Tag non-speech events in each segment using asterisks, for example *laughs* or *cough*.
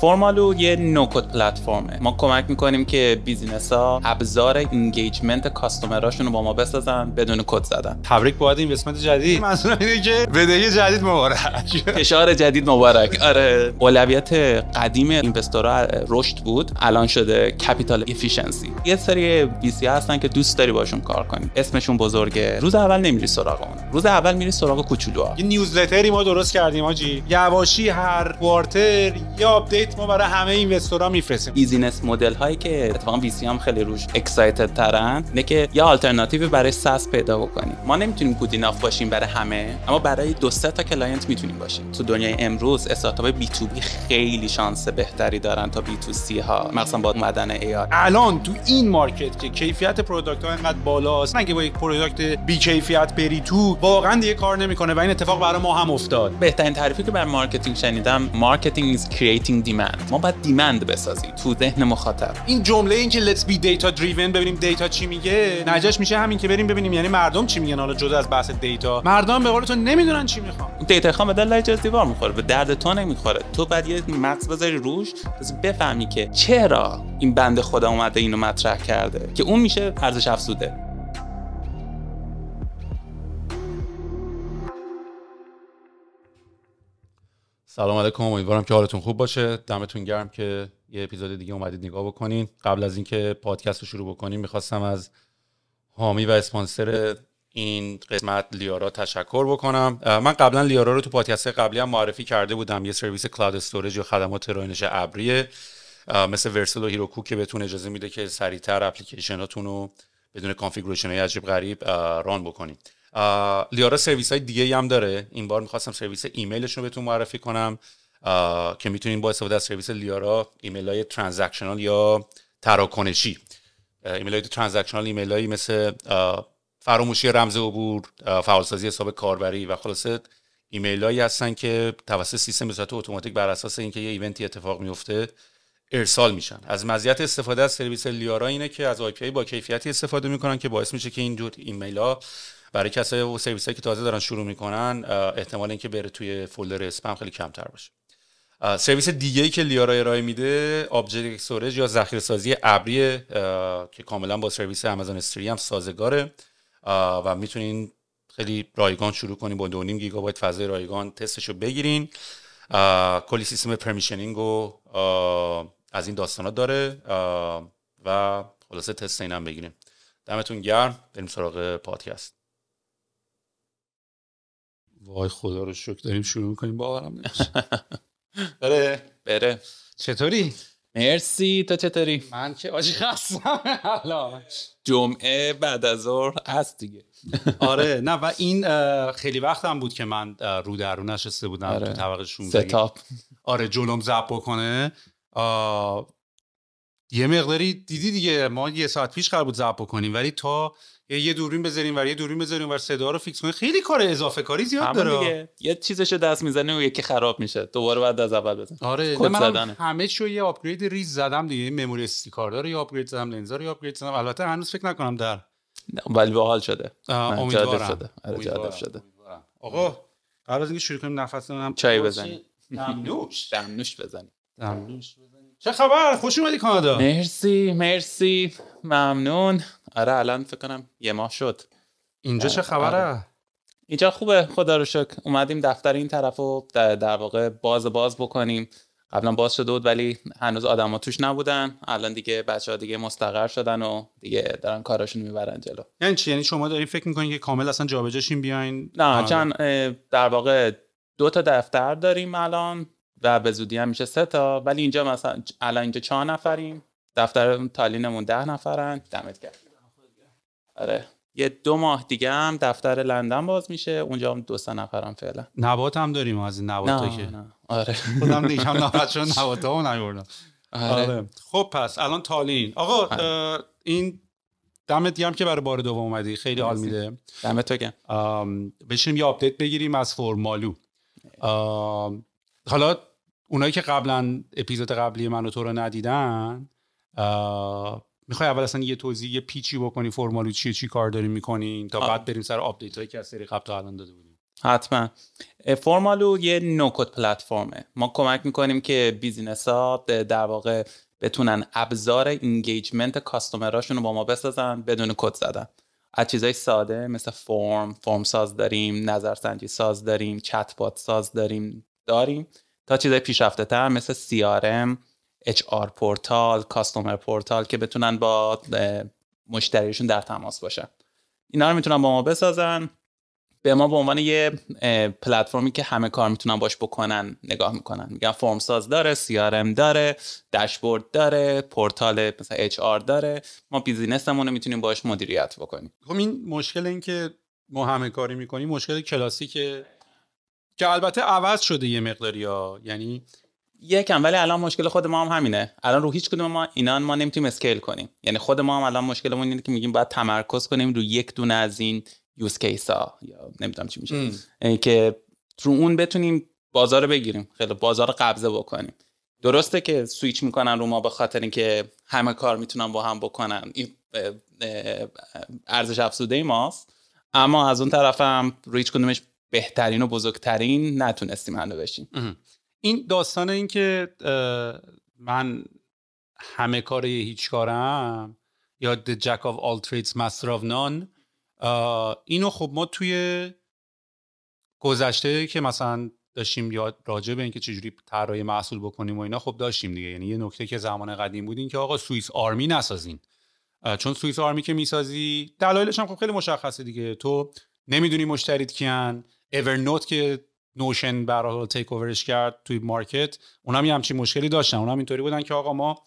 فرمالو یه نوکود پلتفرمه ما کمک میکنیم که بیزینس ها ابزار اینگیجمنت کاستومراشون رو با ما بسازن بدون کد زدن تبریک باید این قسمت جدید منظورم اینه که بدهی جدید مبارک فشار جدید مبارک آره اولویت قدیم اینوستورها رشد بود الان شده کپیتال افیشنسی یه سری ویسی هستن که دوست داری باشون کار کنیم. اسمشون بزرگه روز اول نمیری سراغ اون روز اول میری سراغ کوچولوها یه نیوزلتری ما درست کردیم هاجی یواشی هر کوارتر یا م ما برای همه اینوستورا میفرستیم بیزینس مدل هایی که اتفاقا ویسی هم خیلی روش اکسایتد ترن اینه که یه آلترناتیو برای ساس پیدا بکنیم ما نمیتونیم کودیناف باشیم برای همه اما برای دو سه تا کلاینت میتونیم باشیم تو دنیای امروز استارتاپ بی تو بی خیلی شانس بهتری دارن تا بی تو سی ها مثلا با اومدن ای آر الان تو این مارکت که کیفیت پروداکت ها اینقدر بالاست مگه با یک پروداکت بی کیفیت بری تو واقعا دیگه کار نمیکنه و این اتفاق برای ما هم افتاد بهترین تعریفی که بر مارکتینگ شنیدم مارکتینگ is creating دیمند ما باید دیمند بسازیم تو ذهن مخاطب این جمله این که لتس بی دیتا دریون ببینیم دیتا چی میگه نجاش میشه همین که بریم ببینیم یعنی مردم چی میگن حالا جدا از بحث دیتا مردم به قول تو نمیدونن چی میخوان دیتا خام به دل دیوار میخوره به درد تو نمیخوره تو بعد یه مغز بذاری روش بفهمی که چرا این بنده خدا اومده اینو مطرح کرده که اون میشه ارزش افزوده سلام علیکم امیدوارم که حالتون خوب باشه دمتون گرم که یه اپیزود دیگه اومدید نگاه بکنین قبل از اینکه پادکست رو شروع بکنیم میخواستم از حامی و اسپانسر این قسمت لیارا تشکر بکنم من قبلا لیارا رو تو پادکست قبلی هم معرفی کرده بودم یه سرویس کلاود استوریج و خدمات رانش ابریه مثل ورسل و هیروکو که بهتون اجازه میده که سریعتر اپلیکیشناتون رو بدون کانفیگوریشن های عجیب غریب ران بکنید لیارا سرویس های دیگه هم داره این بار میخواستم سرویس ایمیلش رو بهتون معرفی کنم که میتونین با استفاده از سرویس لیارا ایمیل های ترانزکشنال یا تراکنشی ایمیل های ترانزکشنال ایمیل هایی مثل فراموشی رمز عبور فعالسازی حساب کاربری و خلاصه ایمیل هایی هستن که توسط سیستم به صورت اتوماتیک بر اساس اینکه یه ایونتی اتفاق میفته ارسال میشن از مزیت استفاده از سرویس لیارا اینه که از آی با کیفیتی استفاده میکنن که باعث میشه که این جور ایمیل ها برای کسایی و سرویس که تازه دارن شروع میکنن احتمال اینکه بره توی فولدر اسپم خیلی کمتر باشه سرویس دیگه ای که لیارا ارائه میده آبجکت استوریج یا ذخیره سازی ابری که کاملا با سرویس آمازون استری هم سازگاره و میتونین خیلی رایگان شروع کنین با 2.5 گیگابایت فضای رایگان تستش رو بگیرین کلی سیستم پرمیشنینگ و از این داستانا داره و خلاصه تست اینم بگیریم دمتون گرم بریم سراغ پادکست وای خدا رو شکر داریم شروع میکنیم باورم نمیشه *laughs* بره بره چطوری مرسی تا چطوری من که آجی خستم *laughs* جمعه بعد از ظهر هست دیگه *laughs* آره نه و این خیلی وقت هم بود که من رو در رو نشسته بودم آره. تو طبقه آره جلوم زب بکنه یه مقداری دیدی دیگه ما یه ساعت پیش قرار بود زب بکنیم ولی تا یه دوربین بذاریم ور یه دوربین بذاریم ور صدا رو فیکس کنیم خیلی کار اضافه کاری زیاد داره دیگه. یه چیزشو دست میزنه و یکی خراب میشه دوباره بعد از اول بزن آره من هم همه چیو یه آپگرید ریز زدم دیگه مموری استیکار رو یه آپگرید زدم لنزا رو آپگرید زدم البته هنوز فکر نکنم در ولی به حال آره، شده امیدوارم شده آره شده آقا قبل از اینکه شروع کنیم نفس بزنیم چای *laughs* بزنیم دمنوش دمنوش بزنیم دمنوش چه خبر خوش اومدی کانادا مرسی مرسی ممنون آره الان فکر کنم یه ماه شد اینجا چه آره. خبره آره. اینجا خوبه خدا رو شکر اومدیم دفتر این طرف رو در, واقع باز باز بکنیم قبلا باز شده بود ولی هنوز آدما توش نبودن الان دیگه بچه ها دیگه مستقر شدن و دیگه دارن کاراشون میبرن جلو یعنی چی یعنی شما دارین فکر میکنین که کامل اصلا جابجاشین بیاین نه آره. چند در واقع دو تا دفتر داریم الان و به زودی هم میشه سه تا ولی اینجا مثلا الان اینجا چهار نفریم دفتر تالینمون ده نفرن دمت گرم آره یه دو ماه دیگه هم دفتر لندن باز میشه اونجا هم دو سه نفرم فعلا نبات هم داریم از این نبات که آره خودم دیگه هم نبات شد نبات ها آره. آره. خب پس الان تالین آقا آره. این دمت گرم که برای بار دوم اومدی خیلی حال میده دمت گرم بشیم یه آپدیت بگیریم از فرمالو حالا اونایی که قبلا اپیزود قبلی من و تو رو ندیدن میخوای اول اصلا یه توضیح یه پیچی بکنی فرمالو چیه چی کار داریم میکنین تا بعد بریم سر آپدیت هایی که از سری قبل تا الان داده بودیم حتما فرمالو یه نوکود پلتفرمه ما کمک میکنیم که بیزینس ها در واقع بتونن ابزار انگیجمنت کاستومراشون رو با ما بسازن بدون کد زدن از چیزای ساده مثل فرم فرم ساز داریم نظرسنجی ساز داریم چت بات ساز داریم داریم تا چیزای پیشرفته تر مثل CRM HR پورتال کاستومر پورتال که بتونن با مشتریشون در تماس باشن اینا رو میتونن با ما بسازن به ما به عنوان یه پلتفرمی که همه کار میتونن باش بکنن نگاه میکنن میگن فرم ساز داره CRM داره داشبورد داره پورتال مثلا HR داره ما بیزینسمون رو میتونیم باش مدیریت بکنیم خب این مشکل این که ما همه کاری میکنیم مشکل کلاسیکه که البته عوض شده یه مقداری ها یعنی یکم ولی الان مشکل خود ما هم همینه الان رو هیچ کدوم ما اینا ما نمیتونیم اسکیل کنیم یعنی خود ما هم الان مشکلمون اینه که میگیم باید تمرکز کنیم رو یک دونه از این یوز کیس ها یا نمیدونم چی میشه که رو اون بتونیم بازار بگیریم خیلی بازار قبضه بکنیم درسته که سویچ میکنن رو ما به خاطر اینکه همه کار میتونن با هم بکنن این ارزش افزوده ای ماست اما از اون طرفم هم بهترین و بزرگترین نتونستیم هنو بشیم این داستان این که من همه کار هیچ کارم یا The Jack of All Trades Master of None اینو خب ما توی گذشته که مثلا داشتیم یاد راجع به اینکه چجوری طراحی محصول بکنیم و اینا خب داشتیم دیگه یعنی یه نکته که زمان قدیم بود این که آقا سوئیس آرمی نسازین چون سوئیس آرمی که میسازی دلایلش هم خب خیلی مشخصه دیگه تو نمیدونی مشتریت کیان اورنوت که نوشن برای تیک اوورش کرد توی مارکت اونم هم یه همچین مشکلی داشتن اونم اینطوری بودن که آقا ما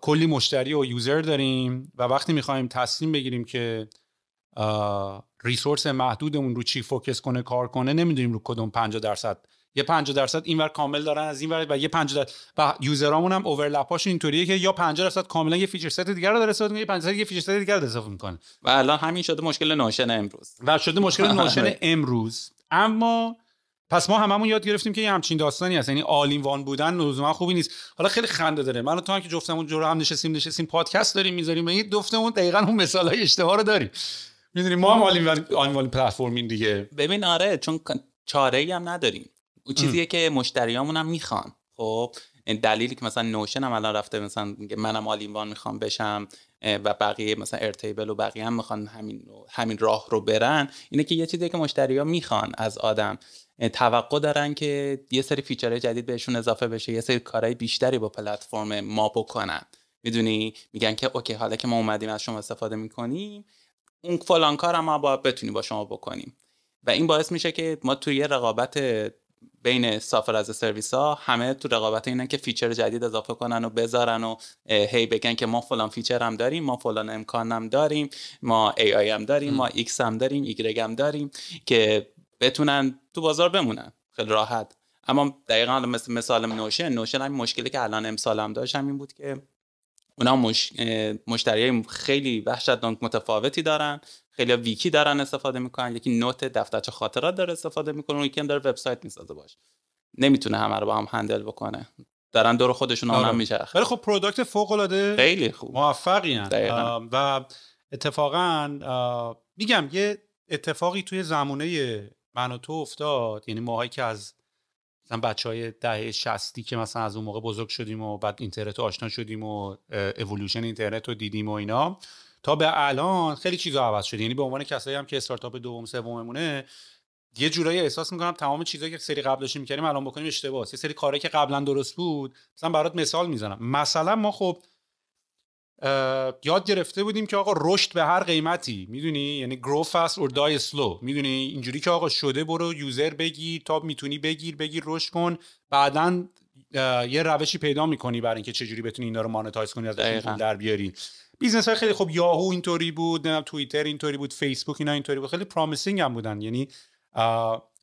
کلی مشتری و یوزر داریم و وقتی میخوایم تصمیم بگیریم که ریسورس محدودمون رو چی فوکس کنه کار کنه نمیدونیم رو کدوم 50 درصد یه 50 درصد اینور کامل دارن از اینور و یه 50 درصد و یوزرامون هم هاش اینطوریه که یا 50 درصد کاملا یه فیچر ست دیگر رو داره استفاده می‌کنه 50 درصد یه فیچر ست دیگر رو اضافه می‌کنه و الان همین شده مشکل ناشن امروز و شده مشکل ناشن *laughs* امروز اما پس ما هممون یاد گرفتیم که یه همچین داستانی هست یعنی آلین بودن لزوما خوبی نیست حالا خیلی خنده داره من و تو هم که جفتمون جورا هم نشستیم نشستیم پادکست داریم میذاریم این دفتمون دقیقا اون مثال های اشتباه رو داریم میدونیم ما هم آلین آلین این دیگه ببین آره چون چاره ای هم نداریم اون چیزیه که مشتریامون هم میخوان خب دلیلی که مثلا نوشن هم الان رفته مثلا منم آلیوان میخوام بشم و بقیه مثلا ارتیبل و بقیه هم میخوان همین, همین راه رو برن اینه که یه چیزی که مشتری ها میخوان از آدم توقع دارن که یه سری فیچرهای جدید بهشون اضافه بشه یه سری کارهای بیشتری با پلتفرم ما بکنن میدونی میگن که اوکی حالا که ما اومدیم از شما استفاده میکنیم اون فلان کار ما باید بتونیم با شما بکنیم و این باعث میشه که ما توی یه رقابت بین سافر از سرویس ها همه تو رقابت اینن که فیچر جدید اضافه کنن و بذارن و هی بگن که ما فلان فیچر هم داریم ما فلان امکان هم داریم ما آی هم داریم ما ایکس هم داریم ایگرگ هم داریم که بتونن تو بازار بمونن خیلی راحت اما دقیقا مثل مثال نوشن نوشن همین مشکلی که الان امسال هم داشت همین بود که اونا مش... مشتری خیلی وحشتناک متفاوتی دارن خیلی ویکی دارن استفاده میکنن یکی نوت دفترچه خاطرات داره استفاده میکنه یکی هم داره وبسایت میسازه باش نمیتونه همه رو با هم هندل بکنه دارن دور خودشون هم آره. میچرخه ولی خب پروداکت فوق العاده خیلی خوب هست و اتفاقا میگم یه اتفاقی توی زمونه من و تو افتاد یعنی ماهایی که از مثلا بچه های دهه شستی که مثلا از اون موقع بزرگ شدیم و بعد اینترنت رو آشنا شدیم و اولوشن اینترنت رو دیدیم و اینا تا به الان خیلی چیزا عوض شده یعنی به عنوان کسایی هم که استارتاپ دوم سوممونه یه جورایی احساس میکنم تمام چیزایی که سری قبل داشتیم میکردیم الان بکنیم اشتباهه یه سری کاری که قبلا درست بود مثلا برات مثال میزنم مثلا ما خب یاد گرفته بودیم که آقا رشد به هر قیمتی میدونی یعنی گرو فاست اور دای slow میدونی اینجوری که آقا شده برو یوزر بگیر تا میتونی بگیر بگیر رشد کن بعدا یه روشی پیدا میکنی برای اینکه چجوری بتونی اینا رو مانتایز کنی از در بیاری بیزنس های خیلی خوب یاهو اینطوری بود نه توییتر اینطوری بود فیسبوک اینا اینطوری بود خیلی پرامیسینگ هم بودن یعنی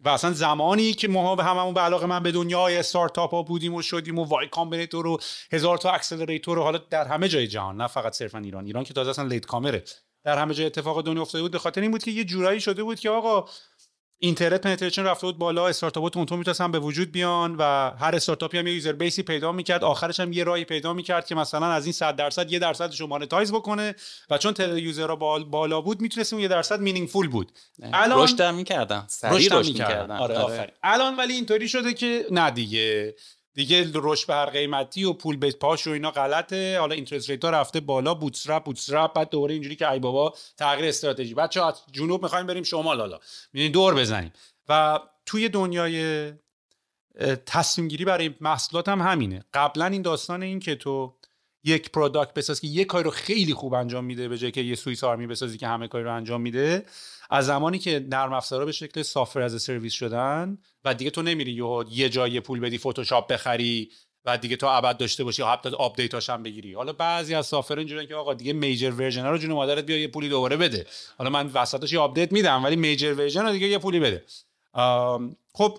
و اصلا زمانی که ما به هممون به علاقه من به دنیای استارتاپ ها بودیم و شدیم و وای کامبینیتور و هزار تا اکسلراتور و حالا در همه جای جهان نه فقط صرفا ایران ایران که تازه اصلا لیت کامره در همه جای اتفاق دنیا افتاده بود به خاطر این بود که یه جورایی شده بود که آقا اینترنت پنتریشن رفته بود بالا ها تونتون میتونستن به وجود بیان و هر استارتاپی هم یه یوزر بیسی پیدا میکرد آخرش هم یه راهی پیدا میکرد که مثلا از این 100 درصد یه درصد شما مانتایز بکنه و چون تل یوزرها بالا بود میتونستیم یه درصد مینینگفول بود الان رشد میکردن رشد میکردن آره, آره. الان ولی اینطوری شده که نه دیگه دیگه به هر قیمتی و پول به پاش و اینا غلطه حالا اینترست ریت ها رفته بالا بوتسرپ بوتسرپ بعد دوباره اینجوری که ای بابا تغییر استراتژی بچه جنوب میخوایم بریم شمال حالا میدونی دور بزنیم و توی دنیای تصمیم گیری برای محصولات هم همینه قبلا این داستان این که تو یک پروداکت بساز که یک کاری رو خیلی خوب انجام میده به جای که یه سویس آرمی بسازی که همه کاری رو انجام میده از زمانی که نرم افزارا به شکل سافر از سرویس شدن و دیگه تو نمیری یه یه جای پول بدی فتوشاپ بخری و دیگه تو عبد داشته باشی یا حتی آپدیت هاشم بگیری حالا بعضی از سافر اینجوریه که آقا دیگه میجر ورژن رو جون مادرت بیا یه پولی دوباره بده حالا من وسطش یه آپدیت میدم ولی میجر ورژن رو دیگه یه پولی بده خب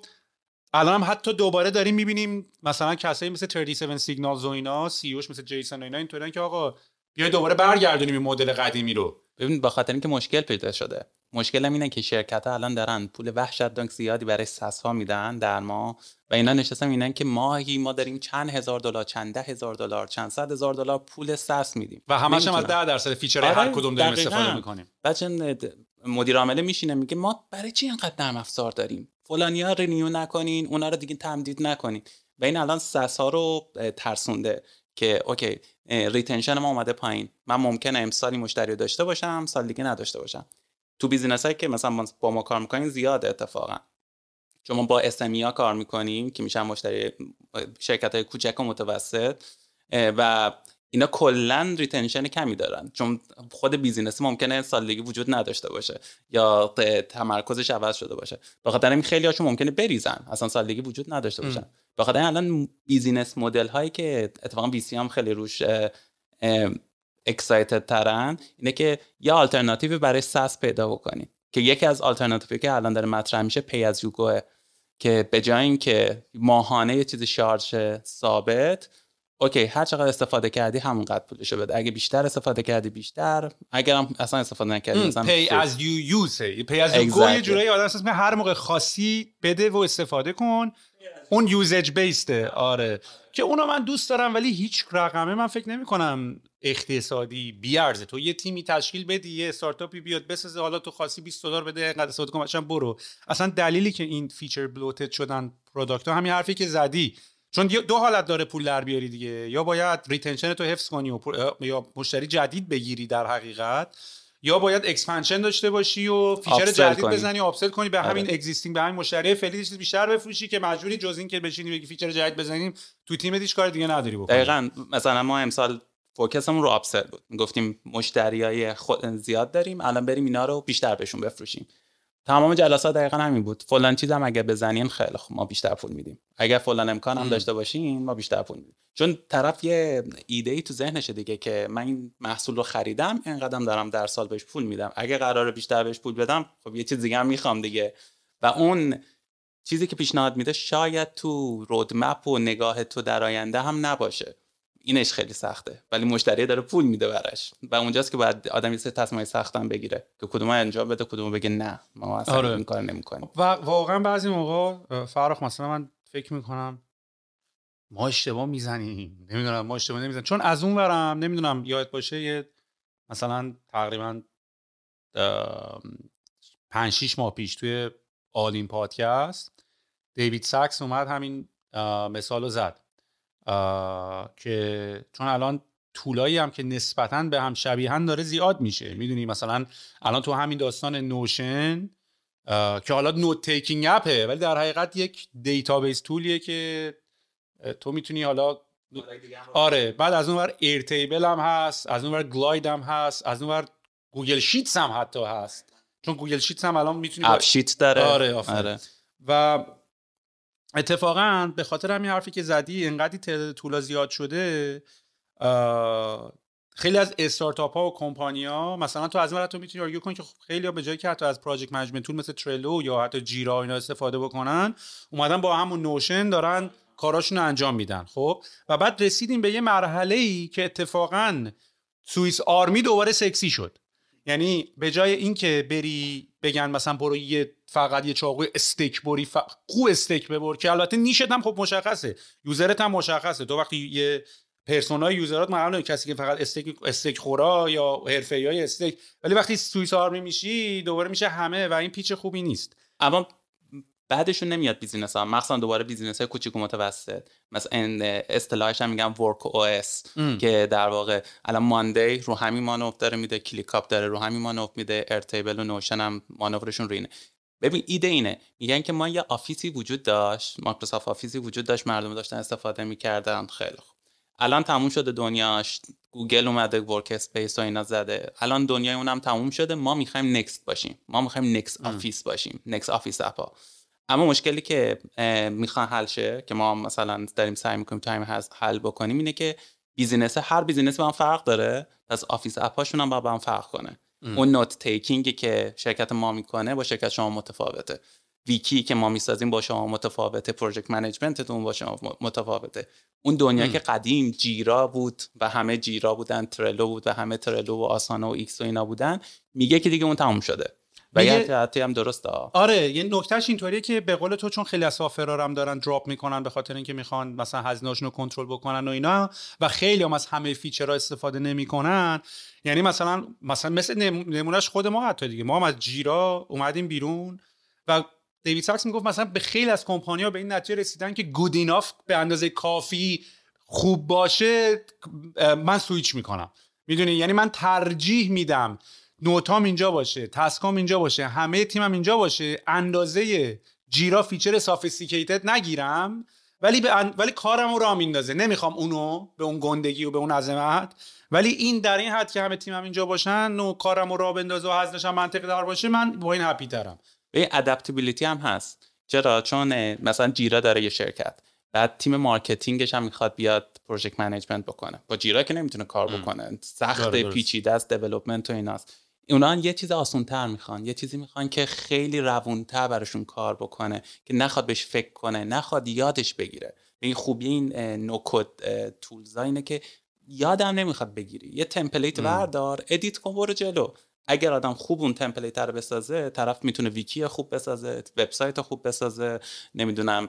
الان هم حتی دوباره داریم میبینیم مثلا کسایی مثل 37 سیگنالز و اینا سی اوش e مثل جیسن و اینا اینطورن که آقا بیا دوباره برگردونیم این مدل قدیمی رو ببین با خاطر اینکه مشکل پیدا شده مشکل هم اینه که شرکت ها الان دارن پول وحشتناک زیادی برای سس ها میدن در ما و اینا نشستم اینن که ماهی ما داریم چند هزار دلار چند ده هزار دلار چند صد هزار دلار پول سس میدیم و همش هم از 10 درصد فیچر هر آره، کدوم داریم استفاده میکنیم بچه مدیر عامله میشینه میگه ما برای چی اینقدر نرم افزار داریم ها رینیو نکنین اونا رو دیگه تمدید نکنین و این الان سس ها رو ترسونده که اوکی ریتنشن ما اومده پایین من ممکنه امسالی مشتری داشته باشم سال دیگه نداشته باشم تو بیزینس هایی که مثلا با ما کار میکنین زیاد اتفاقا چون ما با ها کار میکنیم که میشن مشتری شرکت های کوچک و متوسط و اینا کلا ریتنشن کمی دارن چون خود بیزینس ممکنه سالگی وجود نداشته باشه یا تمرکزش عوض شده باشه بخاطر همین خیلی هاشون ممکنه بریزن اصلا سالگی وجود نداشته باشن بخاطر الان بیزینس مدل هایی که اتفاقا سی هم خیلی روش اکسایتد ترن اینه که یه آلترناتیوی برای ساس پیدا بکنی که یکی از آلترناتیوی که الان داره مطرح میشه پی از یوگو که به جای اینکه ماهانه یه چیز شارژ ثابت اوکی هر چقدر استفاده کردی همون همونقدر پولشو بده اگه بیشتر استفاده کردی بیشتر اگرم اصلا استفاده نکردی مثلا پی از یو یوز پی از یو یه جورایی آدم اساس هر موقع خاصی بده و استفاده کن اون یوزج بیسته آره که اونو من دوست دارم ولی هیچ رقمه من فکر نمی کنم اقتصادی بیارزه تو یه تیمی تشکیل بدی یه استارتاپی بیاد بسازه حالا تو خاصی 20 دلار بده انقدر استفاده کن برو اصلا دلیلی که این فیچر بلوتد شدن پروداکت ها همین حرفی که زدی چون دو حالت داره پول در بیاری دیگه یا باید ریتنشن تو حفظ کنی و یا مشتری جدید بگیری در حقیقت یا باید اکسپنشن داشته باشی و فیچر جدید کنی. بزنی آپسل کنی به همین اگزیستینگ آره. به همین مشتری فعلی چیز بیشتر بفروشی که مجبوری جز این که بشینی بگی فیچر جدید بزنیم تو تیم دیش کار دیگه نداری بکنی دقیقاً مثلا ما امسال فوکسمون رو آپسل بود گفتیم مشتریای خود زیاد داریم الان بریم اینا رو بیشتر بهشون بفروشیم تمام جلسات دقیقا همین بود فلان چیزم اگه بزنین خیلی خوب ما بیشتر پول میدیم اگر فلان امکان هم داشته باشین ما بیشتر پول میدیم چون طرف یه ایده ای تو ذهنشه دیگه که من این محصول رو خریدم اینقدرم دارم در سال بهش پول میدم اگه قراره بیشتر بهش پول بدم خب یه چیز دیگه هم میخوام دیگه و اون چیزی که پیشنهاد میده شاید تو رودمپ و نگاه تو در آینده هم نباشه اینش خیلی سخته ولی مشتری داره پول میده براش و اونجاست که باید آدم یه سری سخت سختم بگیره که کدوم انجام بده کدوم بگه نه ما اصلا آره. این کار و واقعا بعضی موقع فرخ مثلا من فکر میکنم ما اشتباه میزنیم نمیدونم ما اشتباه نمیزنیم چون از اون برم نمیدونم یاد باشه یه مثلا تقریبا پنج شیش ماه پیش توی آلین پادکست دیوید ساکس اومد همین مثال رو زد که چون الان طولایی هم که نسبتا به هم شبیهن داره زیاد میشه میدونی مثلا الان تو همین داستان نوشن که حالا نوت تیکینگ اپه ولی در حقیقت یک دیتابیس تولیه که تو میتونی حالا آره بعد از اون ور تیبل هم هست از اون ور گلاید هم هست از اون گوگل شیتس هم حتی هست چون گوگل شیتس هم الان میتونی اپ شیت داره آره, آره. و اتفاقا به خاطر همین حرفی که زدی انقدری تعداد طولا زیاد شده خیلی از استارتاپ ها و ها مثلا تو از وقت میتونی آرگیو کنی که خب خیلی ها به جایی که حتی از پراجکت منیجمنت تول مثل ترلو یا حتی جیرا اینا استفاده بکنن اومدن با همون نوشن دارن کاراشون رو انجام میدن خب و بعد رسیدیم به یه مرحله ای که اتفاقا سوئیس آرمی دوباره سکسی شد یعنی به جای اینکه بری بگن مثلا برو یه فقط یه چاقوی استیک بری ف... استیک ببر که البته نیشت هم خب مشخصه یوزرت هم مشخصه تو وقتی یه پرسونای یوزرات معلومه کسی که فقط استیک استیک خورا یا حرفه‌ای استیک ولی وقتی سویسار آرمی میشی دوباره میشه همه و این پیچ خوبی نیست اما بعدشون نمیاد بیزینس ها مخصوصا دوباره بیزینس های کوچیک و متوسط مثلا این اصطلاحش هم میگن ورک او اس که در واقع الان ماندی رو همین مانوف داره میده کلیک داره رو همین مانوف میده ارتیبل و نوشن هم مانورشون رو ببین ایده اینه میگن که ما یه آفیسی وجود داشت مایکروسافت آفیسی وجود داشت مردم داشتن استفاده میکردن خیلی خوب الان تموم شده دنیاش گوگل اومده ورک اسپیس و اینا زده الان دنیای اونم تموم شده ما میخوایم نکست باشیم ما میخوایم نکست آفیس باشیم نکست آفیس اپا اما مشکلی که میخوان حل شه که ما مثلا داریم سعی میکنیم تایم حل بکنیم اینه که بیزینس هر بیزینس با هم فرق داره پس آفیس اپاشون هم با هم فرق کنه اون نوت تیکینگی که شرکت ما میکنه با شرکت شما متفاوته ویکی که ما میسازیم با شما متفاوته پروژکت منیجمنتتون با شما متفاوته اون دنیا که قدیم جیرا بود و همه جیرا بودن ترلو بود و همه ترلو و آسانا و ایکس و اینا بودن میگه که دیگه اون تموم شده و یه حتی هم آره یه نکتهش اینطوریه که به قول تو چون خیلی از هم دارن دراپ میکنن به خاطر اینکه میخوان مثلا هزینه رو کنترل بکنن و اینا و خیلی هم از همه فیچرها استفاده نمیکنن یعنی مثلا مثلا مثل نمونهش خود ما حتی دیگه ما هم از جیرا اومدیم بیرون و دیوید ساکس میگفت مثلا به خیلی از ها به این نتیجه رسیدن که گود ایناف به اندازه کافی خوب باشه من سویچ میکنم میدونی یعنی من ترجیح میدم نوتام اینجا باشه تسکام اینجا باشه همه تیمم اینجا باشه اندازه جیرا فیچر سافیستیکیتد نگیرم ولی به ولی کارم رو را میندازه نمیخوام اونو به اون گندگی و به اون عظمت ولی این در این حد که همه تیمم هم اینجا باشن و کارم رو را بندازه و هزینش هم دار باشه من با این هپی ترم این ادپتیبیلیتی هم هست چرا چون مثلا جیرا داره یه شرکت بعد تیم مارکتینگش هم میخواد بیاد پروژکت منیجمنت بکنه با جیرا که نمیتونه کار بکنه سخت پیچیده است دیولپمنت و ایناست اونا یه چیز آسونتر میخوان یه چیزی میخوان که خیلی روونتر براشون کار بکنه که نخواد بهش فکر کنه نخواد یادش بگیره این خوبی این نوکد تولزا اینه که یادم نمیخواد بگیری یه تمپلیت وردار ادیت کن برو جلو اگر آدم خوب اون تمپلیت رو بسازه طرف میتونه ویکی خوب بسازه وبسایت خوب بسازه نمیدونم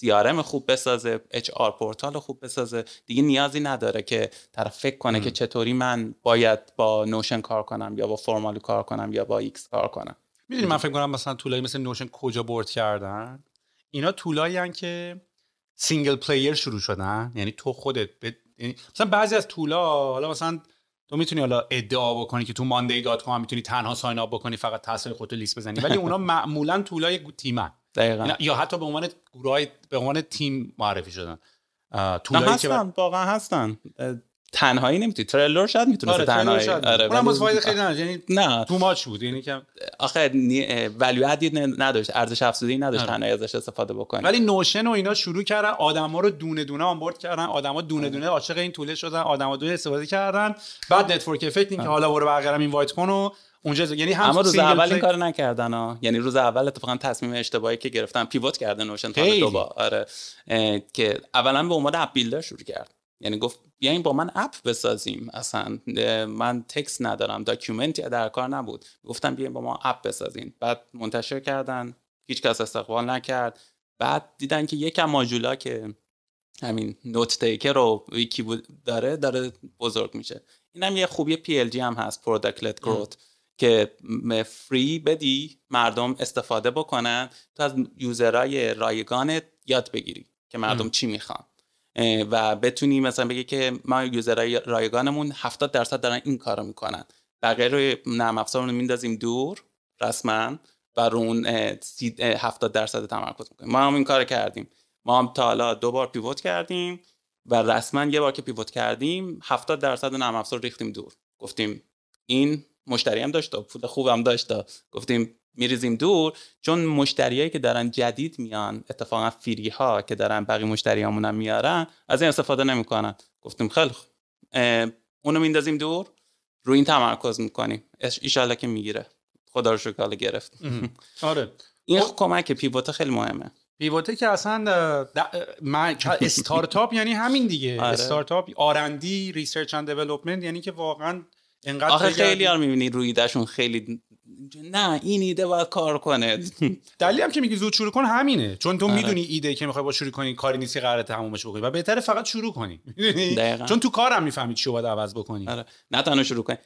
CRM خوب بسازه HR پورتال خوب بسازه دیگه نیازی نداره که طرف فکر کنه که چطوری من باید با نوشن کار کنم یا با فرمال کار کنم یا با ایکس کار کنم میدونی من فکر کنم مثلا طولایی مثل نوشن کجا برد کردن اینا طولایی که سینگل پلیر شروع شدن یعنی تو خودت ب... یعنی مثلا بعضی از طولا حالا مثلا تو میتونی حالا ادعا بکنی که تو ماندی دات کام میتونی تنها ساین اپ بکنی فقط تاثیر خودتو لیست بزنی ولی اونا معمولا طولای تیمن دقیقاً یا حتی به عنوان گروه به عنوان تیم معرفی شدن طولایی که واقعا هستن تنهایی نمیتونی تریلر شاید میتونه آره، تنهایی آره اونم باز فایده خیلی نداشت یعنی نه تو ماچ بود یعنی کم آخه ولیو ادید نداشت ارزش افزوده نداشت آره. تنهایی ازش استفاده بکنی ولی نوشن و اینا شروع کردن آدما رو دونه دونه آنبورد کردن آدما دونه آره. دونه عاشق این توله شدن آدما دونه استفاده کردن بعد نتورک افکت این که حالا برو برقرم این وایت کن و اونجا یعنی هم اما روز اول این کارو نکردن ها یعنی روز اول اتفاقا تصمیم اشتباهی که گرفتن پیوت کردن نوشن تا دوباره آره که اولا به عنوان اپ بیلدر شروع کرد یعنی گفت بیاین با من اپ بسازیم اصلا من تکس ندارم داکیومنتی در کار نبود گفتم بیاین با ما اپ بسازین بعد منتشر کردن هیچ کس استقبال نکرد بعد دیدن که یکم ماجولا که همین نوت تیکر رو ویکی داره داره بزرگ میشه این هم یه خوبی پی ال جی هم هست پروداکت گروت که فری بدی مردم استفاده بکنن تو از یوزرای رایگانت یاد بگیری که مردم چی میخوان و بتونیم مثلا بگی که ما یوزرهای رایگانمون 70 درصد دارن این کارو میکنن بقیه رو نرم افزار رو میندازیم دور رسما و رو اون 70 درصد تمرکز میکنیم ما هم این کار کردیم ما هم تا حالا دو بار پیوت کردیم و رسما یه بار که پیوت کردیم 70 درصد نرم افزار ریختیم دور گفتیم این مشتری هم داشت و پول خوبم داشت گفتیم میریزیم دور چون مشتریایی که دارن جدید میان اتفاقا فیری ها که دارن بقیه مشتریامون هم میارن از این استفاده نمیکنن گفتیم خیلی اونو میندازیم دور روی این تمرکز میکنیم ایشالله که میگیره خدا رو شکر گرفت آره این خب کمک پیوت خیلی مهمه پیوته که اصلا من *laughs* استارتاپ یعنی همین دیگه آره. استارتاپ آرندی ریسرچ اند دیولپمنت یعنی که واقعا انقدر خیلی ها میبینی روی خیلی نه این ایده باید کار کنه *laughs* دلی هم که میگی زود شروع کن همینه چون تو آره. میدونی ایده که میخوای با شروع کنی کاری نیستی قراره تمومش بکنی و بهتره فقط شروع کنی *laughs* چون تو کارم میفهمی چی باید عوض بکنی آره. نه تنها شروع کنی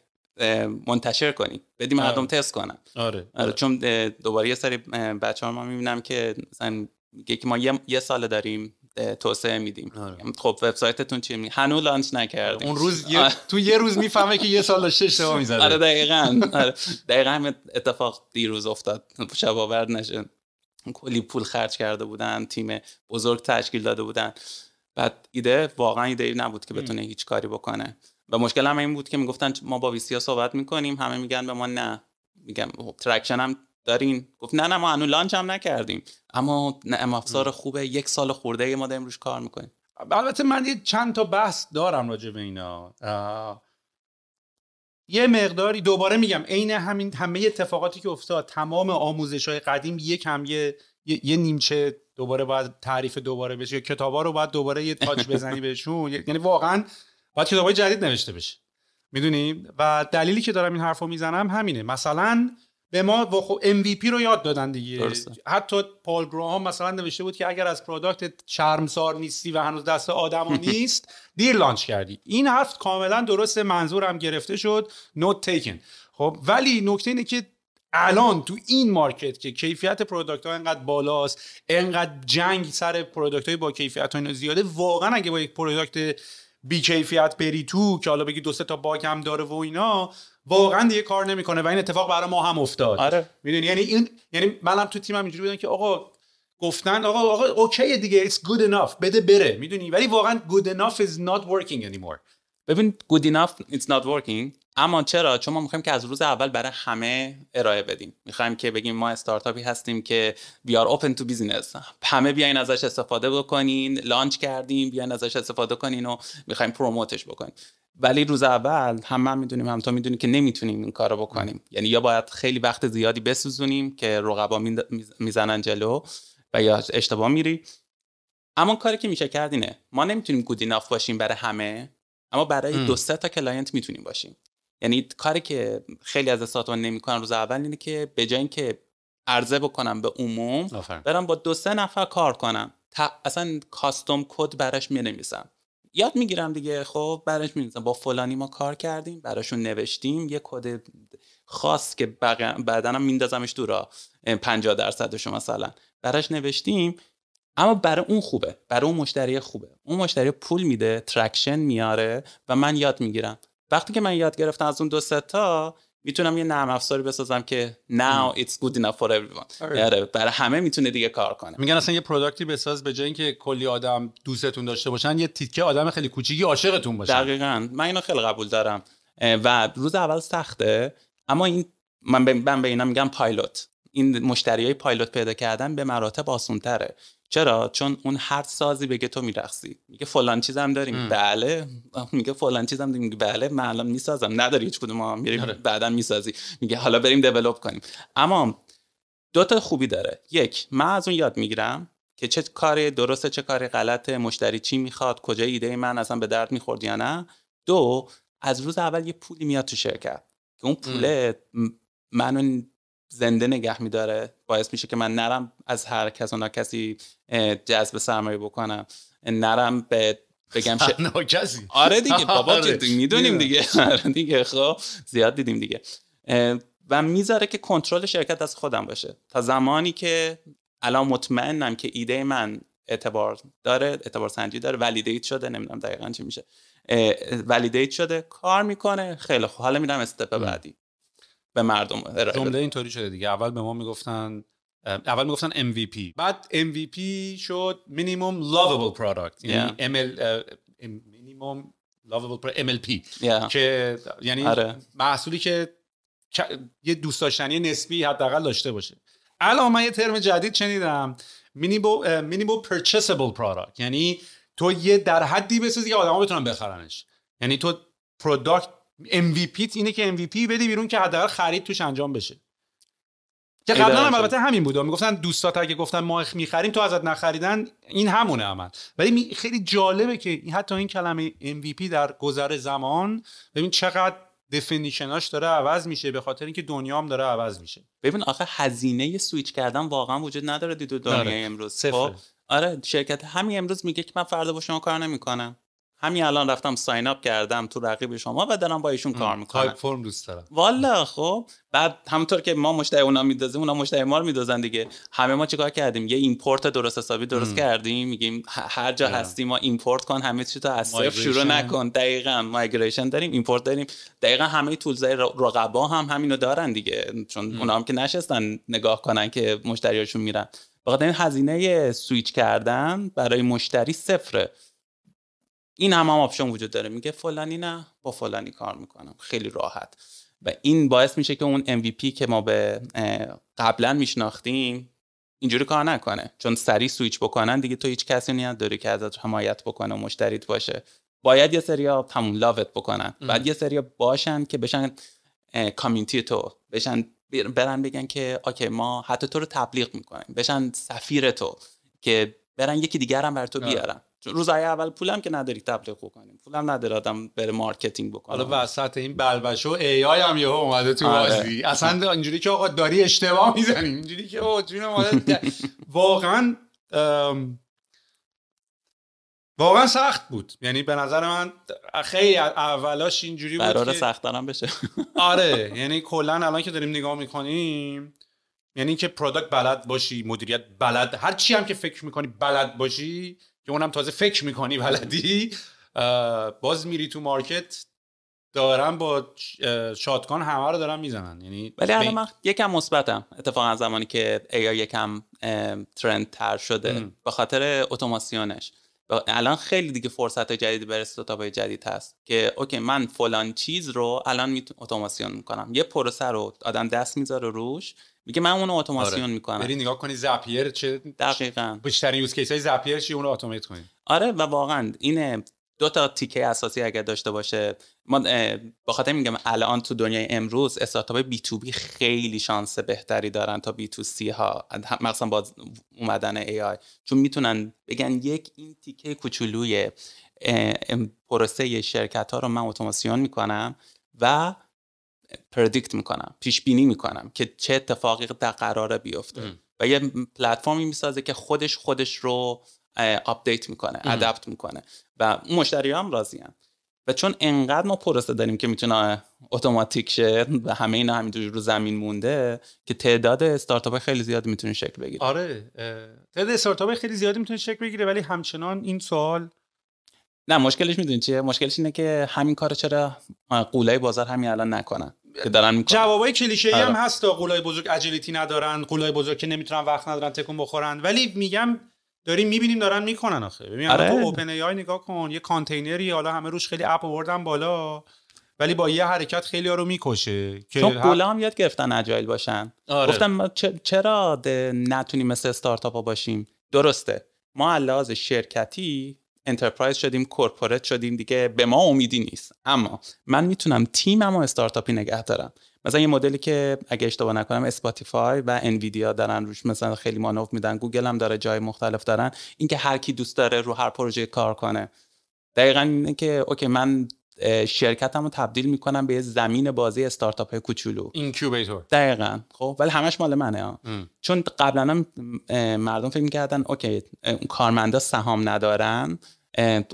منتشر کنی بدی آره. مردم تست کنن آره. آره. آره. چون دوباره یه سری بچه ها ما میبینم که مثلا که ما یه, یه سال داریم توسعه میدیم آره. خب وبسایتتون چی می هنوز لانچ نکردیم اون روز تو یه روز میفهمه که یه سال داشته اشتباه *laughs* میزده آره دقیقاً آره دقیقاً اتفاق دیروز افتاد شب آورد نشه کلی پول خرج کرده بودن تیم بزرگ تشکیل داده بودن بعد ایده واقعا ایده ای نبود که بتونه هیچ کاری بکنه و مشکل هم این بود که میگفتن ما با ویسیا صحبت میکنیم همه میگن به ما نه میگم ترکشن خب، هم دارین گفت نه نه ما هنوز لانچ هم نکردیم اما نرم افزار خوبه یک سال خورده ما داریم روش کار میکنیم البته من یه چند تا بحث دارم راجع به اینا یه مقداری دوباره میگم عین همین همه اتفاقاتی که افتاد تمام آموزش های قدیم یک هم یه, نیمچه دوباره باید تعریف دوباره بشه یا ها رو باید دوباره یه تاچ *laughs* بزنی بهشون یعنی واقعا باید های جدید نوشته بشه میدونی و دلیلی که دارم این حرف رو میزنم همینه مثلا به ما خب MVP رو یاد دادن دیگه حتی پال گروهام مثلا نوشته بود که اگر از پروداکت چرمسار نیستی و هنوز دست آدم *laughs* نیست دیر لانچ کردی این حرف کاملا درست منظورم گرفته شد نوت تیکن خب ولی نکته اینه که الان تو این مارکت که کیفیت پروداکت ها انقدر بالاست انقدر جنگ سر پروداکت های با کیفیت ها زیاده واقعا اگه با یک پروداکت بی کیفیت بری تو که حالا بگی دو تا باگ هم داره و اینا واقعا دیگه کار نمیکنه و این اتفاق برای ما هم افتاد آره. میدونی یعنی این یعنی منم تو تیمم اینجوری بودن که آقا گفتن آقا آقا اوکی دیگه it's good enough بده بره میدونی ولی واقعا good enough is not working anymore ببین good enough it's not working اما چرا چون ما میخوایم که از روز اول برای همه ارائه بدیم میخوایم که بگیم ما استارتاپی هستیم که we are open تو business همه بیاین ازش استفاده بکنین لانچ کردیم بیاین ازش استفاده کنین و میخوایم پروموتش بکنیم ولی روز اول هم من میدونیم هم تو میدونیم که نمیتونیم این کارو بکنیم یعنی یا باید خیلی وقت زیادی بسوزونیم که رقبا میزنن جلو و یا اشتباه میری اما کاری که میشه کرد اینه ما نمیتونیم ناف باشیم برای همه اما برای دو سه تا کلاینت میتونیم باشیم یعنی کاری که خیلی از استارتاپ نمیکنن روز اول اینه که به جای اینکه عرضه بکنم به عموم برم با دو سه نفر کار کنم اصلا کاستوم کد براش می یاد میگیرم دیگه خب براش مینویسم با فلانی ما کار کردیم براشون نوشتیم یه کد خاص که بعدا بعدنم میندازمش دورا 50 شما مثلا براش نوشتیم اما برای اون خوبه برای اون مشتری خوبه اون مشتری پول میده ترکشن میاره و من یاد میگیرم وقتی که من یاد گرفتم از اون دو تا میتونم یه نرم افزاری بسازم که now it's good enough for everyone آره. آره، برای همه میتونه دیگه کار کنه میگن اصلا یه پروداکتی بساز به جای اینکه کلی آدم دوستتون داشته باشن یه تیکه آدم خیلی کوچیکی عاشقتون باشه دقیقا من اینو خیلی قبول دارم و روز اول سخته اما این من به, من اینا میگم پایلوت این مشتری های پایلوت پیدا کردن به مراتب آسون چرا چون اون هر سازی بگه تو میرخصی میگه فلان چیزم داریم بله میگه فلان چیزم داریم بله من الان میسازم نداری هیچ کدوم ما میریم آره. بعدا میسازی میگه حالا بریم دیولپ کنیم اما دو تا خوبی داره یک من از اون یاد میگیرم که چه کاری درسته چه کاری غلطه مشتری چی میخواد کجا ایده من اصلا به درد میخورد یا نه دو از روز اول یه پولی میاد تو شرکت که اون پوله منو زنده نگه میداره باعث میشه که من نرم از هر کس و کسی جذب سرمایه بکنم نرم به بگم شه... *laughs* آره دیگه *laughs* بابا آره. میدونیم دیگه *laughs* آره دیگه خب زیاد دیدیم دیگه و میذاره که کنترل شرکت از خودم باشه تا زمانی که الان مطمئنم که ایده من اعتبار داره اعتبار سنجی داره ولیدیت شده نمیدونم دقیقا چی میشه ولیدیت شده کار میکنه خیلی خوب حالا میرم استپ بعدی به مردم ارائه جمله اینطوری شده دیگه اول به ما میگفتن اول میگفتن MVP بعد MVP شد minimum lovable product یعنی yeah. ML uh, minimum lovable product MLP که یعنی آره. محصولی که یه دوست داشتنی نسبی حداقل داشته باشه الان من یه ترم جدید شنیدم Minimum Purchasable Product یعنی تو یه در حدی بسازی که ها بتونن بخرنش یعنی تو پروداکت MVP اینه که MVP بدی بیرون که حداقل خرید توش انجام بشه که قبلا هم البته همین بوده میگفتن دوستات اگه گفتن ما میخریم تو ازت نخریدن این همونه عمل ولی خیلی جالبه که حتی این کلمه MVP در گذر زمان ببین چقدر دفینیشناش داره عوض میشه به خاطر اینکه دنیا هم داره عوض میشه ببین آخه هزینه سویچ کردن واقعا وجود نداره دیدو دنیا آره. امروز صفر خب؟ آره شرکت همین امروز میگه که من فردا با شما کار نمیکنم همین الان رفتم ساین اپ کردم تو رقیب شما و دارم با ایشون کار میکنم تایپ فرم دوست دارم والا خب بعد همونطور که ما مشتری اونا میدازیم اونا مشتری ما رو میدازن دیگه همه ما چیکار کردیم یه ایمپورت درست حسابی درست کردیم میگیم هر جا ام. هستی ما ایمپورت کن همه چی تو از شروع نکن دقیقا مایگریشن داریم ایمپورت داریم دقیقا همه تولز رقبا هم همینو دارن دیگه چون اونا هم که نشستن نگاه کنن که مشتریاشون میرن بخاطر این هزینه سویچ کردن برای مشتری صفره این هم هم آپشن وجود داره میگه فلانی نه با فلانی کار میکنم خیلی راحت و این باعث میشه که اون MVP که ما به قبلا میشناختیم اینجوری کار نکنه چون سری سویچ بکنن دیگه تو هیچ کسی نیاد داری که ازت حمایت بکنه و مشتریت باشه باید یه سریا تموم لاوت بکنن بعد یه ها باشن که بشن کامیونیتی تو بشن برن بگن که آکه ما حتی تو رو تبلیغ میکنیم بشن سفیر تو که برن یکی دیگر بر تو بیارن روزای اول پولم که نداری تبلیغ بکنیم پولم نداره آدم بره مارکتینگ بکنه حالا وسط این بلبشو ای آی هم یهو اومده تو آره. بازی اصلا اینجوری که آقا داری اشتباه میزنی اینجوری که آقا جون *laughs* واقعا واقعا سخت بود یعنی به نظر من خیلی اولاش اینجوری بود قرار سخت بشه *laughs* آره یعنی کلا الان که داریم نگاه میکنیم یعنی اینکه پروداکت بلد باشی مدیریت بلد هر چی هم که فکر میکنی بلد باشی که اونم تازه فکر میکنی ولدی باز میری تو مارکت دارم با شادکان همه رو دارن میزنن یعنی ولی الان من یکم مثبتم اتفاقا زمانی که ایا یکم ترند تر شده به خاطر اتوماسیونش الان خیلی دیگه فرصت جدید برای استارتاپ های جدید هست که اوکی من فلان چیز رو الان میتونم اتوماسیون میکنم یه پروسه رو آدم دست میذاره روش میگه من اون آره. اتوماسیون آره. میکنم بری نگاه کنی زپیر چه دقیقاً بیشترین یوز کیس های زپیر چی اون اتومات کنی آره و واقعا اینه دو تا تیکه اساسی اگر داشته باشه ما با خاطر میگم الان تو دنیای امروز استارتاپ بی تو بی خیلی شانس بهتری دارن تا بی تو سی ها مثلا با اومدن ای آی چون میتونن بگن یک این تیکه کوچولوی پروسه شرکت ها رو من اتوماسیون میکنم و پردیکت میکنم پیش بینی میکنم که چه اتفاقی در قراره بیفته و یه پلتفرمی میسازه که خودش خودش رو آپدیت میکنه ادپت میکنه و مشتری هم راضی هم. و چون انقدر ما پروسه داریم که میتونه اتوماتیک شه و همه اینا همینجوری رو زمین مونده که تعداد استارتاپ خیلی زیاد میتونه شکل بگیره آره تعداد استارتاپ خیلی زیاد میتونه شکل بگیره ولی همچنان این سوال نه مشکلش میدونی چیه مشکلش اینه که همین کارو چرا قولای بازار همین الان نکنن که دارن میکنن جوابای کلیشه‌ای هم آره. هست تا قولای بزرگ اجیلیتی ندارن قولای بزرگ که نمیتونن وقت ندارن تکون بخورن ولی میگم داریم میبینیم دارن میکنن آخه ببین آره. تو اوپن ای نگاه کن یه کانتینری حالا همه روش خیلی اپ آوردن بالا ولی با یه حرکت خیلی رو میکشه که چون هم یاد گرفتن اجایل باشن آره. گفتم چرا نتونیم مثل استارتاپ باشیم درسته ما علاوه شرکتی انترپرایز شدیم کورپورت شدیم دیگه به ما امیدی نیست اما من میتونم تیمم و استارتاپی نگه دارم مثلا یه مدلی که اگه اشتباه نکنم اسپاتیفای و انویدیا دارن روش مثلا خیلی مانوف میدن گوگل هم داره جای مختلف دارن اینکه هر کی دوست داره رو هر پروژه کار کنه دقیقا اینه که اوکی من شرکتم رو تبدیل میکنم به یه زمین بازی استارتاپ های کوچولو اینکیوبیتور دقیقا خب ولی همش مال منه ها. چون قبلا هم مردم فکر میکردن اوکی کارمندا سهام ندارن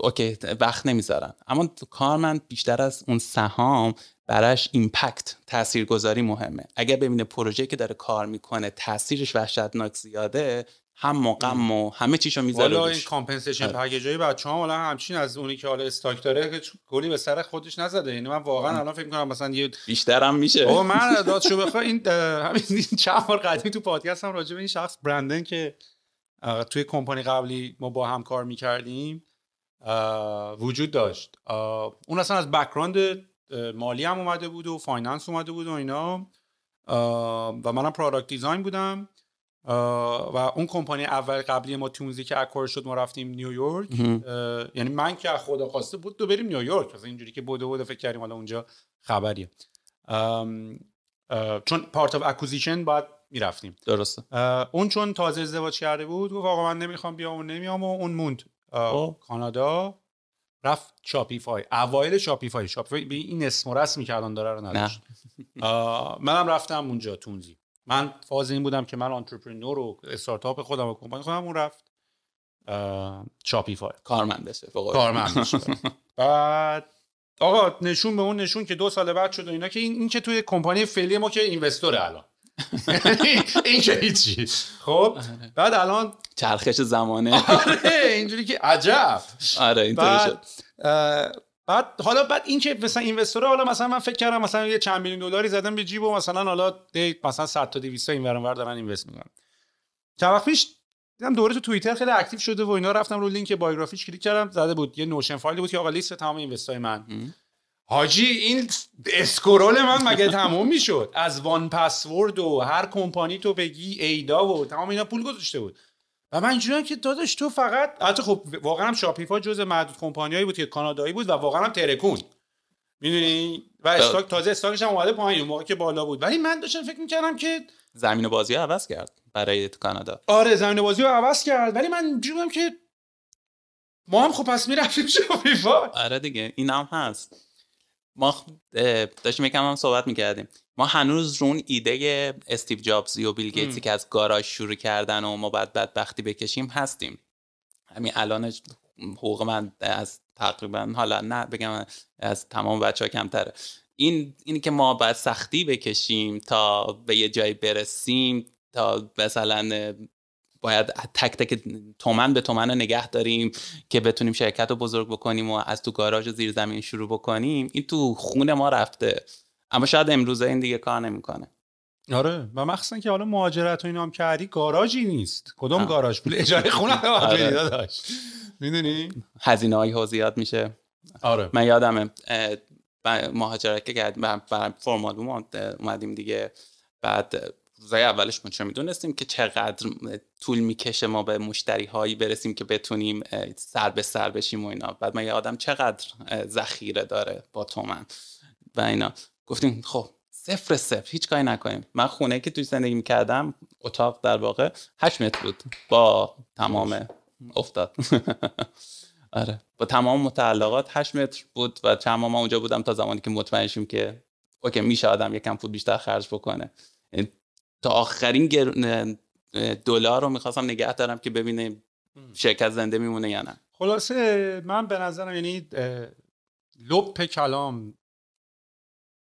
اوکی وقت نمیذارن اما کارمند بیشتر از اون سهام براش ایمپکت تاثیرگذاری مهمه اگر ببینه پروژه که داره کار میکنه تاثیرش وحشتناک زیاده هم مقم و همه چیشو میذاره والا این کامپنسیشن آره. پکیجای بچه ها حالا همچین از اونی که حالا استاک داره که گلی به سر خودش نزده یعنی من واقعا آره. الان فکر کنم مثلا یه بیشتر هم میشه او من *laughs* شو بخوام این همین *laughs* چند بار قدیم تو پادکست هم راجع به این شخص برندن که توی کمپانی قبلی ما با هم کار میکردیم وجود داشت اون اصلا از بکراند مالی هم اومده بود و فایننس اومده بود و اینا و منم پرادکت دیزاین بودم و اون کمپانی اول قبلی ما تونزی که اکور شد ما رفتیم نیویورک یعنی من که خدا خواسته بود تو بریم نیویورک از اینجوری که بوده بوده فکر کردیم حالا اونجا خبریه چون پارت اف اکوزیشن باید میرفتیم درسته اون چون تازه ازدواج کرده بود گفت آقا من نمیخوام بیام و نمیام و اون موند خب. خب. کانادا رفت شاپیفای اوایل شاپیفای شاپیفای به این اسم و رسمی که الان داره رو نداشت منم رفتم اونجا تونزی من فاز این بودم که من آنترپرنور و استارتاپ خودم و کمپانی خودم اون رفت شاپیفای کارمند بشه کارمند بعد آقا نشون به اون نشون که دو سال بعد شد و اینا که این, که توی کمپانی فعلی ما که اینوستوره الان یعنی این هیچی خب آره. بعد الان چرخش زمانه آره اینجوری که عجب آره اینطوری شد بعد حالا بعد این که مثلا اینوستور حالا مثلا من فکر کردم مثلا یه چند میلیون دلاری زدم به جیب و مثلا حالا مثلا 100 تا 200 این ور اونور دارن اینوست میکنن چند وقت پیش دیدم دوره تو توییتر خیلی اکتیو شده و اینا رفتم رو لینک بایوگرافیش کلیک کردم زده بود یه نوشن فایلی بود که آقا لیست تمام اینوستای من حاجی این اسکرول من مگه تموم میشد از وان پسورد و هر کمپانی تو بگی ایدا و تمام اینا پول گذاشته بود و من اینجوریام که داداش تو فقط البته خب واقعا هم شاپیفا جز معدود کمپانیایی بود که کانادایی بود و واقعا هم ترکون میدونی و استاک تازه استاکش هم اومده پایین موقع که بالا بود ولی من داشتم فکر میکردم که زمین بازی عوض کرد برای کانادا آره زمین بازی رو عوض کرد ولی من جونم که ما هم خب پس میرفتیم *laughs* شاپیفا آره دیگه این هم هست ما داشتیم یکم هم صحبت میکردیم ما هنوز رون ایده استیو جابزی و بیل گیتسی که از گاراژ شروع کردن و ما بعد بدبختی بکشیم هستیم همین الان حقوق من از تقریبا حالا نه بگم از تمام بچه ها کمتره این اینی که ما باید سختی بکشیم تا به یه جایی برسیم تا مثلا باید تک تک تومن به تومن رو نگه داریم که بتونیم شرکت رو بزرگ بکنیم و از تو گاراژ و زیر زمین شروع بکنیم این تو خون ما رفته اما شاید امروزه این دیگه کار نمیکنه آره و مخصوصا که حالا مهاجرت و اینام کردی گاراژی نیست کدوم گاراژ پول اجاره خونه *laughs* آره. داشت میدونی هزینه های زیاد میشه آره من یادمه مهاجرت که کردیم اومدیم دیگه بعد روزای اولش ما چه میدونستیم که چقدر طول میکشه ما به مشتری هایی برسیم که بتونیم سر به سر بشیم و اینا بعد ما یه آدم چقدر ذخیره داره با تومن و اینا گفتیم خب صفر صفر هیچ کاری نکنیم من خونه که توی زندگی میکردم اتاق در واقع هشت متر بود با تمام افتاد *laughs* آره با تمام متعلقات هشت متر بود و چند ما اونجا بودم تا زمانی که مطمئن شیم که اوکی میشه آدم یکم پول بیشتر خرج بکنه یعنی تا آخرین دلار رو میخواستم نگه دارم که ببینه شرکت زنده میمونه یا نه خلاصه من به نظرم یعنی لپ کلام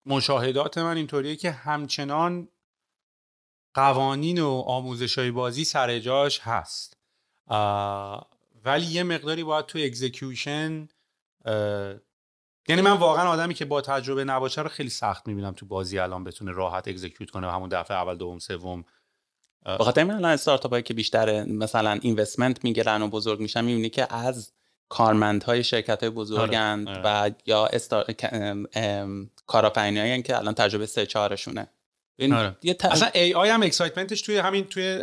مشاهدات من اینطوریه که همچنان قوانین و آموزش های بازی سر هست ولی یه مقداری باید تو اگزیکیوشن یعنی من واقعا آدمی که با تجربه نباشه رو خیلی سخت میبینم تو بازی الان بتونه راحت اکزیکیوت کنه و همون دفعه اول دوم سوم بخاطر این الان استارتاپ هایی که بیشتر مثلا اینوستمنت میگیرن و بزرگ میشن میبینی که از کارمندهای شرکت های بزرگند آره، آره. و یا استار... هایی که الان تجربه سه چهارشونه این آره. اصلا ای آی هم اکسایتمنتش توی همین توی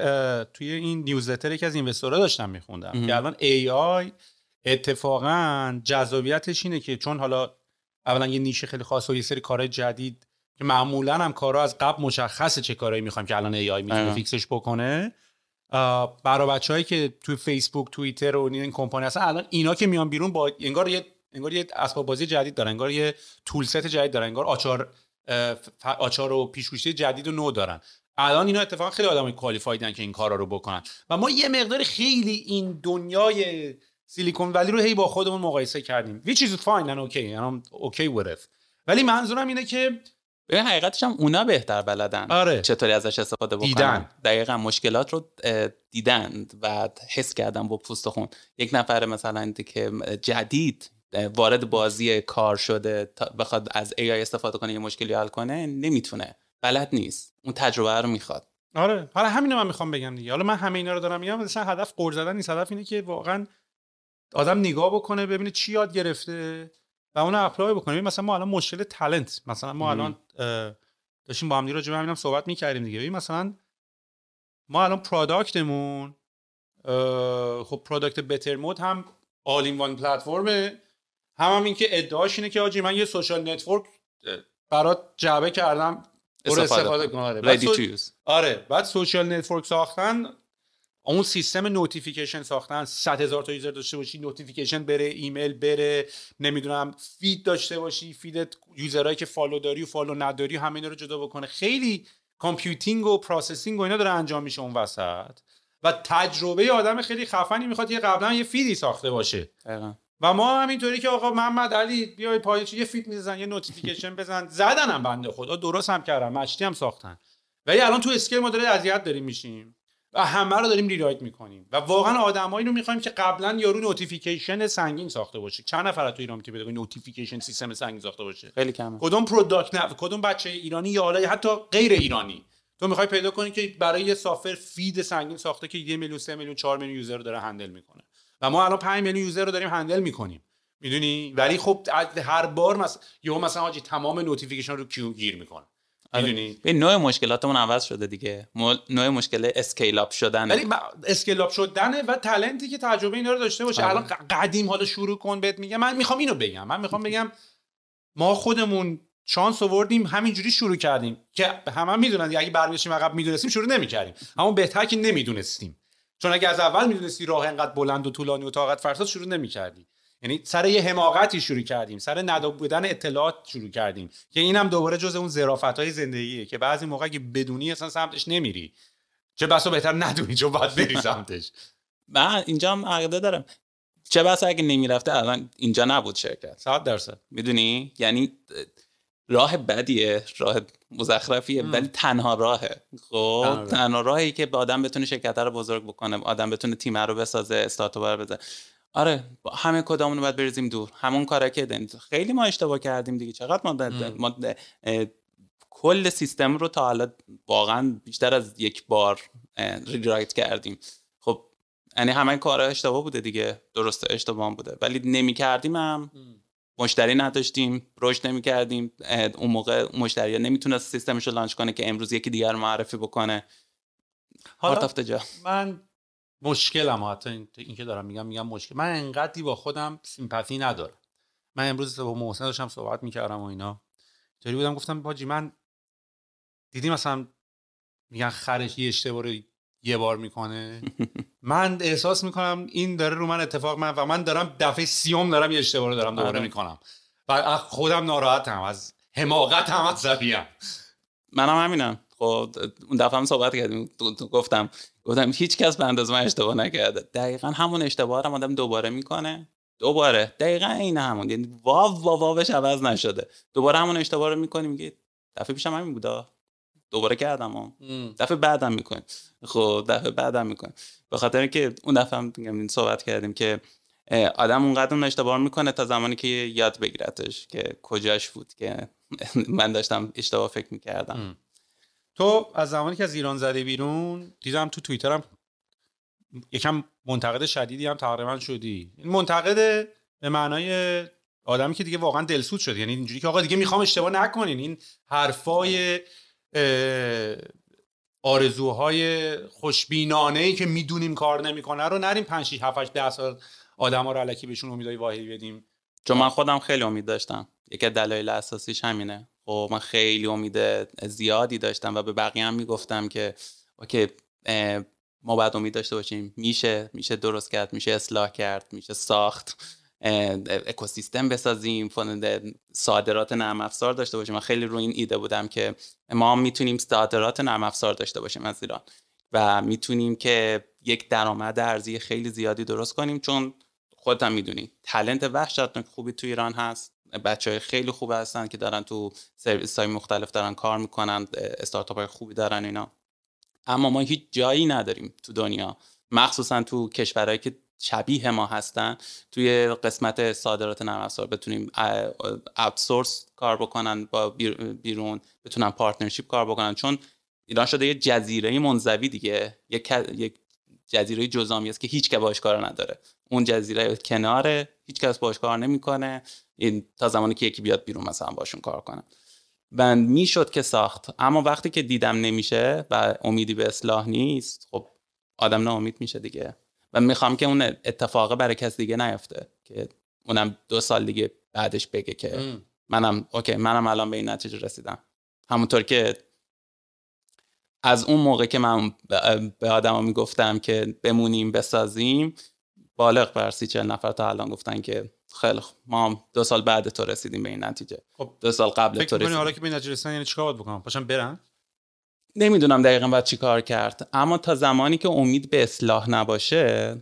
توی این نیوزلتر یکی از اینوستورها داشتم میخوندم که الان ای آی اتفاقا جذابیتش اینه که چون حالا اولا یه نیشه خیلی خاص و یه سری کارهای جدید که معمولا هم کارها از قبل مشخصه چه کارهایی میخوایم که الان ای آی میتونه فیکسش آره. بکنه برای هایی که توی فیسبوک توییتر و این کمپانی هستن الان اینا که میان بیرون با انگار یه انگار یه اسباب بازی جدید دارن انگار یه تول ست جدید دارن انگار آچار آچار و پیشگوشی جدید و نو دارن الان اینا اتفاقا خیلی آدمای کوالیفایدن که این کارا رو بکنن و ما یه مقدار خیلی این دنیای سیلیکون ولی رو هی با خودمون مقایسه کردیم which is fine and okay یعنی I'm okay with ولی منظورم اینه که به حقیقتش هم اونا بهتر بلدن آره. چطوری ازش استفاده بکنن دیدن. دقیقا مشکلات رو دیدند و حس کردن با پوست خون یک نفر مثلا که جدید وارد بازی کار شده بخواد از AI استفاده کنه یه مشکلی حل کنه نمیتونه بلد نیست اون تجربه رو میخواد آره حالا همینو من میخوام بگم دیگه حالا من همه اینا رو دارم میگم مثلا هدف قرض زدن نیست هدف اینه که واقعا آدم نگاه بکنه ببینه چی یاد گرفته و اون اپلای بکنه مثلا ما الان مشکل تلنت مثلا ما الان داشتیم با هم دیگه به همینم صحبت میکردیم دیگه مثلا ما الان پروداکتمون خب پروداکت بهتر مود هم آل این وان پلتفرمه هم, هم اینکه ادعاش اینه که آجی من یه سوشال نتورک برات جعبه کردم استفاده, استفاده کن آره آره. بعد سوشال نتورک ساختن اون سیستم نوتیفیکیشن ساختن 100 هزار تا یوزر داشته باشی نوتیفیکیشن بره ایمیل بره نمیدونم فید داشته باشی فیدت یوزرهایی که فالو داری و فالو نداری همه اینا رو جدا بکنه خیلی کامپیوتینگ و پروسسینگ و اینا داره انجام میشه اون وسط و تجربه آدم خیلی خفنی میخواد یه قبلا یه فیدی ساخته باشه و ما همینطوری که آقا محمد علی بیا پای یه فید میزنن یه نوتیفیکیشن بزن زدنم بنده خدا درست هم کردم مشتی هم ساختن ولی الان تو اسکیل ما داره اذیت داریم میشیم و همه رو داریم ریرایت میکنیم و واقعا آدمایی رو میخوایم که قبلا یارو نوتیفیکیشن سنگین ساخته باشه چند نفر تو ایران که بده نوتیفیکیشن سیستم سنگین ساخته باشه خیلی کمه کدوم پروداکت نه کدوم بچه ایرانی یا حالا حتی غیر ایرانی تو میخوای پیدا کنی که برای یه سافر فید سنگین ساخته که یه میلیون سه میلیون چهار میلیون یوزر رو داره هندل میکنه و ما الان 5 میلیون یوزر رو داریم هندل میکنیم میدونی ولی خب هر بار مثلا یهو مثلا تمام نوتیفیکیشن رو کیو گیر میکنه به آره. نوع مشکلاتمون عوض شده دیگه نوع مشکل اسکیل اپ شدن ولی اسکیل اپ شدنه و تالنتی که تجربه اینا رو داشته باشه آره. الان قدیم حالا شروع کن بهت میگم من میخوام اینو بگم من میخوام بگم ما خودمون شانس آوردیم همینجوری شروع کردیم که همه هم میدونن اگه برمیشیم عقب میدونستیم شروع نمیکردیم اما بهتر که نمیدونستیم چون اگه از اول میدونستی راه انقدر بلند و طولانی و طاقت فرساز شروع نمیکردی یعنی سر یه حماقتی شروع کردیم سر بودن اطلاعات شروع کردیم که اینم دوباره جز اون ظرافت های زندگیه که بعضی موقع که بدونی اصلا سمتش نمیری چه بسا بهتر ندونی چون باید بری سمتش من اینجا هم دارم چه بسا اگه نمیرفته الان اینجا نبود شرکت صد درصد میدونی یعنی راه بدیه راه مزخرفیه ولی تنها راهه خب تنها راهی که به آدم بتونه شرکت رو بزرگ بکنه آدم بتونه تیم رو بسازه استارتاپ بزنه آره همه کدامون باید بریزیم دور همون کارا که خیلی ما اشتباه کردیم دیگه چقدر ما, ما کل سیستم رو تا حالا واقعا بیشتر از یک بار ریرایت کردیم خب یعنی همه کارا اشتباه بوده دیگه درست اشتباه بوده ولی نمی کردیم هم مشتری نداشتیم رشد نمی کردیم اون موقع مشتری نمیتونست سیستمش رو لانچ کنه که امروز یکی دیگر معرفی بکنه حالا من مشکلم حتی اینکه دارم میگم میگم مشکل من انقدری با خودم سیمپاتی ندارم من امروز با محسن داشتم صحبت میکردم و اینا اینطوری بودم گفتم باجی من دیدی مثلا میگن خرش یه اشتباه یه بار میکنه *laughs* من احساس میکنم این داره رو من اتفاق من و من دارم دفعه سیوم دارم یه اشتباه دارم دوباره آره. میکنم و خودم ناراحتم از حماقتم از منم همینم خب اون دفعه هم صحبت کردیم گفتم گفتم هیچ کس به اندازه من اشتباه نکرده دقیقا همون اشتباه رو آدم دوباره میکنه دوباره دقیقا این همون یعنی واو واو واوش عوض نشده دوباره همون اشتباه رو میکنی میگی دفعه پیشم همین بودا دوباره کردم هم. دفعه بعدم میکنی خب دفعه بعدم میکنه. به خاطر اینکه اون دفعه هم این صحبت کردیم که آدم اونقدر اون اشتباه میکنه تا زمانی که یاد بگیرتش که کجاش بود که *laughs* من داشتم اشتباه فکر میکردم تو از زمانی که از ایران زده بیرون دیدم تو توییتر هم یکم منتقد شدیدی هم تقریبا شدی منتقد به معنای آدمی که دیگه واقعا دلسود شد یعنی اینجوری که آقا دیگه میخوام اشتباه نکنین این حرفای آرزوهای خوشبینانه ای که میدونیم کار نمیکنه رو نریم 5 6 7 8 10 سال آدما رو علکی بهشون امیدهای واحدی بدیم چون من خودم خیلی امید داشتم یکی دلایل اساسیش همینه خب من خیلی امید زیادی داشتم و به بقیه هم میگفتم که اوکی ما باید امید داشته باشیم میشه میشه درست کرد میشه اصلاح کرد میشه ساخت اکوسیستم بسازیم فند صادرات نرم افزار داشته باشیم من خیلی روی این ایده بودم که ما میتونیم صادرات نرم افزار داشته باشیم از ایران و میتونیم که یک درآمد ارزی خیلی زیادی درست کنیم چون خودم هم میدونی تلنت وحشتناک خوبی تو ایران هست بچه های خیلی خوب هستن که دارن تو سرویس های مختلف دارن کار میکنن استارتاپ های خوبی دارن اینا اما ما هیچ جایی نداریم تو دنیا مخصوصا تو کشورهایی که شبیه ما هستن توی قسمت صادرات نرم افزار بتونیم اوتسورس کار بکنن با بیرون بتونن پارتنرشیپ کار بکنن چون ایران شده یه جزیره منزوی دیگه یک جزیره جزامی است که هیچ که باش کار نداره اون جزیره کناره هیچ کس باش کار نمیکنه این تا زمانی که یکی بیاد بیرون مثلا باشون کار کنم و میشد که ساخت اما وقتی که دیدم نمیشه و امیدی به اصلاح نیست خب آدم ناامید میشه دیگه و میخوام که اون اتفاق برای کس دیگه نیفته که اونم دو سال دیگه بعدش بگه که منم اوکی منم الان به این نتیجه رسیدم همونطور که از اون موقع که من به آدما میگفتم که بمونیم بسازیم بالغ بر سی چل نفر تا الان گفتن که خیلی خوب، ما دو سال بعد تو رسیدیم به این نتیجه خب دو سال قبل تو رسیدیم حالا که به نتیجه رسیدن یعنی چیکار بکنم پاشم برن نمیدونم دقیقا باید چی کار کرد اما تا زمانی که امید به اصلاح نباشه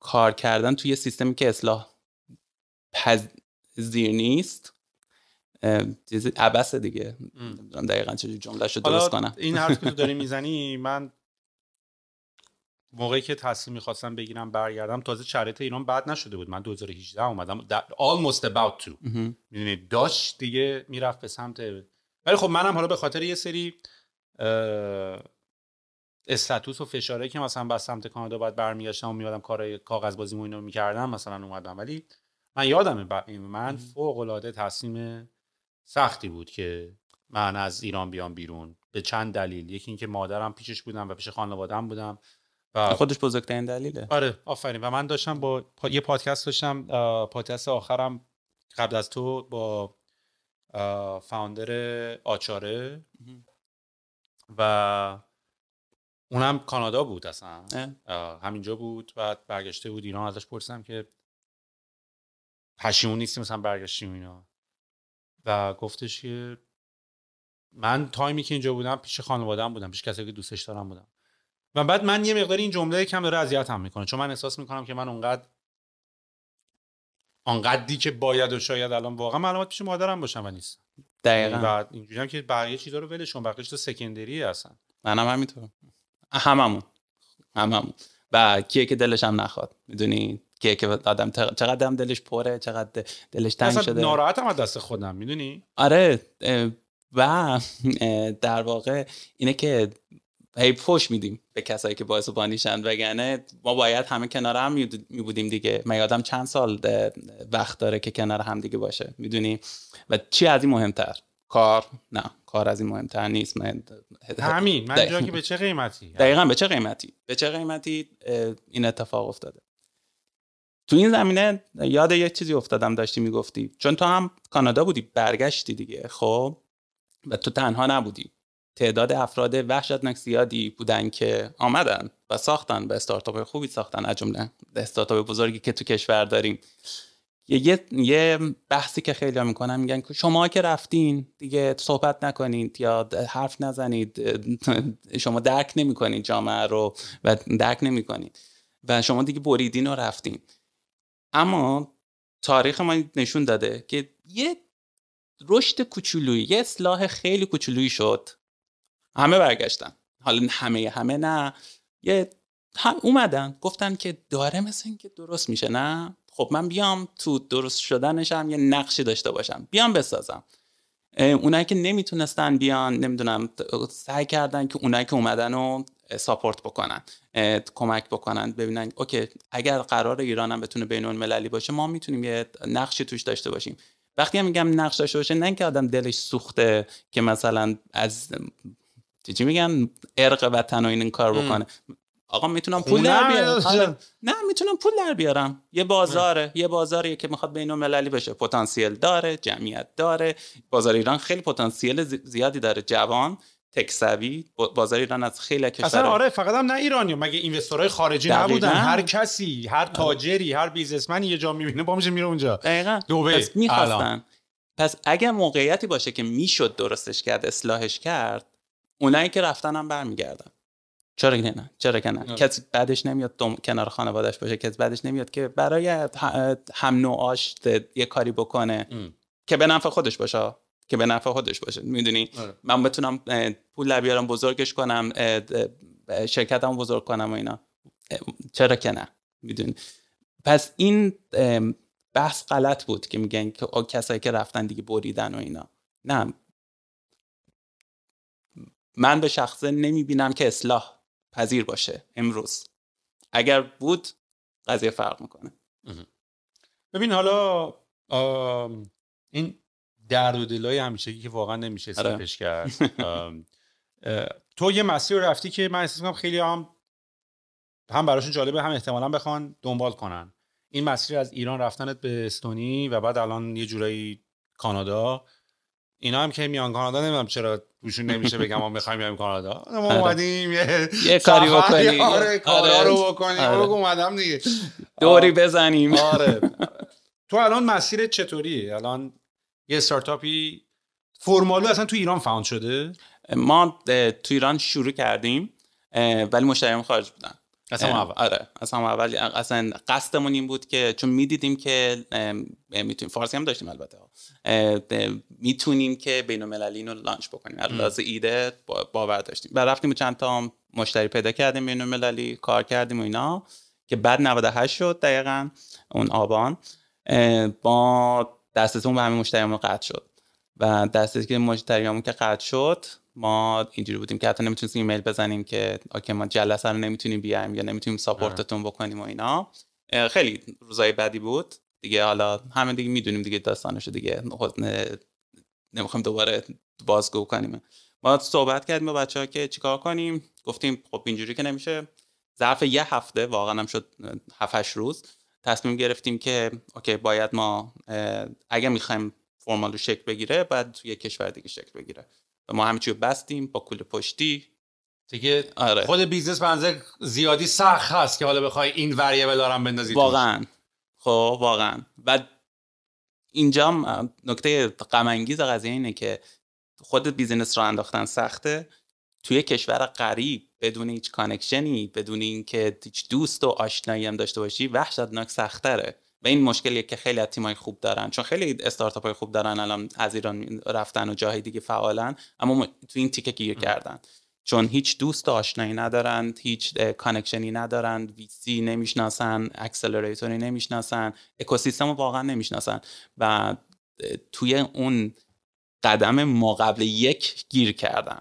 کار کردن توی سیستمی که اصلاح پذیر نیست چیز دیگه نمیدونم دقیقا چه جمله شد درست کنم این حرف که تو داری *laughs* میزنی من موقعی که تصمیم میخواستم بگیرم برگردم تازه شرایط ایران بد نشده بود من 2018 اومدم almost about to میدونی داشت دیگه میرفت به سمت ولی خب منم حالا به خاطر یه سری استاتوس و فشاره که مثلا به سمت کانادا باید برمیگشتم و میادم کارهای کاغذ بازی و اینو میکردم مثلا اومدم ولی من یادم من فوق العاده تصمیم سختی بود که من از ایران بیام بیرون به چند دلیل یکی اینکه مادرم پیشش بودم و پیش خانوادم بودم و بله. خودش بزرگترین دلیله آره آفرین و من داشتم با یه پادکست داشتم پادکست آخرم قبل از تو با فاوندر آچاره و اونم کانادا بود اصلا همینجا بود و برگشته بود ایران ازش پرسیدم که پشیمون نیستی مثلا برگشتیم اینا و گفتش که من تایمی که اینجا بودم پیش خانوادم بودم پیش کسی که دوستش دارم بودم و بعد من یه مقدار این جمله کم داره اذیتم میکنه چون من احساس میکنم که من اونقدر اونقدی که باید و شاید الان واقعا معلومات پیش مادرم باشم و نیست دقیقا یعنی و که بقیه چیزا رو ولشون بقیه تو سکندری هستن منم همینطور هممون هممون و کیه که دلش هم نخواد میدونی کیه که آدم چقدر هم دلش پره چقدر دلش تنگ شده ناراحتم از دست خودم میدونی آره و در واقع اینه که هی پوش میدیم به کسایی که باعث بانیشن وگرنه ما باید همه کنار هم می بودیم دیگه من یادم چند سال وقت داره که کنار هم دیگه باشه میدونی و چی از این مهمتر کار نه کار از این مهمتر نیست من همین من دقیقا. که به چه قیمتی دقیقا به چه قیمتی به چه قیمتی این اتفاق افتاده تو این زمینه یاد یه چیزی افتادم داشتی میگفتی چون تو هم کانادا بودی برگشتی دیگه خب و تو تنها نبودی تعداد افراد وحشتناک زیادی بودن که آمدن و ساختن به استارتاپ خوبی ساختن از جمله استارتاپ بزرگی که تو کشور داریم یه, یه بحثی که خیلی میکنم میگن که شما که رفتین دیگه صحبت نکنید یا حرف نزنید شما درک نمیکنید جامعه رو و درک نمیکنید و شما دیگه بریدین و رفتین اما تاریخ ما نشون داده که یه رشد کوچولویی یه اصلاح خیلی کوچولویی شد همه برگشتن حالا همه همه نه یه هم اومدن گفتن که داره مثل که درست میشه نه خب من بیام تو درست شدنش هم یه نقشی داشته باشم بیام بسازم اونایی که نمیتونستن بیان نمیدونم سعی کردن که اونایی که اومدن رو ساپورت بکنن کمک بکنن ببینن اوکی اگر قرار ایران هم بتونه بین المللی باشه ما میتونیم یه نقشی توش داشته باشیم وقتی هم میگم نقش داشته باشه نه اینکه آدم دلش سوخته که مثلا از چی میگن ارق وطن و این, کار بکنه آقا میتونم پول در بیارم آره. نه میتونم پول در بیارم یه بازاره یه بازاریه که میخواد بین المللی بشه پتانسیل داره جمعیت داره بازار ایران خیلی پتانسیل زیادی داره جوان تکسوی بازار ایران از خیلی کشور اصلا آره فقط هم نه ایرانی مگه اینوستورهای خارجی دقیقا. نبودن هر کسی هر آره. تاجری هر بیزنسمنی یه جا میبینه با میشه میره اونجا دقیقاً دبی پس پس اگر موقعیتی باشه که میشد درستش کرد اصلاحش کرد اونایی که رفتن هم برمیگردن چرا که نه چرا که نه بعدش نمیاد کنار خانوادهش باشه کسی بعدش نمیاد که برای هم نوعاش یه کاری بکنه که به نفع خودش باشه که به نفع خودش باشه میدونی آره. من بتونم پول لبیارم بزرگش کنم شرکتم بزرگ کنم و اینا چرا که نه میدونی پس این بحث غلط بود که میگن که کسایی که رفتن دیگه بریدن و اینا نه من به شخصه نمی بینم که اصلاح پذیر باشه امروز اگر بود قضیه فرق میکنه ببین حالا این درد و دلای همیشگی که واقعا نمیشه آره. سپش کرد *laughs* تو یه مسیر رفتی که من احساس میکنم خیلی هم هم براشون جالبه هم احتمالا بخوان دنبال کنن این مسیر از ایران رفتنت به استونی و بعد الان یه جورایی کانادا اینا هم که میان کانادا نمیدونم چرا گوشون نمیشه *laughs* بگم ما میخوایم بیایم کانادا ما آره. اومدیم یه کاری بکنیم آره, آره. بکنیم آره. اومدم دیگه دوری بزنیم آره *laughs* تو الان مسیر چطوری الان یه استارتاپی فرمالو اصلا تو ایران فاوند شده ما تو ایران شروع کردیم ولی مشتریم خارج بودن از آره از اصلا قصدمون این بود که چون میدیدیم که میتونیم فارسی هم داشتیم البته میتونیم که بین المللی رو لانچ بکنیم از ایده باور داشتیم و رفتیم چند تا مشتری پیدا کردیم بین المللی کار کردیم و اینا که بعد 98 شد دقیقا اون آبان با دستتون به همین مشتریمون قطع شد و دسترسی که مشتریامون که قطع شد ما اینجوری بودیم که حتی نمیتونستیم ایمیل بزنیم که اوکی ما جلسه رو نمیتونیم بیایم یا نمیتونیم ساپورتتون بکنیم و اینا خیلی روزای بدی بود دیگه حالا همه دیگه میدونیم دیگه داستانش دیگه خب، نمیخوایم دوباره بازگو کنیم ما صحبت کردیم با بچه ها که چیکار کنیم گفتیم خب اینجوری که نمیشه ظرف یه هفته واقعا هم شد هفتش روز تصمیم گرفتیم که اوکی باید ما اگه میخوایم فرمال رو شکل بگیره بعد توی کشور دیگه شکل بگیره ما همه چیو بستیم با کل پشتی دیگه آره. خود بیزنس منزه زیادی سخت هست که حالا بخوای این وریه هم بندازی واقعا خب واقعا و اینجا نکته غم انگیز قضیه اینه که خود بیزنس رو انداختن سخته توی کشور غریب بدون هیچ کانکشنی بدون اینکه هیچ دوست و آشنایی هم داشته باشی وحشتناک سختره و این مشکلیه که خیلی از تیمای خوب دارن چون خیلی استارتاپ های خوب دارن الان از ایران رفتن و جاهای دیگه فعالن اما تو این تیکه گیر کردن چون هیچ دوست آشنایی ندارند هیچ کانکشنی ندارند سی نمیشناسن اکسلراتوری نمیشناسن اکوسیستم رو واقعا نمیشناسن و توی اون قدم ما قبل یک گیر کردن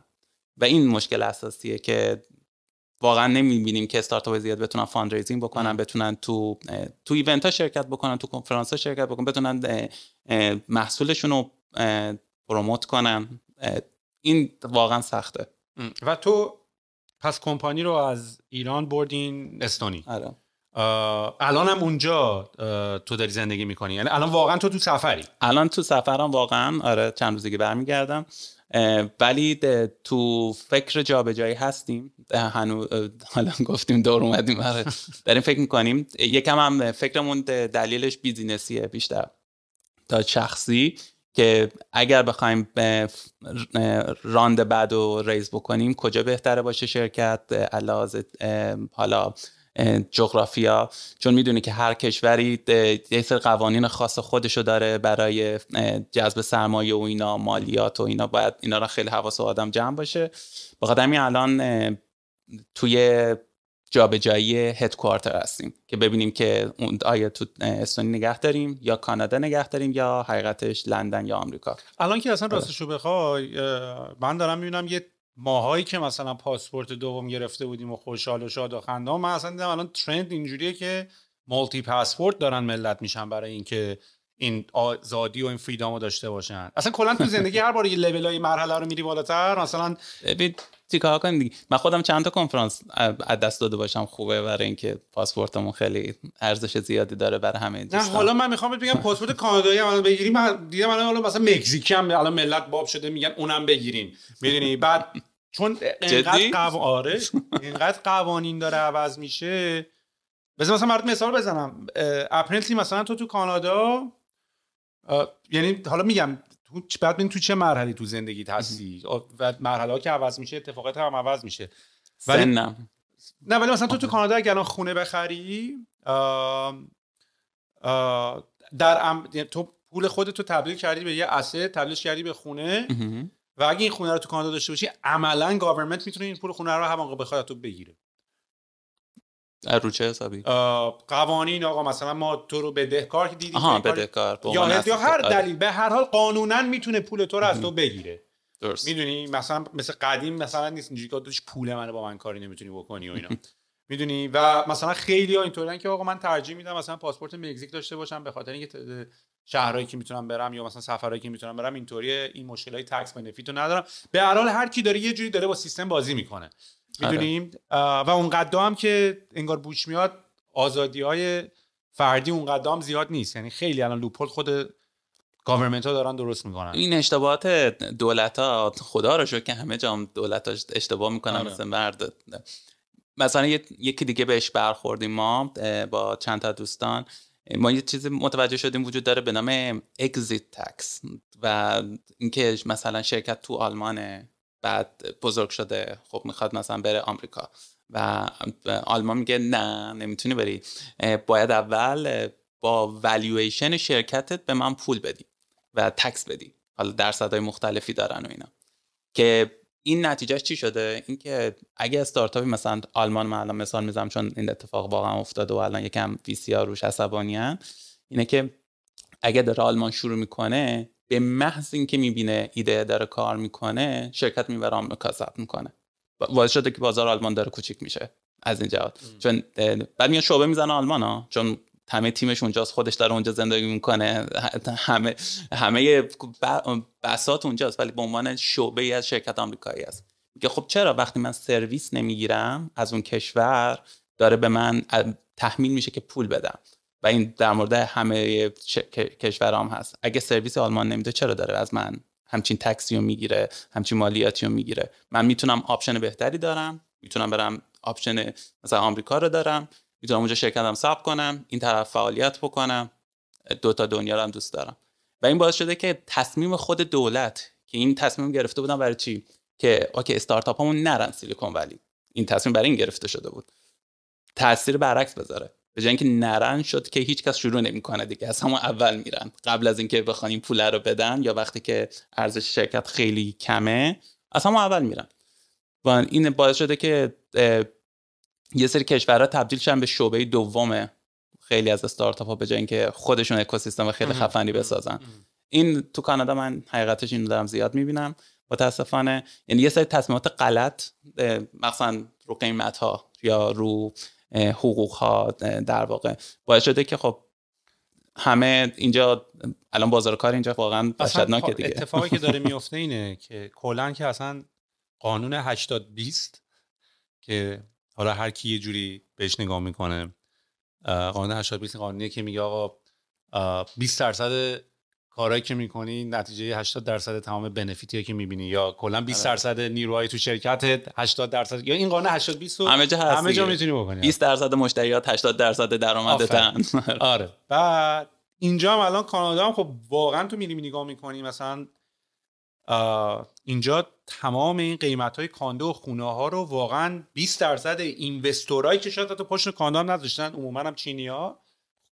و این مشکل اساسیه که واقعا نمیبینیم که استارتاپ زیاد بتونن فاندریزینگ بکنن بتونن تو تو ایونت ها شرکت بکنن تو کنفرانس ها شرکت بکنن بتونن محصولشون رو پروموت کنن این واقعا سخته و تو پس کمپانی رو از ایران بردین استونی آره. الان هم اونجا تو داری زندگی میکنی یعنی الان واقعا تو تو سفری الان تو سفرم واقعا آره چند روز دیگه برمیگردم ولی تو فکر جابجایی هستیم هنوز حالا گفتیم دور اومدیم آره. داریم فکر میکنیم یکم هم فکرمون دلیلش بیزینسیه بیشتر تا شخصی که اگر بخوایم راند بعد و ریز بکنیم کجا بهتره باشه شرکت علاوه حالا جغرافیا چون میدونی که هر کشوری یه سری قوانین خاص خودشو داره برای جذب سرمایه و اینا مالیات و اینا باید اینا را خیلی حواس و آدم جمع باشه با قدمی الان توی جابجایی هدکوارتر هستیم که ببینیم که آیا تو استونی نگه داریم یا کانادا نگه داریم یا حقیقتش لندن یا آمریکا الان که اصلا آره. راستشو بخوای من دارم میبینم یه ماهایی که مثلا پاسپورت دوم گرفته بودیم و خوشحال و شاد و خندام من اصلا دیدم الان ترند اینجوریه که مالتی پاسپورت دارن ملت میشن برای اینکه این آزادی و این فریدامو داشته باشن اصلا کلا تو زندگی هر بار یه لول های مرحله رو میری بالاتر مثلا ببین چیکار کنیم دیگه من خودم چند تا کنفرانس از دست داده باشم خوبه برای اینکه پاسپورتمون خیلی ارزش زیادی داره برای همه دوستان حالا من میخوام بگم پاسپورت کانادایی الان بگیریم دیدم الان مثلا مکزیکی هم الان ملت باب شده میگن اونم بگیرین میدونی بعد چون اینقدر قو... آره *laughs* اینقدر قوانین داره عوض میشه بذار مثلا برات مثال بزنم اپرنتلی مثلا تو تو کانادا یعنی حالا میگم تو بعد تو چه مرحله تو زندگیت هستی و مرحله که عوض میشه اتفاقات هم عوض میشه ولی نه. نه ولی مثلا تو تو کانادا اگر الان خونه بخری در ام... تو پول خودتو تبدیل کردی به یه اسه تبدیل کردی به خونه و اگه این خونه رو تو کانادا داشته باشی عملا گاورمنت میتونه این پول خونه رو همون بخواد تو بگیره رو چه حسابی قوانین آقا مثلا ما تو رو بدهکار که دیدی آها بدهکار یا, یا هر آره. دلیل به هر حال قانونا میتونه پول تو رو از تو بگیره درست میدونی مثلا مثل قدیم مثلا نیست اینجوری که پول منو با من کاری نمیتونی بکنی و اینا *laughs* میدونی و مثلا خیلی ها اینطورن که آقا من ترجیح میدم مثلا پاسپورت مکزیک داشته باشم به خاطر اینکه شهرهایی که میتونم برم یا مثلا سفرهایی که میتونم برم اینطوری این مشکل های تکس بنفیت رو ندارم به هر حال هر کی داره یه جوری داره با سیستم بازی میکنه میدونیم آره. و اون قدام که انگار بوش میاد آزادی های فردی اون قدام زیاد نیست یعنی خیلی الان لوپول خود گاورمنت ها دارن درست میکنن این اشتباهات دولت ها خدا رو شکر که همه جام دولت ها اشتباه میکنن آره. مرد مثلا یکی دیگه بهش برخوردیم ما با چند تا دوستان ما یه چیز متوجه شدیم وجود داره به نام اگزیت تکس و اینکه مثلا شرکت تو آلمانه بعد بزرگ شده خب میخواد مثلا بره آمریکا و آلمان میگه نه نمیتونی بری باید اول با والویشن شرکتت به من پول بدی و تکس بدی حالا درصدهای مختلفی دارن و اینا که این نتیجهش چی شده اینکه اگه استارتاپی مثلا آلمان من الان مثال میزنم چون این اتفاق واقعا افتاده و الان یکم ویسی ها روش عصبانیان اینه که اگه داره آلمان شروع میکنه به محض اینکه میبینه ایده داره کار میکنه شرکت میبره آمریکا ثبت میکنه واضح شده که بازار آلمان داره کوچیک میشه از این جهات چون بعد میاد شعبه میزنه آلمان ها چون همه تیمش اونجاست خودش داره اونجا زندگی میکنه همه همه بسات اونجاست ولی به عنوان شعبه ای از شرکت آمریکایی است میگه خب چرا وقتی من سرویس نمیگیرم از اون کشور داره به من تحمیل میشه که پول بدم و این در مورد همه کشورام هست اگه سرویس آلمان نمیده چرا داره از من همچین تکسی رو میگیره همچین مالیاتی رو میگیره من میتونم آپشن بهتری دارم میتونم برم آپشن مثلا آمریکا رو دارم میتونم اونجا شرکتم ثبت کنم این طرف فعالیت بکنم دو تا دنیا رو هم دوست دارم و این باعث شده که تصمیم خود دولت که این تصمیم گرفته بودم برای چی که اوکی استارتاپ همون نرن سیلیکون ولی این تصمیم برای این گرفته شده بود تاثیر برعکس بذاره به جای اینکه نرن شد که هیچکس شروع نمیکنه دیگه از همون اول میرن قبل از اینکه بخوان این رو بدن یا وقتی که ارزش شرکت خیلی کمه از همون اول میرن و این باعث شده که یه سری کشورها تبدیل شدن به شعبه دوم خیلی از استارتاپ ها به جای اینکه خودشون اکوسیستم خیلی خفنی بسازن این تو کانادا من حقیقتش اینو دارم زیاد میبینم متاسفانه یعنی یه سری تصمیمات غلط مثلا رو قیمت ها یا رو حقوق ها در واقع باعث شده که خب همه اینجا الان بازار کار اینجا واقعا وحشتناکه دیگه اتفاقی که داره *laughs* میفته اینه که کلا که اصلا قانون 80 20 که حالا آره، هر کی یه جوری بهش نگاه میکنه قانون 80 20 قانونیه که میگه آقا 20 درصد کارهایی که میکنی نتیجه 80 درصد تمام بنفیتی که میبینی یا کلا 20 آره. درصد نیروهای تو شرکتت 80 درصد یا این قانون 80 20 همه جا هست همه جا میتونی بکنی 20 درصد مشتریات 80 درصد درآمدتن *laughs* آره بعد اینجا هم الان کانادا هم خب واقعا تو میری نگاه میکنی مثلا اینجا تمام این قیمت های کاندو و خونه ها رو واقعا 20 درصد اینوستورایی که شاید تو پشت کاندو هم نداشتن عموما هم چینی ها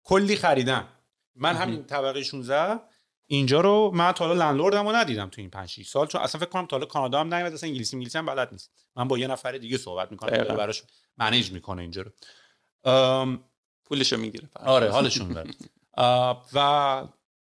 کلی خریدن من همین طبقه 16 اینجا رو من تا حالا لندلوردم هم ندیدم تو این 5 6 سال چون اصلا فکر کنم تا حالا کانادا هم نیومد اصلا انگلیسی انگلیسی هم بلد نیست من با یه نفر دیگه صحبت میکنم براش منیج میکنه اینجا رو ام... پولشو میگیره آره حالشون بره *laughs* و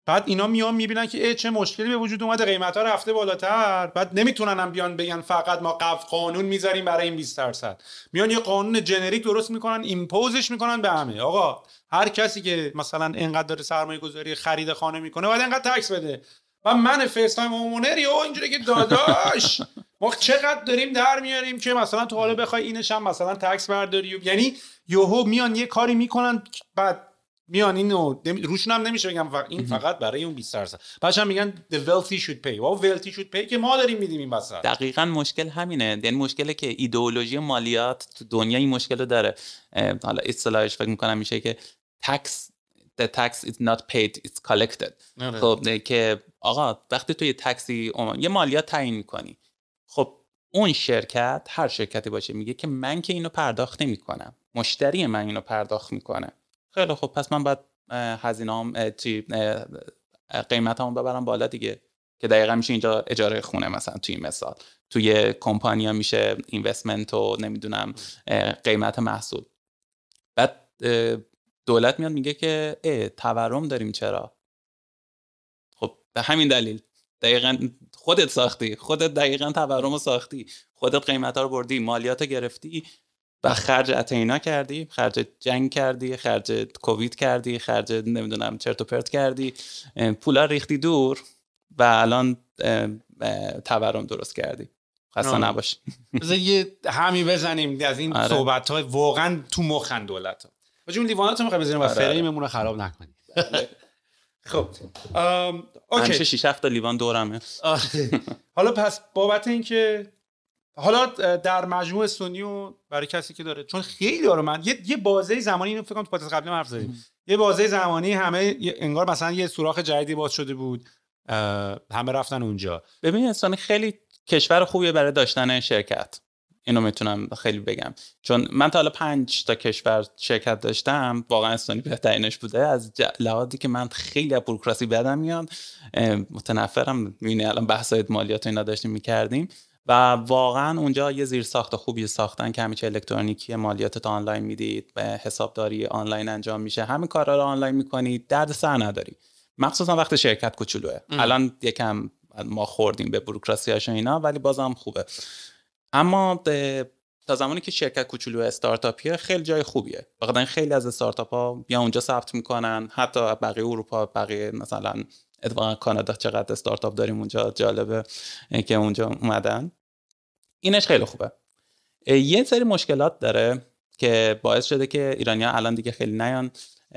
بعد اینا میان میبینن که چه مشکلی به وجود اومده قیمت ها رفته بالاتر بعد نمیتونن هم بیان بگن فقط ما قانون میذاریم برای این 20 درصد میان یه قانون جنریک درست میکنن ایمپوزش میکنن به همه آقا هر کسی که مثلا اینقدر داره سرمایه گذاری خرید خانه میکنه باید اینقدر تکس بده و من فرست تایم اومونری او اینجوری که داداش ما چقدر داریم در میاریم که مثلا تو حالا بخوای اینش هم مثلا تکس برداری یعنی یهو میان یه کاری میکنن بعد میان اینو روشون هم نمیشه بگم این فقط برای اون 20 درصد بعدش میگن the wealthy should pay و wealthy should pay که ما داریم میدیم این وسط دقیقا مشکل همینه یعنی مشکلی که ایدئولوژی مالیات تو دنیا این مشکل رو داره حالا اصطلاحش فکر میکنم میشه که tax the tax is not paid it's collected آره. خب که آقا وقتی تو یه تکسی یه مالیات تعیین میکنی خب اون شرکت هر شرکتی باشه میگه که من که اینو پرداخت نمیکنم مشتری من اینو پرداخت میکنه خیلی خب پس من باید هم چی قیمتمو ببرم بالا دیگه که دقیقا میشه اینجا اجاره خونه مثلا توی این مثال توی کمپانیا میشه اینوستمنت و نمیدونم قیمت محصول بعد دولت میاد میگه که اه تورم داریم چرا خب به همین دلیل دقیقا خودت ساختی خودت دقیقا تورم رو ساختی خودت قیمت ها رو بردی مالیات رو گرفتی و خرج اتینا کردی خرج جنگ کردی خرج کووید کردی خرج نمیدونم چرت و پرت کردی پولا ریختی دور و الان تورم درست کردی خسته نباشی *laughs* بذار یه همی بزنیم از این آره. صحبت های واقعا تو مخن دولت ها باشه لیوانات رو بزنیم و آره، آره. فریممون رو خراب نکنیم بله. *laughs* خب اوکی همیشه 6 تا لیوان دورمه *laughs* حالا پس بابت اینکه حالا در مجموع سونیو برای کسی که داره چون خیلی داره من یه, بازه زمانی اینو فکر کنم تو پادکست قبلی حرف زدیم یه بازه زمانی همه انگار مثلا یه سوراخ جدیدی باز شده بود همه رفتن اونجا ببین انسان خیلی کشور خوبیه برای داشتن شرکت اینو میتونم خیلی بگم چون من تا حالا پنج تا کشور شرکت داشتم واقعا استونی بهترینش بوده از لحاظی که من خیلی از بروکراسی بدم میاد متنفرم میبینی الان بحث مالیات اینا داشتیم میکردیم و واقعا اونجا یه زیر خوبی ساختن که همیچه الکترونیکی مالیاتت آنلاین میدید به حسابداری آنلاین انجام میشه همین کارا رو آنلاین میکنید درد سر نداری مخصوصا وقت شرکت کوچولوه الان یکم ما خوردیم به بروکراسی و اینا ولی بازم خوبه اما تا زمانی که شرکت کوچولو استارتاپیه خیلی جای خوبیه واقعا خیلی از استارتاپ ها یا اونجا ثبت میکنن حتی بقیه اروپا بقیه مثلا اتفاقا کانادا چقدر استارتاپ داریم اونجا جالبه که اونجا اومدن اینش خیلی خوبه یه سری مشکلات داره که باعث شده که ایرانیا الان دیگه خیلی نیان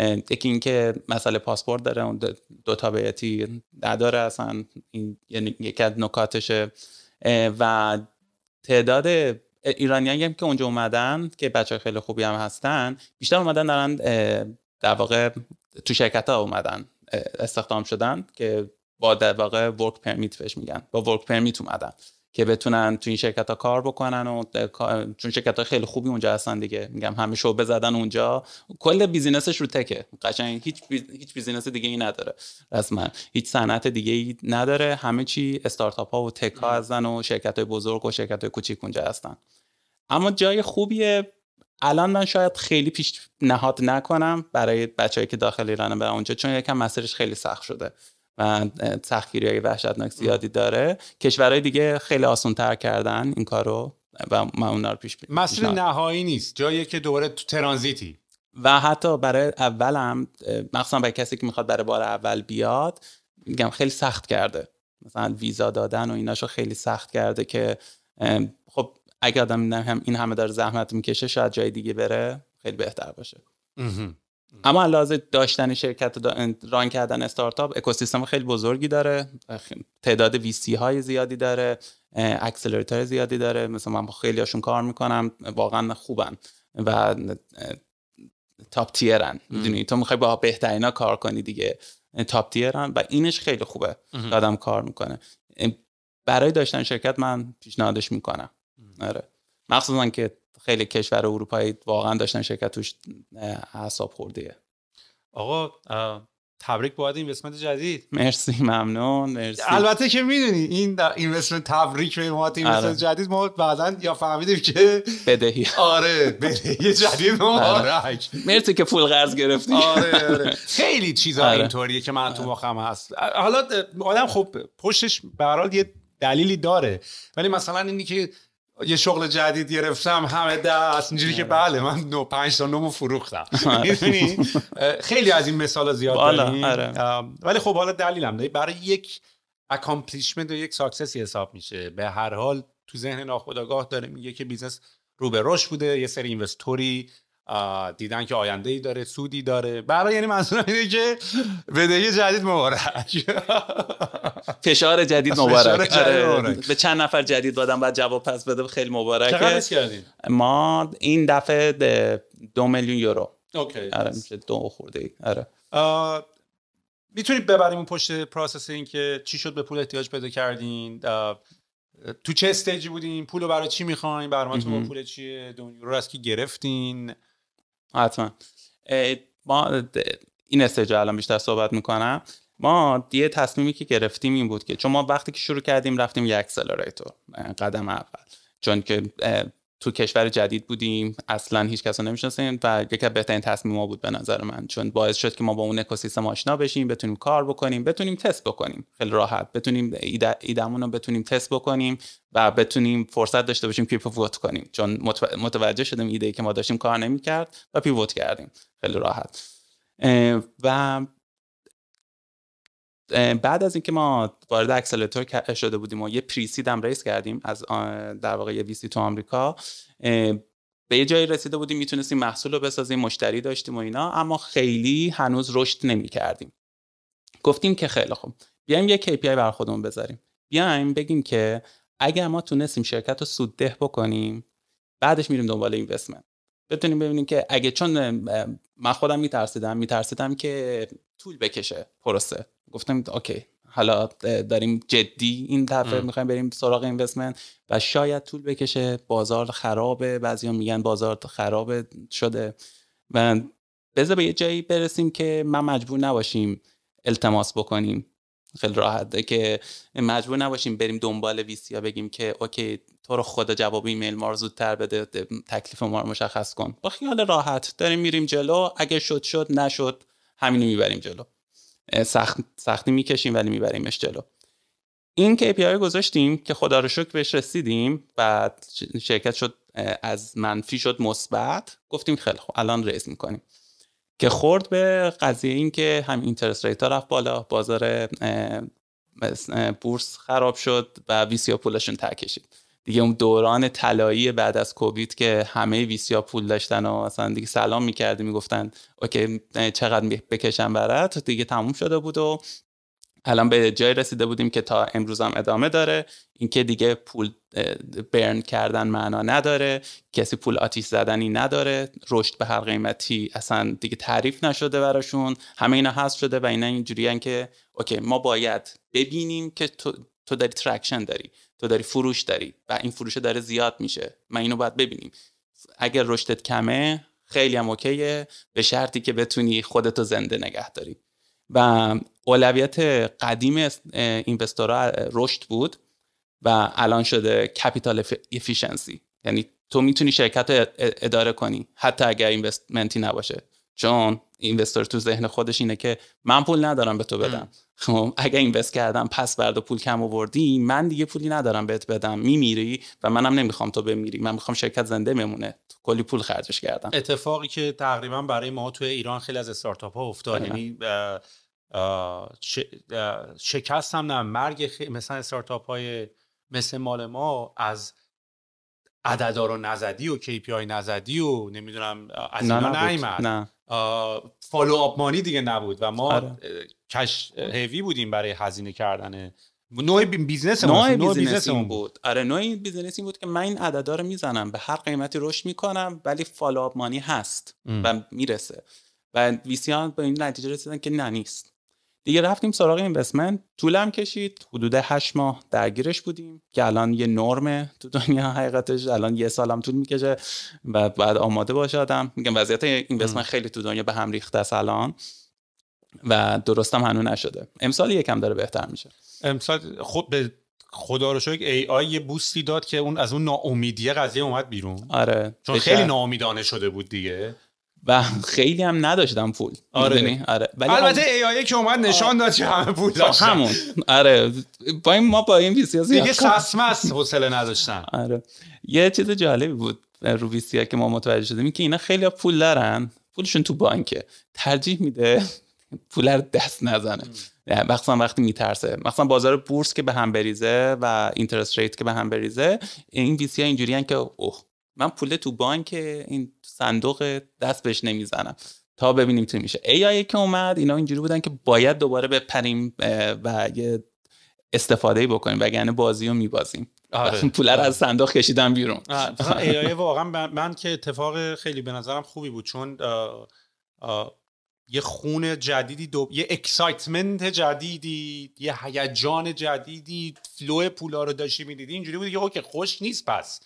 یکی اینکه مسئله پاسپورت داره اون دو بیتی نداره اصلا این یعنی یکی از نکاتشه و تعداد ایرانیایی هم که اونجا اومدن که بچه خیلی خوبی هم هستن بیشتر اومدن دارن در واقع تو شرکت ها اومدن استخدام شدن که با در واقع ورک پرمیت بهش میگن با ورک پرمیت اومدن که بتونن تو این شرکت ها کار بکنن و چون شرکت ها خیلی خوبی اونجا هستن دیگه میگم همه شعبه زدن اونجا کل بیزینسش رو تکه قشنگ هیچ هیچ بیزینس دیگه ای نداره رسما هیچ صنعت دیگه ای نداره همه چی استارتاپ ها و تک ها هستن و شرکت های بزرگ و شرکت های کوچیک اونجا هستن اما جای خوبیه الان من شاید خیلی پیش نهاد نکنم برای بچههایی که داخل ایران به اونجا چون یکم مسیرش خیلی سخت شده و تخفیری های وحشتناک زیادی داره کشورهای دیگه خیلی آسان تر کردن این کارو و من اونا رو پیش مسیر نهایی نیست جایی که دوره تو ترانزیتی و حتی برای اولم مخصوصا برای کسی که میخواد برای بار اول بیاد میگم خیلی سخت کرده مثلا ویزا دادن و ایناشو خیلی سخت کرده که اگه آدم این این همه داره زحمت میکشه شاید جای دیگه بره خیلی بهتر باشه اما لازم داشتن شرکت ران کردن استارتاپ اکوسیستم خیلی بزرگی داره تعداد ویسی های زیادی داره اکسلراتور زیادی داره مثلا من با خیلی هاشون کار میکنم واقعا خوبن و تاپ تیرن میدونی تو میخوای با بهترینا کار کنی دیگه تاپ تیرن و اینش خیلی خوبه آدم کار میکنه برای داشتن شرکت من پیشنهادش میکنم آره مخصوصا که خیلی کشور اروپایی واقعا داشتن شرکت توش حساب خوردیه آقا تبریک باید اینوستمنت جدید مرسی ممنون مرسی البته که میدونی این اینوستمنت تبریک به ما اینوستمنت آره. جدید ما بعدا یا فهمیدیم که بدهی *laughs* آره بدهی جدید ما آره. مرسی که پول قرض گرفتی آره, آره. *laughs* خیلی چیزا آره. اینطوریه که من تو آره. مخم هست حالا آدم خب پشتش به یه دلیلی داره ولی مثلا اینی که یه شغل جدید گرفتم همه دست اینجوری که بله, بله، من نو پنج تا نومو فروختم *laughs* آره. خیلی از این مثال زیاد داریم آره. ولی خب حالا هم داری برای یک اکامپلیشمنت و یک ساکسسی حساب میشه به هر حال تو ذهن ناخودآگاه داره میگه که بیزنس رو به رشد بوده یه سری اینوستوری دیدن که آینده ای داره سودی داره برای بله، یعنی منظورم اینه که بدهی جدید مبارک *laughs* فشار جدید آره، مبارک به چند نفر جدید دادم بعد جواب پس بده خیلی مبارک ما این دفعه دو میلیون یورو اوکی آره میشه دو خورده آره میتونید اون پشت پروسس این که چی شد به پول احتیاج پیدا کردین تو چه استیجی بودین پول رو برای چی میخواین برنامه‌تون پول چیه دو یورو از کی گرفتین حتما ما این استیجا الان بیشتر صحبت میکنم ما دیگه تصمیمی که گرفتیم این بود که چون ما وقتی که شروع کردیم رفتیم یک اکسلراتور قدم اول چون که تو کشور جدید بودیم اصلا هیچ کس رو و یکی از بهترین تصمیم ما بود به نظر من چون باعث شد که ما با اون اکوسیستم آشنا بشیم بتونیم کار بکنیم بتونیم تست بکنیم خیلی راحت بتونیم ایده، رو بتونیم تست بکنیم و بتونیم فرصت داشته باشیم که پیوت کنیم چون متوجه شدیم ایده ای که ما داشتیم کار نمیکرد و پیوت کردیم خیلی راحت و بعد از اینکه ما وارد اکسلراتور شده بودیم و یه پریسید هم ریس کردیم از در واقع یه ویسی تو آمریکا به یه جایی رسیده بودیم میتونستیم محصول رو بسازیم مشتری داشتیم و اینا اما خیلی هنوز رشد کردیم گفتیم که خیلی خوب بیایم یه KPI بر خودمون بذاریم بیایم بگیم که اگر ما تونستیم شرکت رو سودده بکنیم بعدش میریم دنبال اینوستمنت بتونیم ببینیم که اگه چون من خودم میترسیدم میترسیدم که طول بکشه پروسه گفتم اوکی حالا داریم جدی این دفعه میخوایم بریم سراغ اینوستمنت و شاید طول بکشه بازار خرابه بعضیا میگن بازار خراب شده و بذار به یه جایی برسیم که ما مجبور نباشیم التماس بکنیم خیلی راحته که مجبور نباشیم بریم دنبال ویسیا بگیم که اوکی تو رو خدا جواب ایمیل ما رو زودتر بده تکلیف ما رو مشخص کن با خیال راحت داریم میریم جلو اگه شد شد نشد همینو میبریم جلو سخت سختی میکشیم ولی میبریمش جلو این KPI گذاشتیم که خدا رو شکر بهش رسیدیم بعد شرکت شد از منفی شد مثبت گفتیم خیلی خوب الان ریز میکنیم که خورد به قضیه این که هم اینترست ریت ها رفت بالا بازار بورس خراب شد و ویسیو پولشون تکشید دیگه اون دوران طلایی بعد از کووید که همه ویسیا پول داشتن و اصلا دیگه سلام میکردی میگفتن اوکی چقدر بکشم برات دیگه تموم شده بود و الان به جای رسیده بودیم که تا امروز هم ادامه داره اینکه دیگه پول برن کردن معنا نداره کسی پول آتیش زدنی نداره رشد به هر قیمتی اصلا دیگه تعریف نشده براشون همه اینا هست شده و اینا اینجورین که اوکی ما باید ببینیم که تو, تو داری ترکشن داری تو داری فروش داری و این فروش داره زیاد میشه من اینو باید ببینیم اگر رشدت کمه خیلی هم اوکیه به شرطی که بتونی خودتو زنده نگه داری و اولویت قدیم اینوستورها رشد بود و الان شده کپیتال افیشنسی یعنی تو میتونی شرکت اداره کنی حتی اگر اینوستمنتی نباشه چون اینوستر تو ذهن خودش اینه که من پول ندارم به تو بدم خب اگه اینوست کردم پس بردا پول کم آوردی من دیگه پولی ندارم بهت بدم میمیری و منم نمیخوام تو بمیری من میخوام شرکت زنده بمونه کلی پول خرجش کردم اتفاقی که تقریبا برای ما تو ایران خیلی از استارتاپ ها افتاد بله. یعنی شکست هم نه مرگ خی... مثلا استارتاپ های مثل مال ما از عددا رو نزدی و KPI نزدی و نمیدونم از اینا نه فالو آپ مانی دیگه نبود و ما آره. کش هیوی بودیم برای هزینه کردن نوع بیزنس نوع بیزنس بود. بود آره نوع بیزنس این بود که من این عددا رو میزنم به هر قیمتی رشد میکنم ولی فالو آپ مانی هست و میرسه و ویسیان به این نتیجه رسیدن که نه نیست دیگه رفتیم سراغ اینوستمنت طولم کشید حدود 8 ماه درگیرش بودیم که الان یه نرمه تو دنیا حقیقتش الان یه سالم طول میکشه و بعد آماده آدم، میگم وضعیت اینوستمنت خیلی تو دنیا به هم ریخته است الان و درستم هنوز نشده امسال یکم داره بهتر میشه امسال خود خب به خدا رو ای آی یه بوستی داد که اون از اون ناامیدیه قضیه اومد بیرون آره چون خیلی ناامیدانه شده بود دیگه و خیلی هم نداشتم پول آره آره ولی البته ای خب- که اومد نشان داد چه همه پول داشتن همون آره با این ما با این ویسی دیگه سسمس حوصله نداشتن آره یه چیز جالبی بود رو ویسی که ما متوجه شدیم که اینا خیلی پول دارن پولشون تو بانکه ترجیح میده پول دست نزنه مخصوصا وقتی میترسه مثلا بازار بورس که به هم بریزه و اینترست ریت که به هم بریزه این ویسی ها که اوه من پول تو بانک این صندوق دست بهش نمیزنم تا ببینیم چی میشه آیه که اومد اینا اینجوری بودن که باید دوباره بپریم و یه استفاده بکنیم وگرنه بازی رو میبازیم آره. *laughs* رو از صندوق کشیدم بیرون آی واقعا من, که اتفاق خیلی به نظرم خوبی بود چون یه خون جدیدی دو... یه اکسایتمنت جدیدی یه هیجان جدیدی فلو پولا رو داشتی میدیدی اینجوری بود که اوکی خوش نیست پس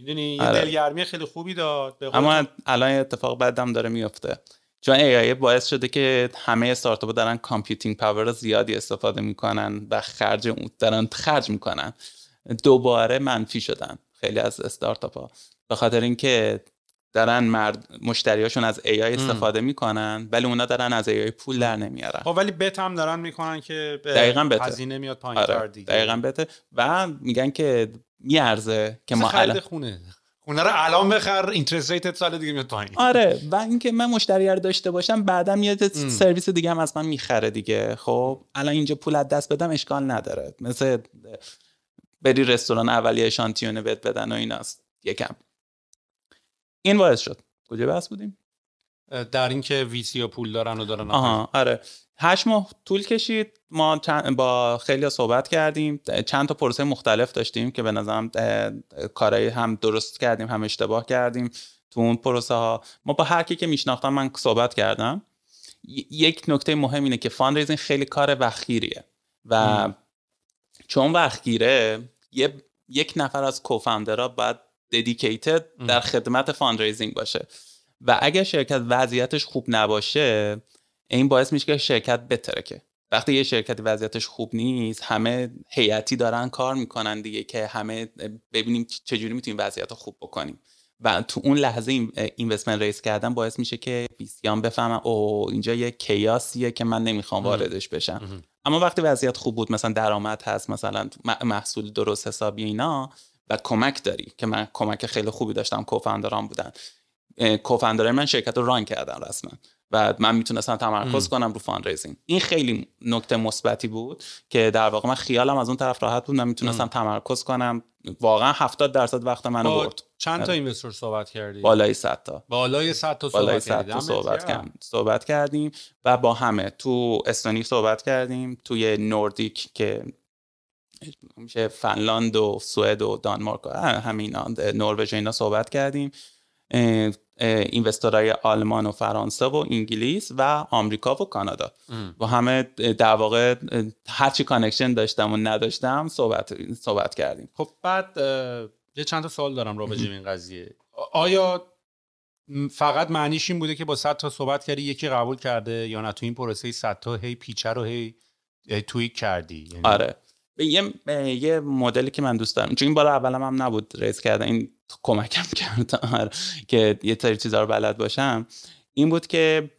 میدونی آره. دلگرمی خیلی خوبی داد به اما الان اتفاق بعدم داره میفته چون ای باعث شده که همه استارتاپ‌ها دارن کامپیوتینگ پاور زیادی استفاده میکنن و خرج اون دارن خرج میکنن دوباره منفی شدن خیلی از استارتاپ ها به خاطر اینکه دارن مرد مشتریاشون از آی استفاده میکنن ولی اونا دارن از آی پول در نمیارن خب ولی بت هم دارن میکنن که دقیقاً بت هزینه میاد پایین آره. دیگه دقیقاً بت و میگن که میارزه که ما خرید خونه خونه رو الان بخر اینترست ریت سال دیگه میاد پایین آره و اینکه من مشتری داشته باشم بعدا میاد سرویس دیگه هم از من میخره دیگه خب الان اینجا پول از دست بدم اشکال نداره مثل بری رستوران اولیه شانتیونه بت بدن و ایناست یکم این باعث شد کجا بحث بودیم در اینکه ویسی و پول دارن و دارن آها آره هشت ماه طول کشید ما با خیلی صحبت کردیم چند تا پروسه مختلف داشتیم که به نظرم کارهای هم درست کردیم هم اشتباه کردیم تو اون پروسه ها ما با هر کی که میشناختم من صحبت کردم یک نکته مهم اینه که فاند خیلی کار وخیریه و چون وقتگیره یه یک نفر از کوفندرها باید ددیکیتد در خدمت فاندریزینگ باشه و اگر شرکت وضعیتش خوب نباشه این باعث میشه که شرکت بترکه وقتی یه شرکت وضعیتش خوب نیست همه هیئتی دارن کار میکنن دیگه که همه ببینیم چجوری میتونیم وضعیت رو خوب بکنیم و تو اون لحظه اینوستمنت ریس کردن باعث میشه که بیسیان بفهمن او اینجا یه کیاسیه که من نمیخوام واردش بشم اما وقتی وضعیت خوب بود مثلا درآمد هست مثلا محصول درست حسابی اینا و کمک داری که من کمک خیلی خوبی داشتم کوفندران بودن کوفندران من شرکت رو ران کردن رسما و من میتونستم تمرکز کنم رو فاندریزینگ این خیلی نکته مثبتی بود که در واقع من خیالم از اون طرف راحت بود من میتونستم تمرکز کنم واقعا 70 درصد وقت منو برد چند تا آره. اینوستر صحبت کردی بالای 100 تا بالای 100 تا صحبت, بالای صحبت, صحبت, صحبت کردیم صحبت کردیم و با همه تو استونی صحبت کردیم توی نوردیک که میشه فنلاند و سوئد و دانمارک و همین نروژ اینا صحبت کردیم اینوستورهای آلمان و فرانسه و انگلیس و آمریکا و کانادا با و همه در واقع هرچی کانکشن داشتم و نداشتم صحبت, صحبت کردیم خب بعد یه چند تا سوال دارم رو به این قضیه آیا فقط معنیش این بوده که با صد تا صحبت کردی یکی قبول کرده یا نه تو این پروسه 100 تا هی پیچه رو هی تویک کردی یعنی؟ آره یه یه مدلی که من دوست دارم چون این بالا اولم هم نبود ریز کردن این کمکم *laughs* کرد آره. که یه سری چیزا رو بلد باشم این بود که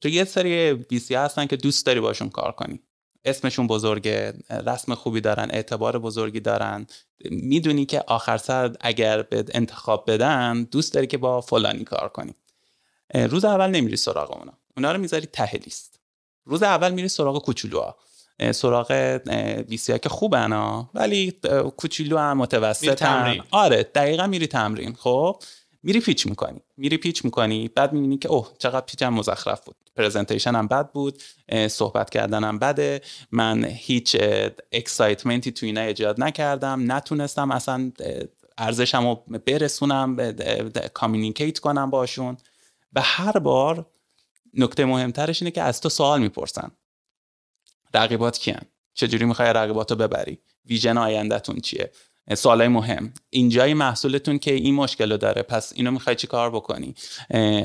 تو یه سری بیسی هستن که دوست داری باشون کار کنی اسمشون بزرگه رسم خوبی دارن اعتبار بزرگی دارن میدونی که آخر سر اگر به انتخاب بدن دوست داری که با فلانی کار کنی روز اول نمیری سراغ اونا اونا رو میذاری ته لیست روز اول میری سراغ کوچولوها سراغ که خوبن انا ولی کوچولو هم متوسط آره دقیقا میری تمرین خب میری پیچ میکنی میری پیچ میکنی بعد میبینی که اوه چقدر پیچم مزخرف بود پرزنتیشن هم بد بود صحبت کردنم بده من هیچ اکسایتمنتی تو اینا ایجاد نکردم نتونستم اصلا ارزشم رو برسونم کامینیکیت کنم باشون به هر بار نکته مهمترش اینه که از تو سوال میپرسن رقیبات کیان چجوری میخوای رقیبات رو ببری ویژن آیندهتون چیه سوالای مهم اینجای محصولتون که این مشکل رو داره پس اینو میخوای چی کار بکنی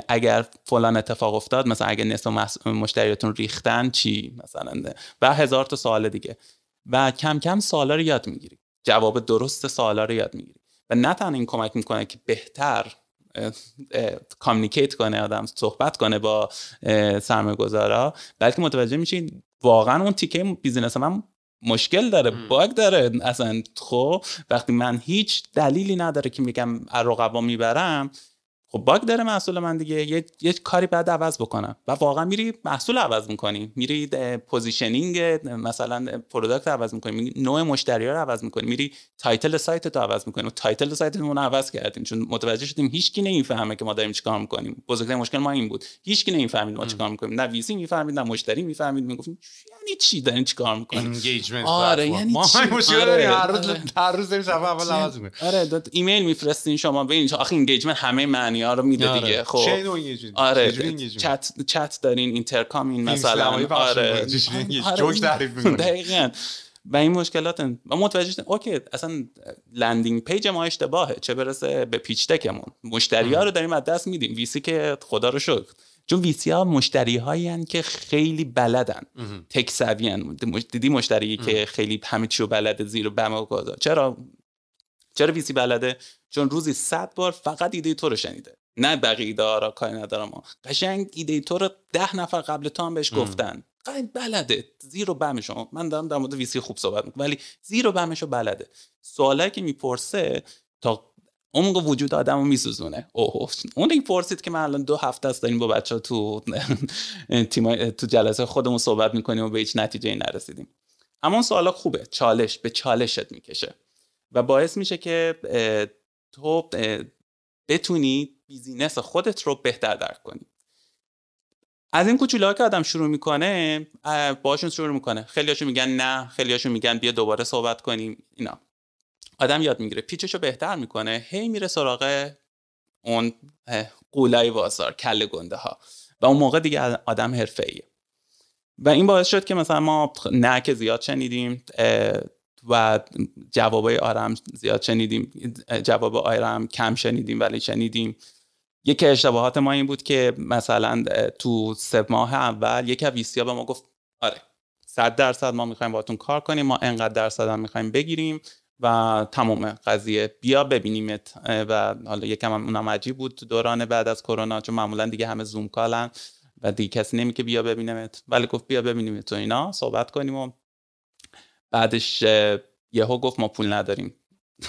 اگر فلان اتفاق افتاد مثلا اگر نصف مشتریتون ریختن چی مثلا و هزار تا سوال دیگه و کم کم سوالا رو یاد میگیری جواب درست سوالا رو یاد میگیری و نه تنها این کمک میکنه که بهتر کامیکیت کنه آدم صحبت کنه با سرمایه‌گذارا بلکه متوجه میشین واقعا اون تیکه بیزینس من مشکل داره باگ داره اصلا خب وقتی من هیچ دلیلی نداره که میگم رقبا میبرم خب باگ داره محصول من دیگه یه،, یه کاری بعد عوض بکنم و واقعا میری محصول عوض میکنی میری پوزیشنینگ مثلا پروداکت عوض میکنی میری نوع مشتری رو عوض میکنی میری تایتل سایت رو عوض میکنی و تایتل سایتمون رو عوض کردیم چون متوجه شدیم هیچکی نمیفهمه که ما داریم چیکار میکنیم بزرگترین مشکل ما این بود هیچکی نمیفهمید ما چیکار میکنیم نه ویزی میفهمید نه مشتری میفهمید میگفتیم یعنی چی دارین چیکار میکنیم آره یعنی ما مشکل آره. آره. هر روز هر روز داریم صفحه اول عوض میکنیم آره ایمیل میفرستین شما ببینید آخه اینگیجمنت همه معنی ها رو میده آره. دیگه خب آره چت چت دارین اینترکام این مثلا آره. آره جوک تعریف دقیقاً و این مشکلات و متوجه شدن اوکی اصلا لندینگ پیج ما اشتباهه چه برسه به پیچ تکمون مشتری ها رو داریم از دست میدیم ویسی که خدا رو شکر چون ویسی ها مشتری هایی هن که خیلی بلدن تک سوی دیدی مشتری که خیلی همه چی بلده زیر بم و گذار چرا چرا ویسی بلده چون روزی صد بار فقط ایده تو رو شنیده نه بقیه ایده کاری ندارم قشنگ ایده تو رو ده نفر قبل تو هم بهش گفتن بلده زیر و بمش من دارم در مورد ویسی خوب صحبت میکنم ولی زیر و بلده سوالی که میپرسه تا عمق وجود آدم رو میسوزونه اوه اون این پرسید که من الان دو هفته است داریم با بچه ها تو تو جلسه خودمون صحبت میکنیم و به هیچ نتیجه ای نرسیدیم اما اون سوالا خوبه چالش به چالشت میکشه و باعث میشه که تو بتونی بیزینس خودت رو بهتر درک کنی از این کوچولا که آدم شروع میکنه باشون شروع میکنه خیلیاشون میگن نه خیلیاشون میگن بیا دوباره صحبت کنیم اینا آدم یاد میگیره رو بهتر میکنه هی میره سراغ اون قولای بازار کل گنده ها و اون موقع دیگه آدم حرفه ایه و این باعث شد که مثلا ما نه که زیاد شنیدیم و جوابای آرم زیاد شنیدیم جواب آرم کم شنیدیم ولی شنیدیم یکی اشتباهات ما این بود که مثلا تو سه ماه اول یکی از ویسیا به ما گفت آره صد درصد ما میخوایم باهاتون کار کنیم ما انقدر درصد هم میخوایم بگیریم و تمام قضیه بیا ببینیمت و حالا یکم هم اونم عجیب بود دوران بعد از کرونا چون معمولا دیگه همه زوم کالن و دیگه کسی نمی که بیا ببینمت ولی گفت بیا ببینیمت تو اینا صحبت کنیم و بعدش یهو گفت ما پول نداریم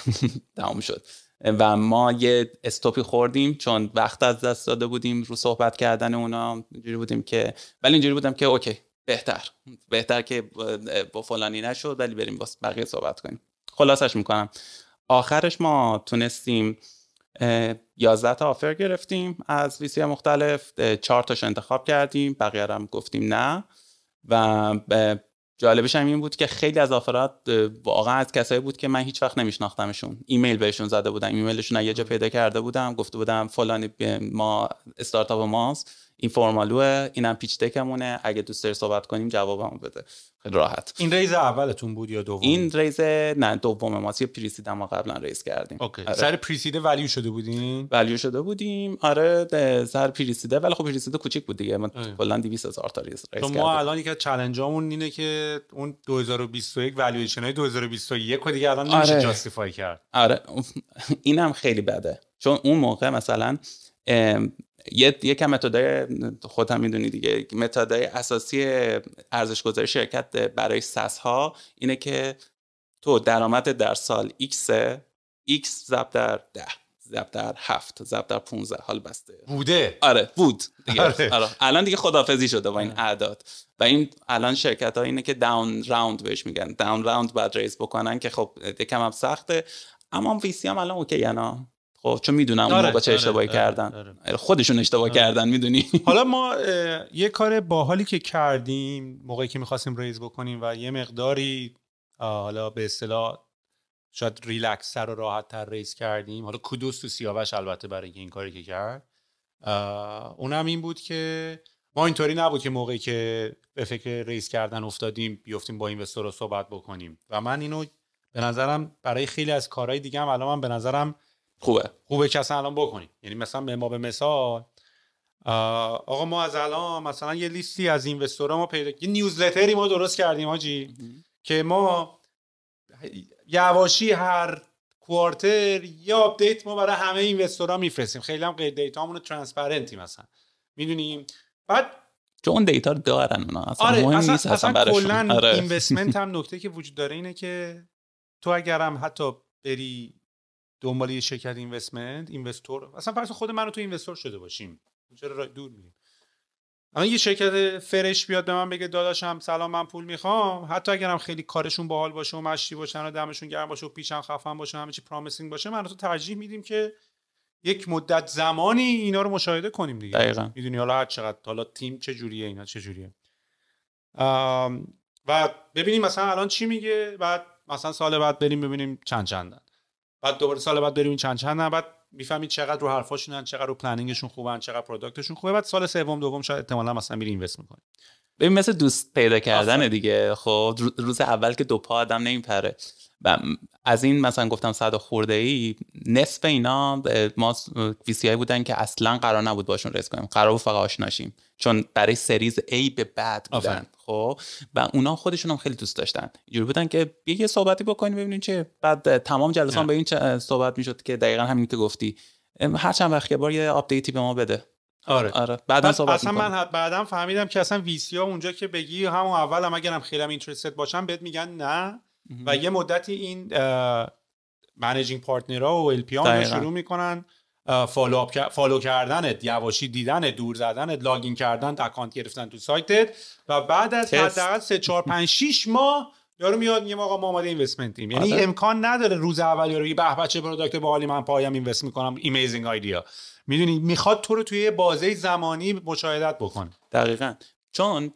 *laughs* تمام شد و ما یه استوپی خوردیم چون وقت از دست داده بودیم رو صحبت کردن اونا اینجوری بودیم که ولی اینجوری بودم که اوکی بهتر بهتر که با فلانی نشد ولی بریم با بقیه صحبت کنیم خلاصش میکنم آخرش ما تونستیم یازده تا آفر گرفتیم از ویسی مختلف چهار تاش انتخاب کردیم بقیه هم گفتیم نه و جالبش هم این بود که خیلی از آفرات واقعا از کسایی بود که من هیچ وقت نمیشناختمشون ایمیل بهشون زده بودم ایمیلشون یه جا پیدا کرده بودم گفته بودم فلانی ما استارتاپ ماست این فرمالوه اینم پیچ تکمونه اگه دوست داری صحبت کنیم جوابمو بده خیلی راحت این ریز اولتون بود یا دوم این ریز نه دوم ما یه پریسید ما قبلا ریز کردیم آره. سر پریسیده ولیو شده بودیم ولیو شده بودیم آره سر پریسیده ولی خب پریسیده کوچیک بود دیگه من آره. کلا 200 هزار تا ریز ریز ما الان یک از اینه که اون 2021 والویشن های 2021 دیگه الان نمیشه آره. جاستیفای کرد آره اینم خیلی بده چون اون موقع مثلا یه یکم متدای خود هم میدونی دیگه متدای اساسی ارزش گذاری شرکت برای سس ها اینه که تو درآمد در سال X X ضرب در 10 ضرب در 7 ضرب در 15 حال بسته بوده آره بود دیگه. آره. آره. الان دیگه خدافزی شده با این آره. اعداد و این الان شرکت ها اینه که داون راوند بهش میگن داون راوند بعد ریز بکنن که خب یکم هم سخته اما ویسی هم الان اوکی یعنی خب چون میدونم اون آره، موقع چه آره، اشتباهی آره، کردن خودشون اشتباه کردن میدونی *laughs* حالا ما یه کار باحالی که کردیم موقعی که میخواستیم ریز بکنیم و یه مقداری حالا به اصطلاح شاید ریلکس سر و راحت تر ریز کردیم حالا کدوس تو سیاوش البته برای این کاری که کرد اونم این بود که ما اینطوری نبود که موقعی که به فکر ریز کردن افتادیم بیفتیم با این رو صحبت بکنیم و من اینو به نظرم برای خیلی از کارهای دیگه هم الان من به نظرم خوبه خوبه که اصلا الان بکنیم یعنی مثلا به ما به مثال آقا ما از الان مثلا یه لیستی از اینوستورا ما پیدا یه نیوزلتری ما درست کردیم آجی که ما یواشی هر کوارتر یه آپدیت ما برای همه اینوستورا میفرستیم خیلی هم دیتا همونو ترانسپرنتی مثلا میدونیم بعد چون دیتا دارن اونا اصلا آره، مهم نیست اصلا, اینوستمنت آره. *laughs* هم نکته که وجود داره اینه که تو اگرم حتی بری دنبال یه شرکت اینوستمنت اینوستور اصلا فرض خود من رو تو اینوستور شده باشیم چرا دور میریم اما یه شرکت فرش بیاد به من بگه داداشم سلام من پول میخوام حتی اگرم خیلی کارشون باحال باشه و مشتی باشن و دمشون گرم باشه و پیشم خفن باشه و همه چی پرامیسینگ باشه من تو ترجیح میدیم که یک مدت زمانی اینا رو مشاهده کنیم دیگه دقیقا. میدونی حالا هر چقدر حالا تیم چه جوریه اینا چه جوریه و ببینیم مثلا الان چی میگه بعد مثلا سال بعد بریم ببینیم چند چندن بعد دوباره سال بعد بریم چند چند نه بعد میفهمید چقدر رو حرفاشونن چقدر رو پلنینگشون خوبن چقدر پروداکتشون خوبه بعد سال سوم دوم شاید احتمالاً مثلا میری اینوست میکنی ببین مثل دوست پیدا کردن دیگه خب روز اول که دو پا آدم نمیپره و از این مثلا گفتم صد خورده ای نصف اینا ما ویسی های بودن که اصلا قرار نبود باشون رس کنیم قرار بود فقط آشناشیم چون برای سریز ای به بعد بودن خب و اونا خودشون هم خیلی دوست داشتن اینجوری بودن که یه صحبتی بکنیم ببینیم چه بعد تمام جلسان به این صحبت میشد که دقیقا همین که گفتی هر چند وقت یه بار یه آپدیتی به ما بده آره آره بعدا صحبت اصلا من بعدا فهمیدم که اصلا ویسی ها اونجا که بگی همون اول هم اگرم خیلی اینترستد باشم بهت میگن نه و یه مدتی این منیجینگ پارتنرها و ال شروع میکنن فالو, فالو کردنت یواشی دیدن دور زدنت لاگین کردن اکانت گرفتن تو سایتت و بعد از حداقل 3 4 5 6 ماه یارو میاد میگه آقا ما آماده اینوستمنت یعنی آره. امکان نداره روز اول یارو یه به بچه پروداکت باحالی من پایم اینوست میکنم ایمیزینگ آیدیا میدونی میخواد تو رو توی بازه زمانی مشاهدت بکنه دقیقا چون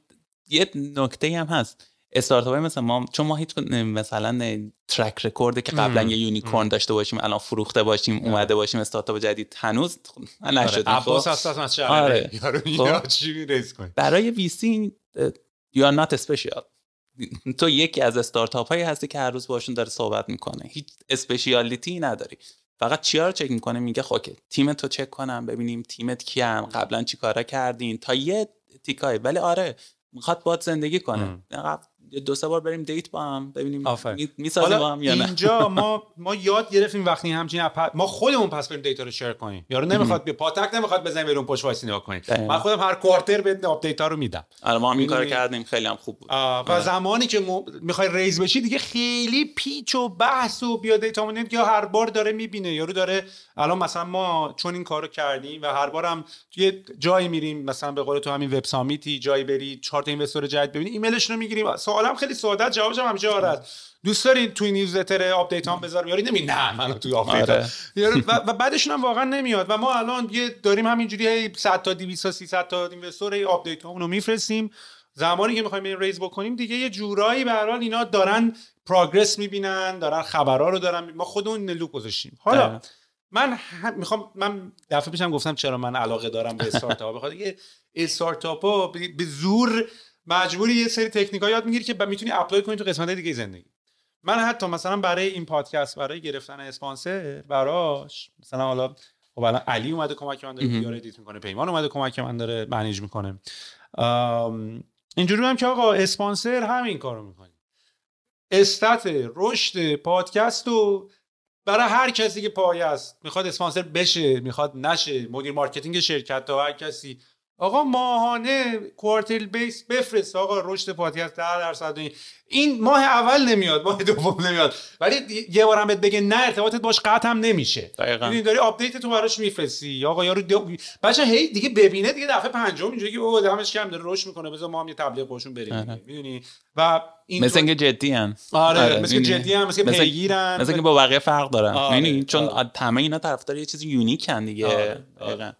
یه نکته هم هست استارتاپ های مثل ما چون ما هیچ مثلا ترک رکورد که قبلا یه یونیکورن داشته باشیم الان فروخته باشیم آره. اومده باشیم استارتاپ جدید هنوز نشد آره. عباس خب؟ آره. خب؟ برای ویسی یا نات اسپشیال تو یکی از استارتاپ هایی هستی که هر روز باشون داره صحبت میکنه هیچ اسپشیالیتی نداری فقط چیا رو چک میکنه میگه خوکه خب تیم تو چک کنم ببینیم تیمت کیم قبلا کارا کردین تا یه تیکای ولی آره میخواد باد زندگی کنه دو سه بار بریم دیت با هم ببینیم میسازیم با هم یا نه اینجا *laughs* ما ما یاد گرفتیم وقتی همچین اپ... ما خودمون پس بریم دیتا رو شیر کنیم یارو نمیخواد بیا پاتک نمیخواد بزنیم بیرون پشت وایس نگاه کنیم من خودم هر کوارتر به آپدیت ها رو میدم آره ما هم این کارو یعنی- کردیم خیلی هم خوب بود و آره. زمانی که م... میخوای ریز بشی دیگه خیلی پیچ و بحث و بیا دیتا یا هر بار داره میبینه یارو داره الان مثلا ما چون این کارو کردیم و هر بارم یه جایی میریم مثلا به قول تو همین وب سامیتی جایی بری چهار تا اینوستر جدید ببینی ایمیلش رو میگیریم سوالم خیلی ساده جوابش هم همیشه آره دوست دارین توی نیوزلتر آپدیت هم بذارم یاری نمی نه من توی آپدیت آره. و, بعدشون هم واقعا نمیاد و ما الان یه داریم همینجوری 100 تا 200 تا 300 تا اینوستر آپدیت رو میفرستیم زمانی که میخوایم این ریز بکنیم دیگه یه جورایی به اینا دارن پروگرس میبینن دارن خبرها رو دارن ما خودمون نلو گذاشتیم حالا آره. من میخوام من دفعه پیشم گفتم چرا من علاقه دارم به استارتاپ بخاطر اینکه استارتاپ به زور مجبوری یه سری تکنیک‌ها یاد می‌گیری که می‌تونی اپلای کنی تو قسمت دیگه زندگی من حتی مثلا برای این پادکست برای گرفتن اسپانسر براش مثلا حالا خب الان علی اومده کمک من داره ویدیو ادیت میکنه پیمان اومده کمک من داره منیج میکنه اینجوری هم که آقا اسپانسر همین کارو می‌کنه. استت رشد پادکست رو برای هر کسی که پایه است میخواد اسپانسر بشه میخواد نشه مدیر مارکتینگ شرکت تا هر کسی آقا ماهانه کوارتل بیس بفرست آقا رشد پاتی از 10 درصد این ماه اول نمیاد ماه دوم نمیاد ولی یه بار هم بهت بگه نه ارتباطت باش قطع هم نمیشه دقیقاً یعنی داری آپدیت تو براش میفرستی آقا یارو دو... بچه هی دیگه ببینه دیگه دفعه پنجم اینجوری که بابا دمش کم داره رشد میکنه بذار ما هم یه تبلیغ باشون بریم میدونی و این مثل اینکه جدی هن آره, آره، مثل یعنی جدی هن مثل, مثل پیگیرن مثل اینکه با بقیه فرق دارن آره. یعنی چون آره. همه اینا طرفدار یه چیز یونیک هم دیگه آره. آره. آره.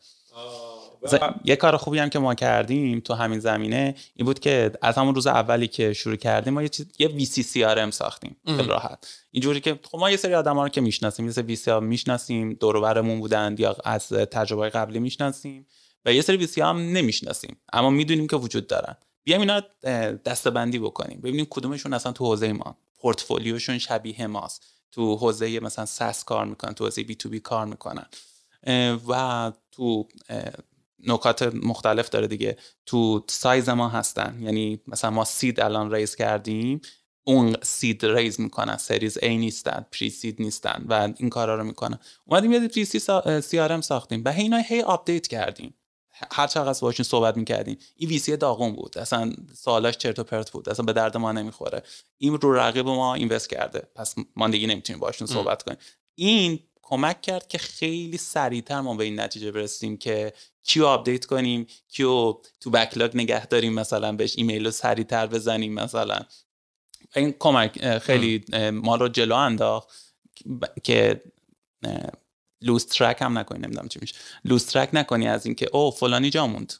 یه کار خوبی هم که ما کردیم تو همین زمینه این بود که از همون روز اولی که شروع کردیم ما یه چیز یه وی سی سی آر ام ساختیم خیلی راحت اینجوری که خب ما یه سری آدم ها رو که میشناسیم مثل وی سی میشناسیم دور برمون بودند یا از تجربه قبلی میشناسیم و یه سری وی سی هم نمیشناسیم اما میدونیم که وجود دارن بیایم اینا دستبندی بکنیم ببینیم کدومشون اصلا تو حوزه ما پورتفولیوشون شبیه ماست تو حوزه مثلا سس کار میکنن تو حوزه بی تو بی کار میکنن و تو نکات مختلف داره دیگه تو سایز ما هستن یعنی مثلا ما سید الان ریز کردیم اون سید ریز میکنن سریز A نیستن پری سید نیستن و این کارا رو میکنن اومدیم یه پری ساختیم و هی هی آپدیت کردیم هر چقدر باشون صحبت میکردیم این ویسی داغون بود اصلا سوالاش چرت و پرت بود اصلا به درد ما نمیخوره این رو رقیب ما اینوست کرده پس ما دیگه نمیتونیم باشون صحبت کنیم این کمک کرد که خیلی سریعتر ما به این نتیجه برسیم که کیو آپدیت کنیم کیو تو بکلاگ نگه داریم مثلا بهش ایمیل رو سریعتر بزنیم مثلا این کمک خیلی ما رو جلو انداخت که لوس ترک هم نکنی نمیدونم چی میشه لوس ترک نکنی از اینکه او فلانی جا موند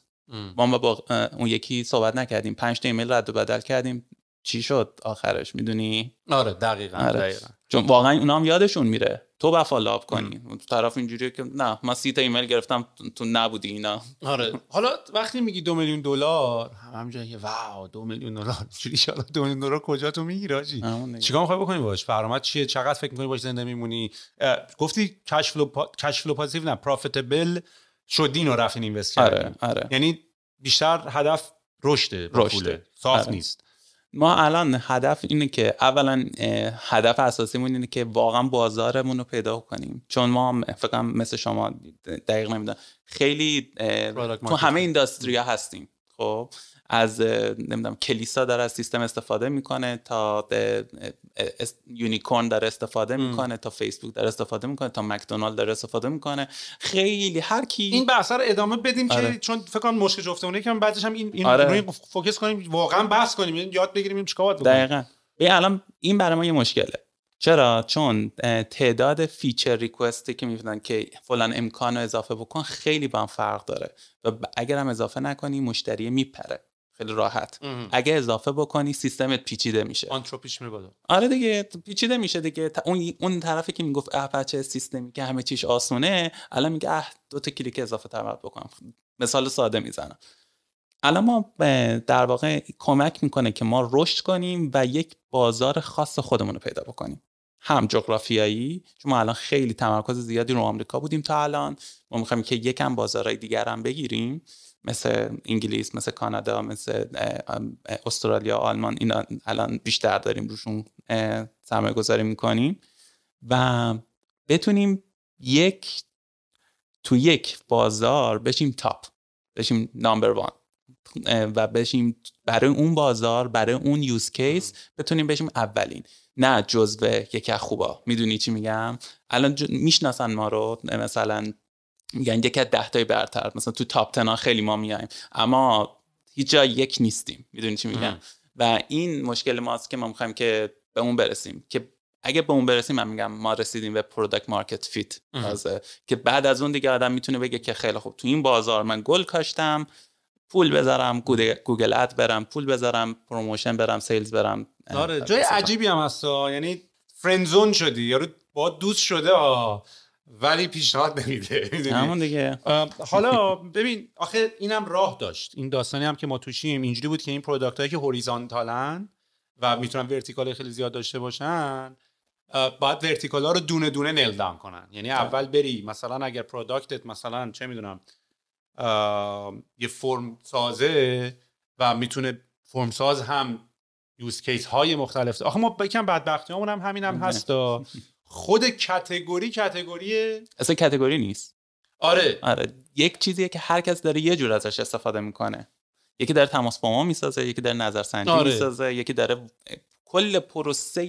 ما با اون یکی صحبت نکردیم پنج تا ایمیل رد و بدل کردیم چی شد آخرش میدونی آره دقیقا, آره. دقیقا. چون واقعا اونا هم یادشون میره تو با فالوآپ کنی طرف اینجوریه که نه من سی تا ایمیل گرفتم تو نبودی اینا آره *laughs* حالا وقتی میگی دو میلیون دلار همونجا یه واو دو میلیون دلار *laughs* دو میلیون دلار کجا تو میگیری آجی چیکار میخوای بکنی باش فرامد چیه چقدر فکر میکنی باش زنده میمونی گفتی کش فلو پا... کش فلو پازیتیو نه پروفیتبل شدین و رفتین اینوست آره. آره. یعنی بیشتر هدف رشد رشد صاف آره. نیست ما الان هدف اینه که اولا هدف اساسیمون اینه که واقعا بازارمون رو پیدا کنیم چون ما فکر مثل شما دقیق نمیدونم خیلی تو همه ها هستیم خب از نمیدونم کلیسا داره از سیستم استفاده میکنه تا یونیکورن داره استفاده میکنه تا فیسبوک داره استفاده میکنه تا مکدونالد داره استفاده میکنه خیلی هر کی این بحث رو ادامه بدیم آره. که چون فکر کنم مشکل جفتمونه که بعدش هم این, آره. روی فوکس کنیم واقعا بحث کنیم یعنی یاد بگیریم چیکار باید بکنیم دقیقاً این الان این برای ما یه مشکله چرا چون تعداد فیچر ریکوستی که میفتن که فلان امکان رو اضافه بکن خیلی با هم فرق داره و اگر هم اضافه نکنی مشتری میپره خیلی راحت اگه اضافه بکنی سیستمت پیچیده میشه آنتروپیش میره بالا آره دیگه پیچیده میشه دیگه اون اون طرفی که میگفت اپچه سیستمی که همه چیش آسونه الان میگه اه دو تا کلیک اضافه تر بکنم مثال ساده میزنم الان ما در واقع کمک میکنه که ما رشد کنیم و یک بازار خاص خودمون رو پیدا بکنیم هم جغرافیایی چون ما الان خیلی تمرکز زیادی رو آمریکا بودیم تا الان ما میخوایم که یکم بازارهای دیگر هم بگیریم مثل انگلیس مثل کانادا مثل استرالیا آلمان اینا الان بیشتر داریم روشون سرمایه گذاری میکنیم و بتونیم یک تو یک بازار بشیم تاپ بشیم نامبر وان و بشیم برای اون بازار برای اون یوز کیس بتونیم بشیم اولین نه جزوه یکی از خوبا میدونی چی میگم الان میشناسن ما رو مثلا یعنی یکی از دهتای برتر مثلا تو تاپ تنا خیلی ما میایم اما هیچ جا یک نیستیم میدونی چی میگم و این مشکل ماست که ما میخوایم که به اون برسیم که اگه به اون برسیم من میگم ما رسیدیم به پروداکت مارکت فیت که بعد از اون دیگه آدم میتونه بگه که خیلی خوب تو این بازار من گل کاشتم پول بذارم گوگل اد برم پول بذارم پروموشن برم سیلز برم آره جای عجیبی هم هست یعنی فرنزون شدی یارو با دوست شده ولی پیشنهاد نمیده همون دیگه حالا ببین آخه اینم راه داشت این داستانی هم که ما توشیم اینجوری بود که این پروداکت هایی که هوریزانتالن و میتونن ورتیکال خیلی زیاد داشته باشن باید ورتیکال ها رو دونه دونه نل کنن یعنی اول بری مثلا اگر پروداکتت مثلا چه میدونم یه فرم سازه و میتونه فرم ساز هم یوز کیس های مختلف آخه ما یکم بدبختی هم همین هم آره. هست *laughs* خود کتگوری کتگوریه اصلا کتگوری نیست آره آره یک چیزیه که هر کس داره یه جور ازش استفاده میکنه یکی داره تماس با ما میسازه یکی داره نظرسنجی آره. میسازه یکی داره کل پروسه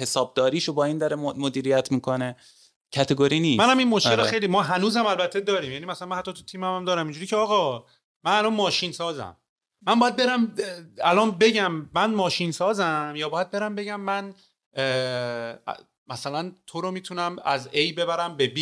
حسابداریشو با این داره مدیریت میکنه کتگوری نیست منم این مشکل آره. خیلی ما هنوزم البته داریم یعنی مثلا من حتی تو تیمم هم دارم اینجوری که آقا من الان ماشین سازم من باید برم الان بگم من ماشین سازم یا باید برم بگم من مثلا تو رو میتونم از A ببرم به B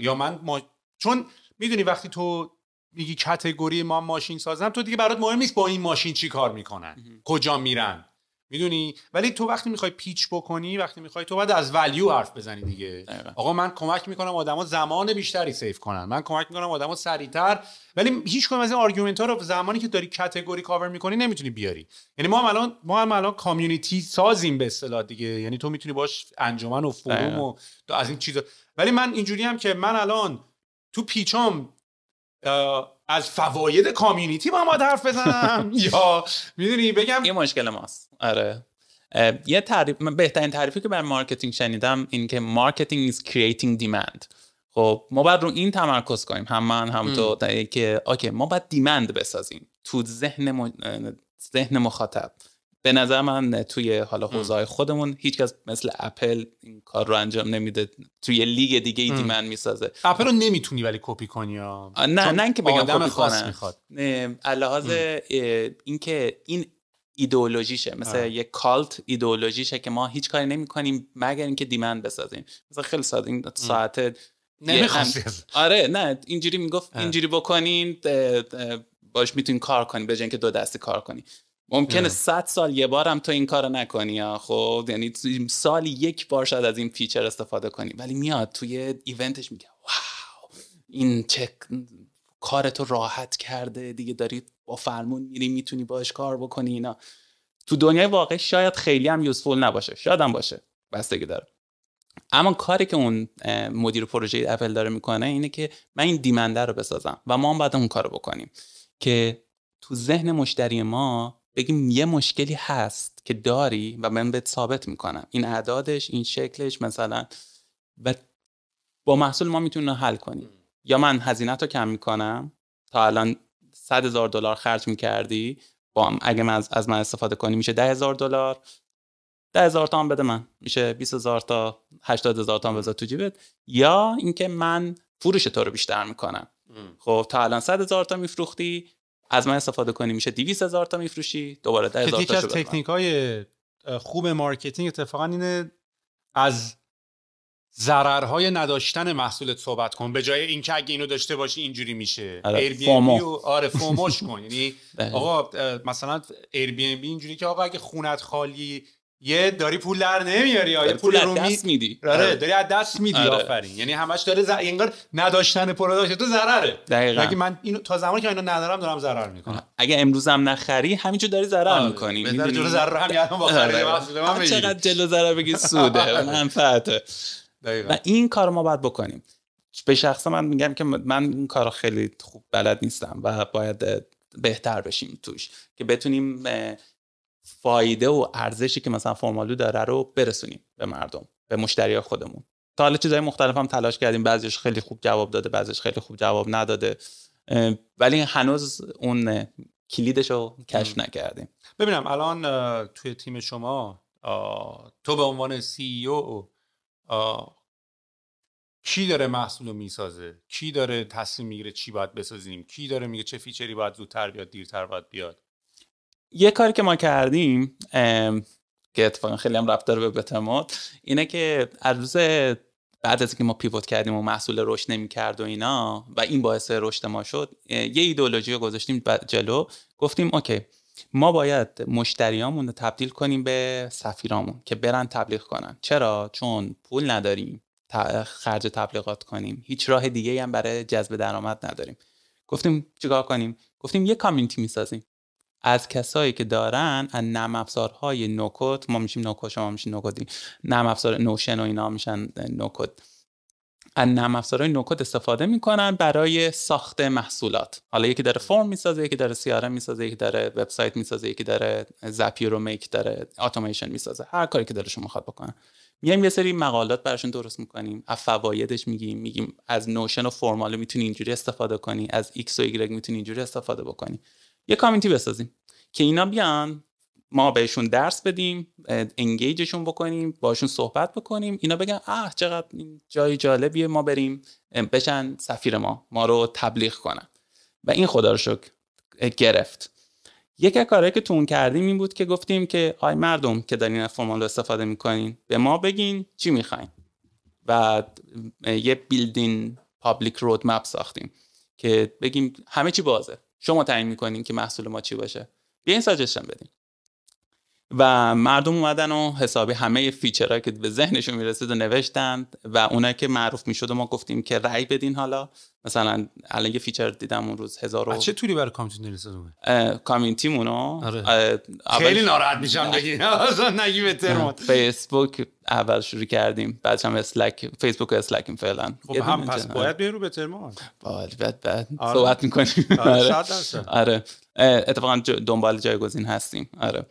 یا من ما... چون میدونی وقتی تو میگی کتگوری ما ماشین سازم تو دیگه برات مهم نیست با این ماشین چی کار میکنن کجا میرن میدونی ولی تو وقتی میخوای پیچ بکنی وقتی میخوای تو بعد از ولیو حرف بزنی دیگه آقا من کمک میکنم آدما زمان بیشتری سیف کنن من کمک میکنم آدما سریعتر ولی هیچ کدوم از این آرگومنت ها رو زمانی که داری کاتگوری کاور میکنی نمیتونی بیاری یعنی ما هم الان ما هم الان کامیونیتی سازیم به اصطلاح دیگه یعنی تو میتونی باش انجمن و فروم و از این چیزا ولی من اینجوری هم که من الان تو پیچام از فواید کامیونیتی با ما حرف بزنم *laughs* یا میدونی بگم یه مشکل ماست آره یه تعریف بهترین تعریفی که بر مارکتینگ شنیدم این که مارکتینگ is creating demand خب ما باید رو این تمرکز کنیم هم من هم تو که اوکی ما باید دیمند بسازیم تو ذهن ذهن مخاطب به نظر من توی حالا حوزه خودمون هیچکس مثل اپل این کار رو انجام نمیده توی لیگ دیگه ای دیمن میسازه اپل رو نمیتونی ولی کپی کنی نه نه که بگم کپی خاص میخواد لحاظ اینکه این ایدئولوژیشه مثل یه کالت ایدئولوژیشه که ما هیچ کاری نمی کنیم مگر اینکه دیمند بسازیم مثلا خیلی ساده این ساعت آره نه اینجوری میگفت اینجوری بکنین باش میتونین کار کنی به اینکه دو دستی کار کنی ممکنه صد سال یه بار هم تو این کارو نکنی خب یعنی سالی یک بار شاید از این فیچر استفاده کنی ولی میاد توی ایونتش میگه واو این چه کار تو راحت کرده دیگه داری با فرمون میری میتونی باش کار بکنی اینا تو دنیای واقعی شاید خیلی هم یوزفول نباشه شاید هم باشه بستگی داره اما کاری که اون مدیر پروژه اپل داره میکنه اینه که من این دیمنده رو بسازم و ما هم باید اون کارو بکنیم که تو ذهن مشتری ما بگیم یه مشکلی هست که داری و من بهت ثابت میکنم این اعدادش این شکلش مثلا و با محصول ما میتونیم حل کنیم یا من هزینه رو کم میکنم تا الان 100 هزار دلار خرج میکردی با اگه من از, من استفاده کنی میشه ده هزار دلار ده هزار تا بده من میشه 20 هزار تا 80 هزار تا بذار تو جیبت یا اینکه من فروش تو رو بیشتر میکنم خب تا الان 100 هزار تا میفروختی از من استفاده کنی میشه 200 هزار تا میفروشی دوباره 10 هزار تا از تکنیک های خوب مارکتینگ اتفاقا اینه از ضررهای نداشتن محصولت صحبت کن به جای اینکه اگه اینو داشته باشی اینجوری میشه آره بی آره فوموش کن یعنی *laughs* بله. آقا مثلا ایر بی ام بی اینجوری که آقا اگه خونت خالی یه داری پول در نمیاری آیا پول, پول رو دست میدی آره،, آره داری از دست میدی آره. آفرین یعنی همش داره ز... نداشتن پول تو ضرره دقیقاً اگه من اینو تا زمانی که اینو ندارم دارم ضرر میکنم اگه امروز هم نخری همینجور داری ضرر آره. میکنی بذار جلو ضرر هم یادم آره. چقدر جلو ضرر بگی سوده *laughs* آره. منفعته و این کار ما باید بکنیم به شخص من میگم که من این کار خیلی خوب بلد نیستم و باید بهتر بشیم توش که بتونیم فایده و ارزشی که مثلا فرمالو داره رو برسونیم به مردم به مشتری خودمون تا حالا چیزهای مختلف هم تلاش کردیم بعضیش خیلی خوب جواب داده بعضیش خیلی خوب جواب نداده ولی هنوز اون کلیدش رو کشف نکردیم ببینم الان توی تیم شما تو به عنوان سی e او کی داره محصول رو میسازه کی داره تصمیم میگیره چی باید بسازیم کی داره میگه چه فیچری باید زودتر بیاد دیرتر باید بیاد یه کاری که ما کردیم که اتفاقا خیلی هم رفتار داره به بتماد اینه که از روز بعد از اینکه ما پیوت کردیم و محصول رشد نمیکرد و اینا و این باعث رشد ما شد یه ایدئولوژی رو گذاشتیم جلو گفتیم اوکی ما باید مشتریامون رو تبدیل کنیم به سفیرامون که برن تبلیغ کنن چرا چون پول نداریم خرج تبلیغات کنیم هیچ راه دیگه هم برای جذب درآمد نداریم گفتیم چیکار کنیم گفتیم یه کامیونیتی میسازیم از کسایی که دارن از نرم افزارهای نوکد ما میشیم نوکد شما میشین نوکد نرم افزار نوشن و اینا میشن نوکد از نرم افزارهای نوکد استفاده میکنن برای ساخت محصولات حالا یکی داره فرم میسازه یکی داره سی میسازه یکی داره وبسایت میسازه یکی داره رو میک داره اتوماسیون میسازه هر کاری که داره شما میخواد بکنه میایم یه سری مقالات براشون درست میکنیم از فوایدش میگیم میگیم از نوشن و فرمالو میتونی اینجوری استفاده کنی از ایکس و ایگرگ میتونی اینجوری استفاده بکنی یه کامیتی بسازیم که اینا بیان ما بهشون درس بدیم انگیجشون بکنیم باشون صحبت بکنیم اینا بگن اه چقدر این جای جالبیه ما بریم بشن سفیر ما ما رو تبلیغ کنن و این خدا رو شکر گرفت یک کاری که تون کردیم این بود که گفتیم که آی مردم که دارین از فرمان رو استفاده میکنین به ما بگین چی میخواین و یه بیلدین پابلیک مپ ساختیم که بگیم همه چی بازه شما تعیین میکنین که محصول ما چی باشه بیاین ساجشن بدین و مردم اومدن و حسابی همه فیچرهایی که به ذهنشون میرسید و نوشتند و اونایی که معروف میشد و ما گفتیم که رأی بدین حالا مثلا الان یه فیچر دیدم اون روز هزار و... چه طوری برای کامیونیتی نویسا اومد کامیونیتی مونو آره. خیلی ناراحت میشم *laughs* اصلا نگی به ترمون فیسبوک اول شروع کردیم بعدش هم اسلک فیسبوک و اسلک فعلا خب هم پس باید بیاین رو به ترمات. باید باید باید آره. صحبت میکنیم آره آره, آره. اتفاقا دنبال جایگزین هستیم آره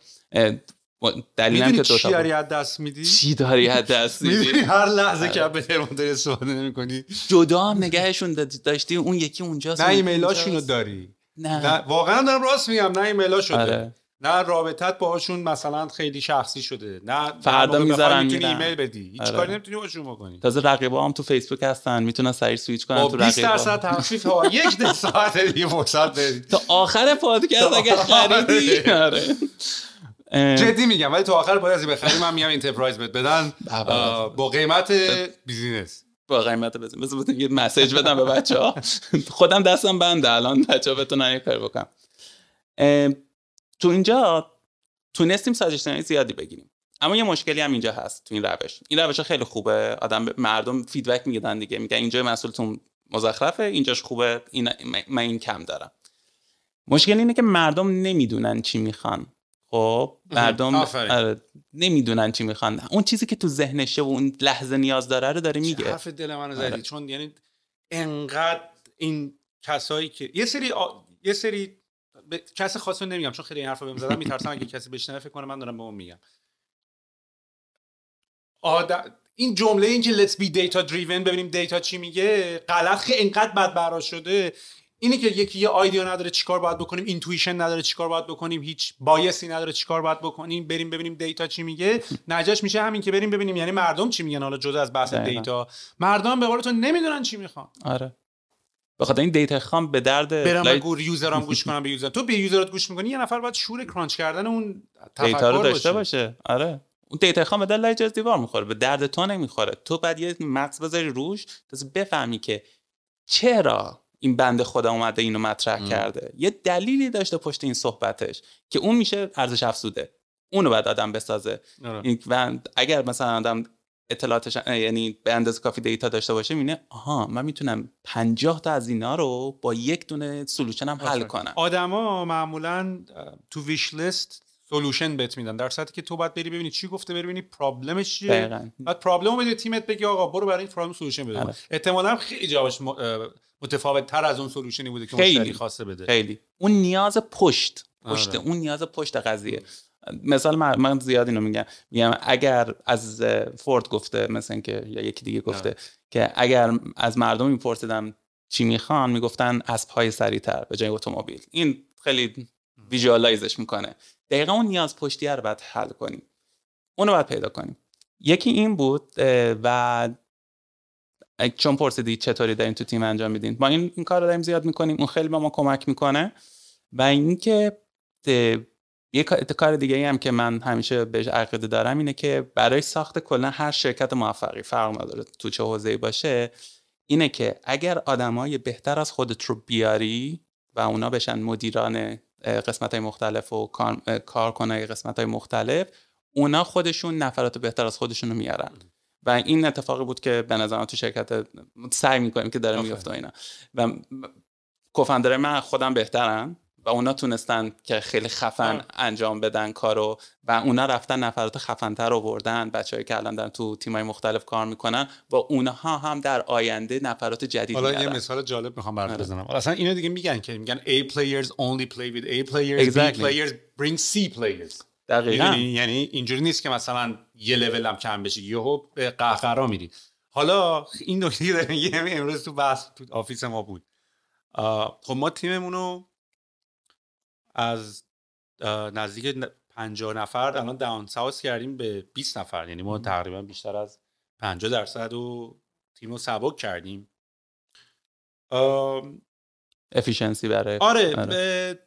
دلیل هم که دو چی داری دست میدی چی داری دست میدی هر لحظه آره. که به ترمون داری استفاده نمیکنی جدا هم نگهشون داشتی اون یکی اونجا نه ایمیلاشون رو داری نه واقعا دارم راست میگم نه ایمیلاشو داری آره. نه رابطت باهاشون مثلا خیلی شخصی شده نه فردا میذارن میتونی ایمیل بدی هیچ آره. کاری نمیتونی باشون بکنی تازه رقیبا هم تو فیسبوک هستن میتونن سریع سویچ کنن تو رقیبا 20 درصد تخفیف ها *laughs* یک ساعت دیگه فرصت بدید تا آخر پادکست اگه خریدی آره جدی میگم ولی تو آخر باید از بخری من میام این بهت بدن با قیمت بیزینس با قیمت بزن بزن بزن یه مسیج بدم به بچه ها خودم دستم بنده الان بچه ها بتونن یه کار بکنم تو اینجا تونستیم ساجشن زیادی بگیریم اما یه مشکلی هم اینجا هست تو این روش این روش خیلی خوبه آدم مردم فیدوک میگیدن دیگه میگن اینجا مسئولتون مزخرفه اینجاش خوبه این من این کم دارم مشکل اینه که مردم نمیدونن چی میخوان خب مردم آره نمیدونن چی میخوان اون چیزی که تو ذهنشه و اون لحظه نیاز داره رو داره میگه حرف دل منو آره. زدی آره. چون یعنی انقدر این کسایی که یه سری آ... یه سری ب... کس خاصی نمیگم چون خیلی این حرفو بهم زدم میترسم اگه کسی بشنوه فکر کنه من دارم به اون میگم آد... این جمله این که let's be data driven ببینیم دیتا چی میگه غلط خیلی انقدر بد برا شده اینی که یکی یه آیدیا نداره چیکار باید بکنیم اینتویشن نداره چیکار باید بکنیم هیچ بایسی نداره چیکار باید بکنیم بریم ببینیم دیتا چی میگه نجاش میشه همین که بریم ببینیم یعنی مردم چی میگن حالا جدا از بحث دیتا مردم به قول تو نمیدونن چی میخوان آره بخاطر این دیتا خام به درد برم لای... گور یوزرام گوش کنم به یوزر تو به یوزرات گوش میکنی یه نفر باید شور کرانچ کردن اون دیتا رو داشته باشه, باشه. آره اون دیتا خام به درد از دیوار میخوره به درد تو نمیخوره تو بعد یه مغز بذاری روش تا بفهمی که چرا این بنده خدا اومده اینو مطرح کرده یه دلیلی داشته پشت این صحبتش که اون میشه ارزش افزوده اونو بعد آدم بسازه آره. این اگر مثلا آدم اطلاعاتش یعنی به اندازه کافی دیتا داشته باشه میینه آها من میتونم 50 تا از اینا رو با یک دونه سلوشن هم حل کنم آدما معمولا تو ویش لیست سولوشن بهت میدن در صورتی که تو باید بری ببینی چی گفته بری ببینی پرابلمش چیه بعد پرابلمو بده تیمت بگی آقا برو برای این پرابلم سولوشن بده آره. احتمالاً خیلی جوابش متفاوت تر از اون سولوشنی بوده که مشتری خواسته بده خیلی اون نیاز پشت پشت آره. اون نیاز پشت قضیه مثال من, من زیاد اینو میگم میگم اگر از فورد گفته مثلا که یا یکی دیگه گفته که اگر از مردم میپرسیدم چی میخوان میگفتن اسب های سریعتر به جای اتومبیل این خیلی ویژوالایزش میکنه دقیقا اون نیاز پشتیه رو باید حل کنیم رو باید پیدا کنیم یکی این بود و چون پرسیدی چطوری داریم تو تیم انجام میدین ما این, این کار رو داریم زیاد میکنیم اون خیلی به ما کمک میکنه و اینکه یک کار دیگه ای هم که من همیشه بهش عقیده دارم اینه که برای ساخت کلا هر شرکت موفقی فرق نداره تو چه حوزه باشه اینه که اگر آدمای بهتر از خودت رو بیاری و اونا بشن مدیران قسمت های مختلف و کارکنای قسمت های مختلف اونا خودشون نفرات بهتر از خودشون رو میارن و این اتفاقی بود که به نظرم تو شرکت سعی میکنیم که داره میفته اینا و کفندره من خودم بهترن و اونا تونستن که خیلی خفن انجام بدن کارو و اونا رفتن نفرات خفنتر آوردن هایی که الان دارن تو تیمای مختلف کار میکنن و اونها هم در آینده نفرات جدید حالا یه مثال جالب میخوام برات آره. بزنم اصلا اینو دیگه میگن که میگن A players only play with A players exactly. B players bring C players دقیقا. یعنی اینجوری نیست که مثلا یه لول هم کم بشی یهو به قهقرا میری حالا این نکته *laughs* امروز تو بحث تو آفیس ما بود خب ما از نزدیک 50 نفر الان داون ساوس کردیم به 20 نفر یعنی ما تقریبا بیشتر از 50 درصد و تیم رو سبک کردیم افیشنسی برای آره, آره.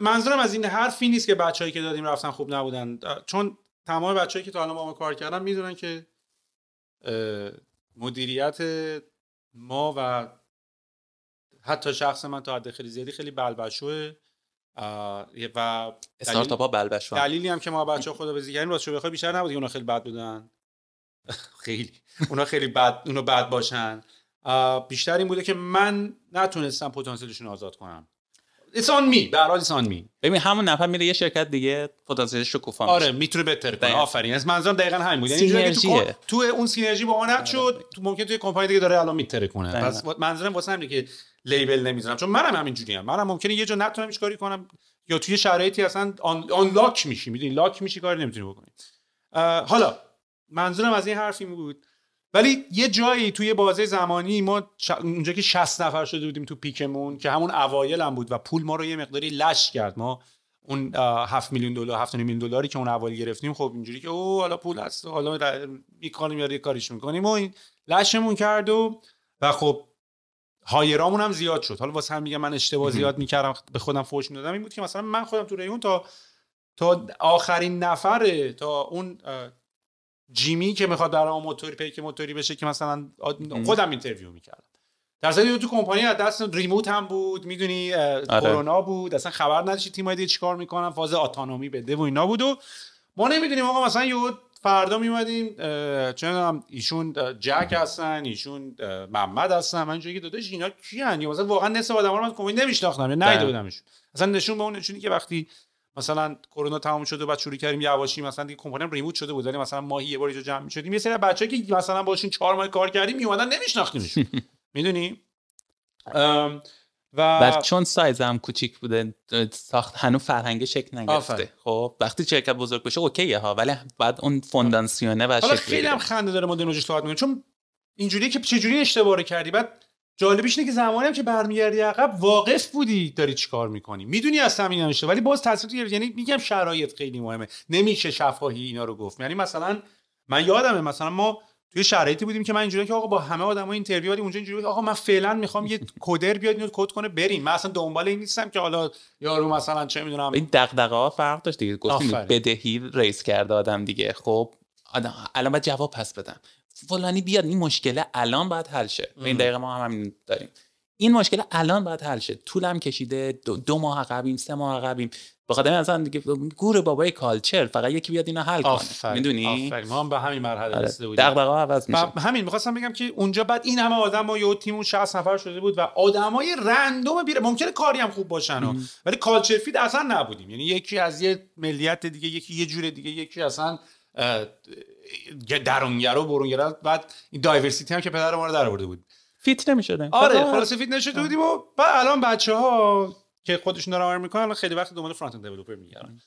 منظورم از این حرفی نیست که بچههایی که دادیم رفتن خوب نبودن چون تمام هایی که تا الان ما, ما کار کردن میدونن که مدیریت ما و حتی شخص من تا حد خیلی زیادی خیلی بلبشوه و استارتاپ ها بله، دلیلی هم که ما بچه ها خدا به کردیم راستش بخوای خب بیشتر نبود اونا خیلی بد بودن *laughs* خیلی اونا خیلی بد اونا بد باشن بیشتر این بوده که من نتونستم پتانسیلشون آزاد کنم it's on می به هر حال می ببین همون نفر میره یه شرکت دیگه پتانسیلش شکوفا آره، میشه آره میتونه بهتر کنه آفرین از منظورم دقیقاً همین بود یعنی تو, تو اون سینرژی با ما نقد آره. تو ممکن توی کمپانی دیگه داره الان میتره کنه پس منظورم واسه همین که لیبل نمیذارم چون منم همین هم منم ممکنه یه جا نتونم هیچ کاری کنم یا توی شرایطی اصلا آن, آن لاک میشی میدونی لاک میشی کاری نمیتونی بکنی حالا منظورم از این حرفی بود ولی یه جایی توی بازه زمانی ما اونجا که 60 نفر شده بودیم تو پیکمون که همون اوایل هم بود و پول ما رو یه مقداری لش کرد ما اون 7 میلیون دلار 7 میلیون دلاری که اون اول گرفتیم خب اینجوری که او حالا پول هست حالا میکنیم یا کاریش میکنیم و این لشمون کرد و و خب هایرامون هم زیاد شد حالا واسه هم میگم من اشتباه زیاد میکردم به خودم فوش میدادم این بود که مثلا من خودم تو ریون تا تا آخرین نفره تا اون جیمی که میخواد در موتوری پیک موتوری بشه که مثلا خودم اینترویو میکردم در صورتی تو کمپانی از دست ریموت هم بود میدونی آره. کرونا بود اصلا خبر نداشتی های دیگه چیکار میکنن فاز اتانومی بده و اینا بود و ما نمیدونیم آقا مثلا یه فردا میمدیم چون ایشون جک هستن ایشون محمد هستن من اینجوری که داداش اینا کیان یا مثلا واقعا نصف ها رو من کمپانی نمیشناختم یا نیده بله. بودمشون اصلا نشون به اون نشونی که وقتی مثلا کرونا تمام شده بعد شروع کردیم یواشی مثلا دیگه کمپانی ریموت شده بود یعنی مثلا ماهی یه بار اینجا جمع می‌شدیم یه سری بچه‌ای که مثلا باشون چهار ماه کار کردیم میومدن نمیشناختیمشون *laughs* میدونی و بعد چون سایز هم کوچیک بوده ساخت هنوز فرهنگ شکل نگرفته خب وقتی شرکت بزرگ بشه اوکیه ها ولی بعد اون فوندانسیونه و شکل خیلی هم خنده داره مدل نوجش صحبت چون اینجوری که چه جوری کردی بعد جالبیش اینه که زمانی هم که برمیگردی عقب واقف بودی داری چیکار میکنی میدونی از همین نمیشه ولی باز تصمیم یعنی میگم شرایط خیلی مهمه نمیشه شفاهی اینا رو گفت یعنی مثلا من یادمه مثلا ما توی شرایطی بودیم که من اینجوری که آقا با همه آدما اینترویو ولی اونجا اینجوری آقا من فعلا میخوام یه *laughs* کدر بیاد اینو کد کنه بریم من اصلا دنبال این نیستم که حالا یارو مثلا چه میدونم این دغدغه ها فرق داشت دیگه گفتیم بدهی ریس کرده آدم دیگه خب الان باید جواب پس بدم فلانی بیاد این مشکل الان باید حل شه این دقیقه ما هم همین داریم این مشکل الان باید حل شه طولم کشیده دو, ماه عقبیم سه ماه عقبیم بخاطر اصلا دیگه گور بابای کالچر فقط یکی بیاد اینو حل کنه میدونی ما هم به همین مرحله آره. رسیده دغدغه عوض همین میخواستم بگم که اونجا بعد این همه آدم و یه تیمون 60 نفر شده بود و آدمای رندوم بیره ممکنه کاری هم خوب باشن ولی کالچر فید اصلا نبودیم یعنی یکی از یه ملیت دیگه یکی یه جور دیگه یکی اصلا درونگرا و برونگرا بعد این دایورسیتی هم که پدر ما رو در آورده بود فیت نمیشدن آره خلاص فیت نشده بودیم و بعد الان بچه ها که خودشون دارن میکنن الان خیلی وقت دنبال فرانت اند دیولپر میگردن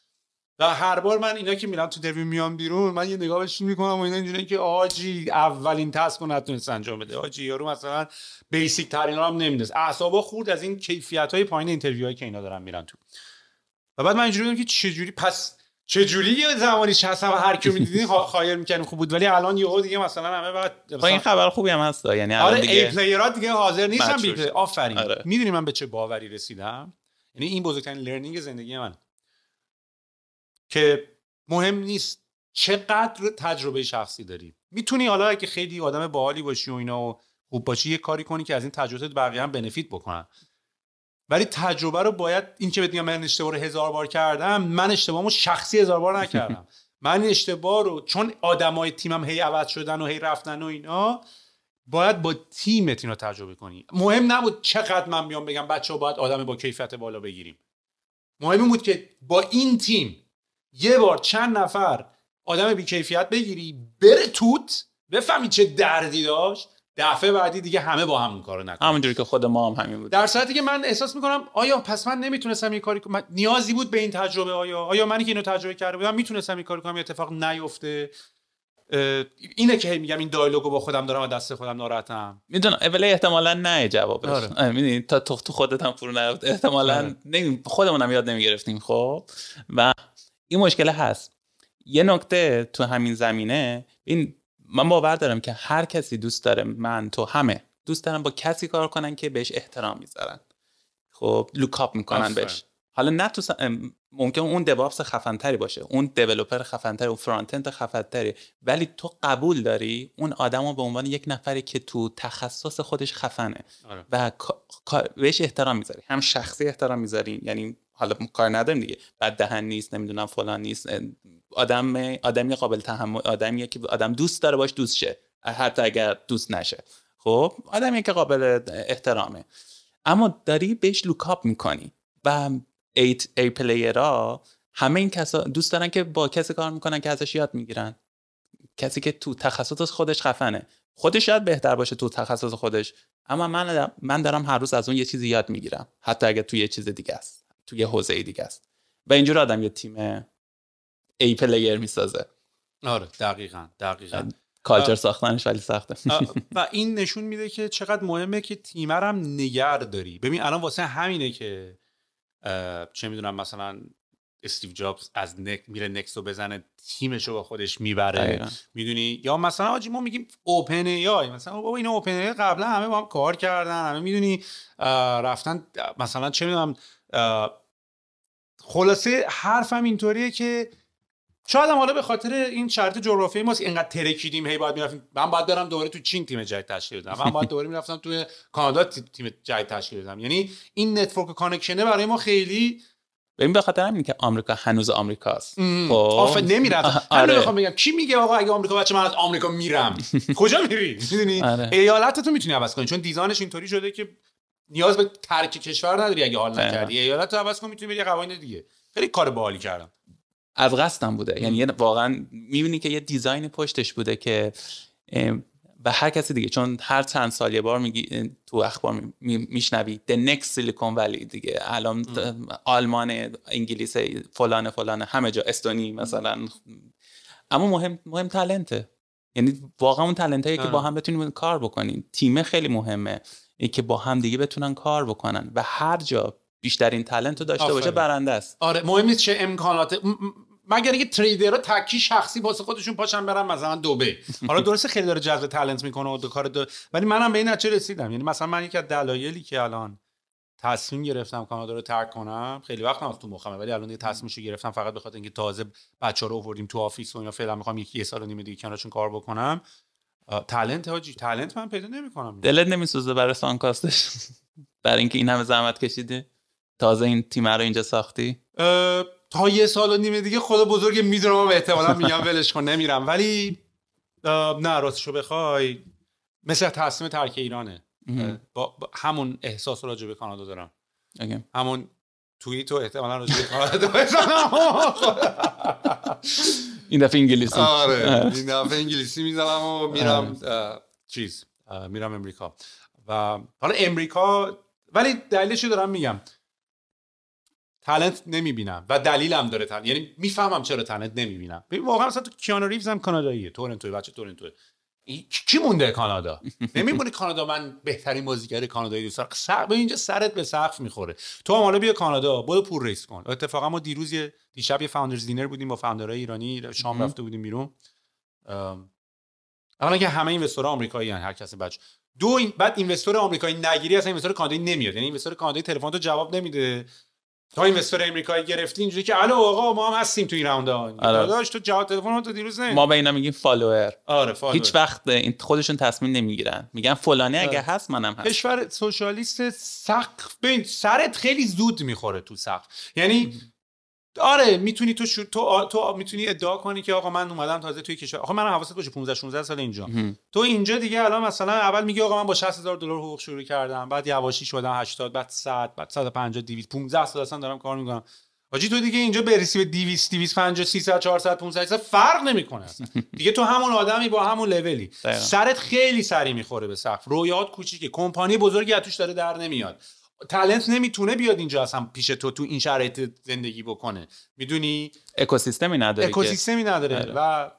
و هر بار من اینا که میرم تو دروی میام بیرون من یه نگاه بهشون میکنم و اینا اینجوری که آجی اولین تاسک رو نتونست انجام بده آجی یارو مثلا بیسیک ترین هم نمیدونست اعصابا خورد از این کیفیت های پایین اینترویو که اینا دارن میرن تو و بعد من اینجوری که چه پس چه جوری یه زمانی و هر کیو می‌دیدین خایر می‌کردین خوب بود ولی الان یهو دیگه مثلا همه بعد خب، این خبر خوبی هم هست یعنی آره دیگه... ای پلیرها دیگه حاضر نیستن بی آفرین آره. میدونی من به چه باوری رسیدم یعنی این بزرگترین لرنینگ زندگی من که مهم نیست چقدر تجربه شخصی داری میتونی حالا اگه خیلی آدم باحالی باشی و اینا و خوب باشی یه کاری کنی که از این تجربه بقیه هم بنفیت بکنن ولی تجربه رو باید این چه بگم من اشتباه رو هزار بار کردم من اشتباهمو شخصی هزار بار نکردم *laughs* من این اشتباه رو چون آدمای تیمم هی عوض شدن و هی رفتن و اینا باید با تیمت اینو تجربه کنی مهم نبود چقدر من میام بگم بچه ها باید آدم با کیفیت بالا بگیریم مهم این بود که با این تیم یه بار چند نفر آدم بی کیفیت بگیری بره توت بفهمی چه دردی داشت دفعه بعدی دیگه همه با هم کارو نکنه همونجوری که خود ما هم همین بود در صورتی که من احساس میکنم آیا پس من نمیتونستم این کاری کنم نیازی بود به این تجربه آیا آیا منی که اینو تجربه کرده بودم میتونستم این کاری کنم اتفاق نیفته اینه که میگم این دایلوگو با خودم دارم و دست خودم ناراحتم میدونم اولی احتمالا نه جوابش آره. تا تو خودت هم فرو نرفت احتمالا آره. خودمون هم یاد نمیگرفتیم خب و این مشکل هست یه نکته تو همین زمینه این من باور دارم که هر کسی دوست داره من تو همه دوست دارم با کسی کار کنن که بهش احترام میذارن خب لوکاپ میکنن بهش حالا نه تو ممکن اون دوابس خفنتری باشه اون دیولوپر خفنتری اون فرانتنت خفنتری ولی تو قبول داری اون رو به عنوان یک نفری که تو تخصص خودش خفنه آره. و بهش احترام میذاری هم شخصی احترام میذاری یعنی حالا کار نداریم دیگه بد دهن نیست نمیدونم فلان نیست آدم آدمی قابل تحمل آدمی که آدم دوست داره باش دوست شه حتی اگر دوست نشه خب آدمی که قابل احترامه اما داری بهش لوکاپ میکنی و ایت ای ها همه این کسا دوست دارن که با کسی کار میکنن که ازش یاد میگیرن کسی که تو تخصص خودش خفنه خودش شاید بهتر باشه تو تخصص خودش اما من من دارم هر روز از اون یه چیزی یاد میگیرم حتی اگر تو یه چیز دیگه است تو یه حوزه دیگه است و اینجور آدم یه تیم ای پلیر میسازه آره دقیقا دقیقا کالچر ساختنش ولی سخته و این نشون میده که چقدر مهمه که تیمر هم نگر داری ببین الان واسه همینه که چه میدونم مثلا استیو جابز از نک میره نکس رو بزنه تیمش رو با خودش میبره میدونی یا مثلا آجی ما میگیم اوپن یا مثلا بابا این اوپن ای قبلا همه با هم کار کردن همه میدونی رفتن مثلا چه میدونم خلاصه حرفم اینطوریه که شاید هم حالا به خاطر این شرط جغرافیایی ماست که انقدر ترکیدیم هی باید میرفتیم من باید دارم دوباره تو چین تیم جدید تشکیل بدم من باید دوباره میرفتم تو کانادا تیم جدید تشکیل بدم یعنی این نتورک کانکشنه برای ما خیلی ببین به خاطر همین که آمریکا هنوز آمریکاست خب آفه نمیرفت آره. میخوام بگم کی میگه آقا اگه آمریکا بچه من از آمریکا میرم *laughs* کجا میری میدونی آره. ایالتتو میتونی عوض کنی چون دیزاینش اینطوری شده که نیاز به ترک کشور نداری اگه حال نکردی ایالتتو عوض کنی میتونی بری قوانین دیگه خیلی کار باحالی کردم از قصدم بوده یعنی واقعا میبینی که یه دیزاین پشتش بوده که و هر کسی دیگه چون هر چند سال یه بار میگی تو اخبار میشنوی the next سیلیکون ولی دیگه الان آلمان انگلیس فلان فلان همه جا استونی مثلا اما مهم مهم تالنته یعنی واقعا اون که با آره. هم بتونیم کار بکنیم تیمه خیلی مهمه که با هم دیگه بتونن کار بکنن و هر جا بیشترین تلنت رو داشته باشه برنده است آره مهم چه امکانات مگر اینکه تریدرها تکی شخصی واسه خودشون پاشن برن مثلا دبی حالا *laughs* درسته خیلی داره جذب تالنت میکنه و کار دو... ولی منم به این چه رسیدم یعنی مثلا من یکی از دلایلی که الان تصمیم گرفتم کانادا رو ترک کنم خیلی وقت هم تو مخمه ولی الان یه تصمیمشو گرفتم فقط به خاطر اینکه تازه بچه رو آوردیم تو آفیس و اینا فعلا میخوام یکی یه سال و دیگه کنارشون کار بکنم تالنت هاجی تالنت من پیدا نمیکنم دلت نمیسوزه برای کاستش. *laughs* برای اینکه این همه زحمت کشیده تازه این تیم رو اینجا ساختی تا یه سال و نیمه دیگه خدا بزرگ میدونم و به احتمالا میگم ولش کن نمیرم ولی نه راستشو بخوای مثل تصمیم ترک ایرانه با همون احساس راجع به کانادا دارم همون توییت و احتمالا راجع به کانادا *laughs* این دفعه انگلیسی آره این دفعه انگلیسی میزنم و میرم آره. چیز میرم امریکا و حالا امریکا ولی دلیلش دارم میگم تالنت نمیبینم و دلیلم داره تن... یعنی میفهمم چرا تالنت نمیبینم ببین واقعا مثلا تو کیانو ریوز هم کاناداییه تورنتو بچه تورنتو کی مونده کانادا *laughs* نمیمونه کانادا من بهترین بازیگر کانادایی دوست سر به اینجا سرت به سقف میخوره تو هم حالا بیا کانادا برو پول ریس کن اتفاقا ما دیروز دیشب یه فاوندرز دینر بودیم با فاوندرهای ایرانی شام رفته بودیم بیرون اولا که همه اینوستورها آمریکایی هن. هر کس بچه دو این بعد اینوستور آمریکایی نگیری اصلا اینوستور کانادایی نمیاد یعنی اینوستور کانادایی تلفن تو جواب نمیده تا اینوستر امریکایی گرفتی اینجوری که الو آقا ما هم هستیم تو این راوند آره. داداش تو جواب تلفن تو دیروز نه ما به اینا میگیم فالوور آره فالوور هیچ وقت این خودشون تصمیم نمیگیرن میگن فلانی اگه آره. هست منم هست کشور سوشالیست سقف ببین سرت خیلی زود میخوره تو سقف یعنی آره میتونی تو شو... تو, تو میتونی ادعا کنی که آقا من اومدم تازه توی کشور آقا من حواست باشه 15 16 سال اینجا هم. تو اینجا دیگه الان مثلا اول میگی آقا من با 60000 دلار حقوق شروع کردم بعد یواشی شدم 80 بعد 100 بعد 150 200 15 سال اصلا دارم کار میکنم حاجی تو دیگه اینجا برسی به 200 250 300 400 500 فرق نمیکنه *laughs* دیگه تو همون آدمی با همون لولی سرت خیلی سری میخوره به سقف رویات کوچیکه کمپانی بزرگی از توش داره در نمیاد تالنت نمیتونه بیاد اینجا اصلا پیش تو تو این شرایط زندگی بکنه میدونی اکوسیستمی نداره اکوسیستمی نداره آره. و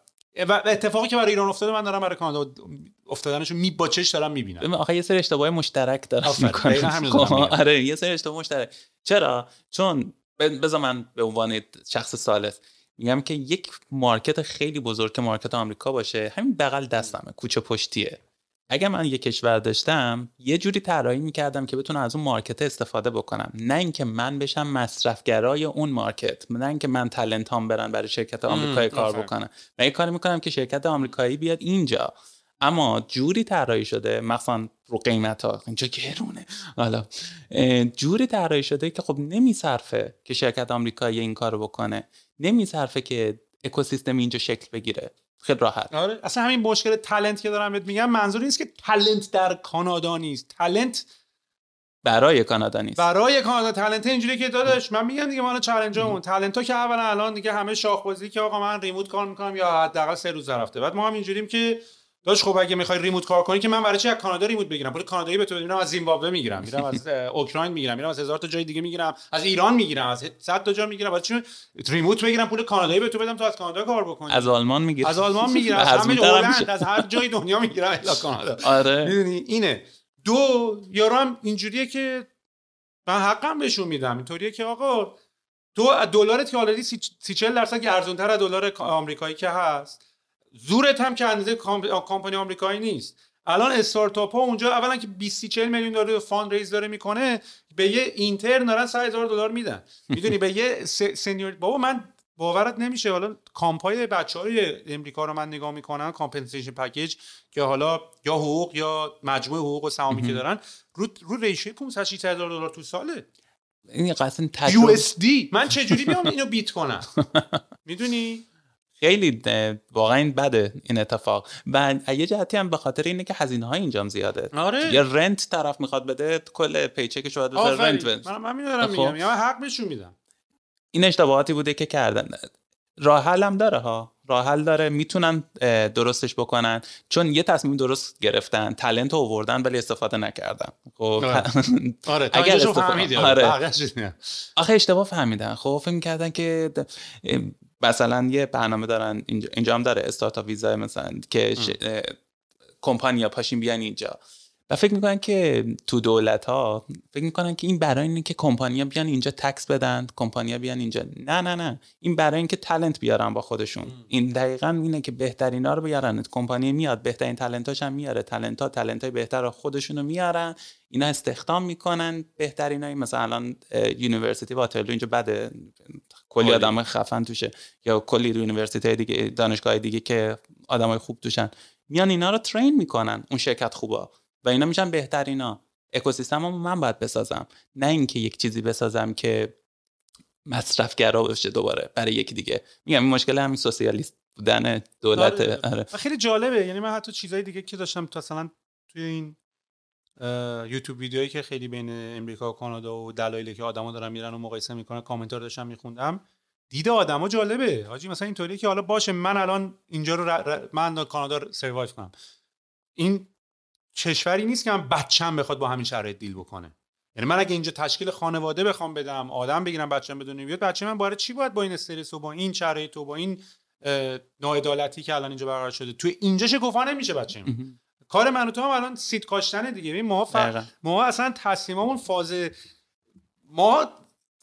و اتفاقی که برای ایران افتاده من دارم برای کانادا افتادنشو می با چش دارم میبینم آخه یه سری اشتباه مشترک دارم خب، میکنم آره یه سری اشتباه مشترک چرا چون بذار من به عنوان شخص سالس میگم که یک مارکت خیلی بزرگ که مارکت آمریکا باشه همین بغل دستمه کوچه پشتیه اگه من یه کشور داشتم یه جوری طراحی میکردم که بتونم از اون مارکت استفاده بکنم نه اینکه من بشم مصرفگرای اون مارکت نه اینکه من تلنت هم برن برای شرکت آمریکایی کار بکنم من یه کاری میکنم که شرکت آمریکایی بیاد اینجا اما جوری طراحی شده مثلا رو قیمت ها اینجا گرونه حالا جوری طراحی شده که خب نمیصرفه که شرکت آمریکایی این کارو بکنه نمیصرفه که اکوسیستم اینجا شکل بگیره خیلی راحت آره اصلا همین مشکل تلنت که دارم بهت میگم منظور نیست که تلنت در کانادا نیست تلنت برای کانادا نیست برای کانادا تلنته اینجوری که داداش من میگم دیگه الان چالنجمون تلنتو که اولا الان دیگه همه شاخ که آقا من ریموت کار میکنم یا حداقل سه روز رفته بعد ما هم اینجوریم که داش خب اگه میخوای ریموت کار کنی که من برای چی از کانادا ریموت بگیرم پول کانادایی به تو میدم از زیمبابوه میگیرم میرم از *laughs* اوکراین میگیرم میرم از هزار تا جای دیگه میگیرم از ایران میگیرم از صد تا جا میگیرم برای چی ریموت بگیرم پول کانادایی به تو بدم تو از کانادا کار بکنی از آلمان میگیرم از آلمان *laughs* میگیرم از از هر جای دنیا میگیرم الا کانادا آره میدونی اینه دو یارم این اینجوریه که من حقم بهشون میدم اینطوریه که آقا تو دلارت که آلردی 30 درصد درصد تر از دلار آمریکایی که هست زورت هم که اندازه کمپانی آمریکایی نیست الان استارتاپ ها اونجا اولا که 20 40 میلیون داره فاند ریز داره میکنه به یه اینتر دارن 100 هزار دلار میدن *laughs* میدونی به یه سنیور بابا من باورت نمیشه حالا کامپای بچه های امریکا رو من نگاه میکنن کامپنسیشن پکیج که حالا یا حقوق یا مجموع حقوق و سهامی که دارن رو رو ریشه 500 هزار دلار تو ساله یعنی این من چه جوری بیام اینو بیت کنم *laughs* میدونی خیلی واقعا این بده این اتفاق و یه جهتی هم به خاطر اینه که هزینه های اینجام زیاده آره. یه رنت طرف میخواد بده کل پیچکش شود. بذاره رنت میگم خب. یا حق میدم این اشتباهاتی بوده که کردن راه حل هم داره ها راه حل داره میتونن درستش بکنن چون یه تصمیم درست گرفتن تلنت رو آوردن ولی استفاده نکردن خب آره, *laughs* آره، اگر استفاده آره. آره. آخه اشتباه فهمیدن خب فکر که مثلا یه برنامه دارن اینجا, اینجا هم داره استارتاپ ویزا مثلا که ش... کمپانیا پاشین بیان اینجا و فکر میکنن که تو دولت ها فکر میکنن که این برای اینه که کمپانیا بیان اینجا تکس بدن کمپانیا بیان اینجا نه نه نه این برای اینکه تلنت بیارن با خودشون این دقیقا اینه که ها رو بیارن کمپانی میاد بهترین تلنت هم میاره تلنت ها تلنت های بهتر رو خودشون رو میارن اینا استخدام میکنن بهترین های مثلا الان یونیورسیتی واترلو اینجا بده کلی آدم خفن توشه یا کلی یونیورسیتی دیگه دانشگاه دیگه که آدمای خوب توشن میان اینا رو ترین میکنن اون شرکت خوبه. و اینا میشن بهترینا اکوسیستم رو من باید بسازم نه اینکه یک چیزی بسازم که مصرفگرا بشه دوباره برای یکی دیگه میگم این مشکل همین سوسیالیست بودن دولت آره. آره. خیلی جالبه یعنی من حتی چیزای دیگه که داشتم مثلا توی این یوتیوب ویدیوهایی که خیلی بین امریکا و کانادا و دلایلی که آدما دارن میرن و مقایسه میکنن کامنتار داشتم میخوندم دید آدما جالبه حاجی مثلا اینطوری که حالا باشه من الان اینجا رو من کانادا سروایو کنم این کشوری نیست که من بچم بخواد با همین شرایط دیل بکنه یعنی من اگه اینجا تشکیل خانواده بخوام بدم آدم بگیرم بچه‌م بدون بیاد بچه من باره چی باید با این استرس و با این شرایط و با این ناعدالتی که الان اینجا برقرار شده تو اینجا شکوفا نمیشه بچه‌م کار من و تو هم الان سیت کاشتن دیگه ما ف... ما اصلا تصمیممون فاز ما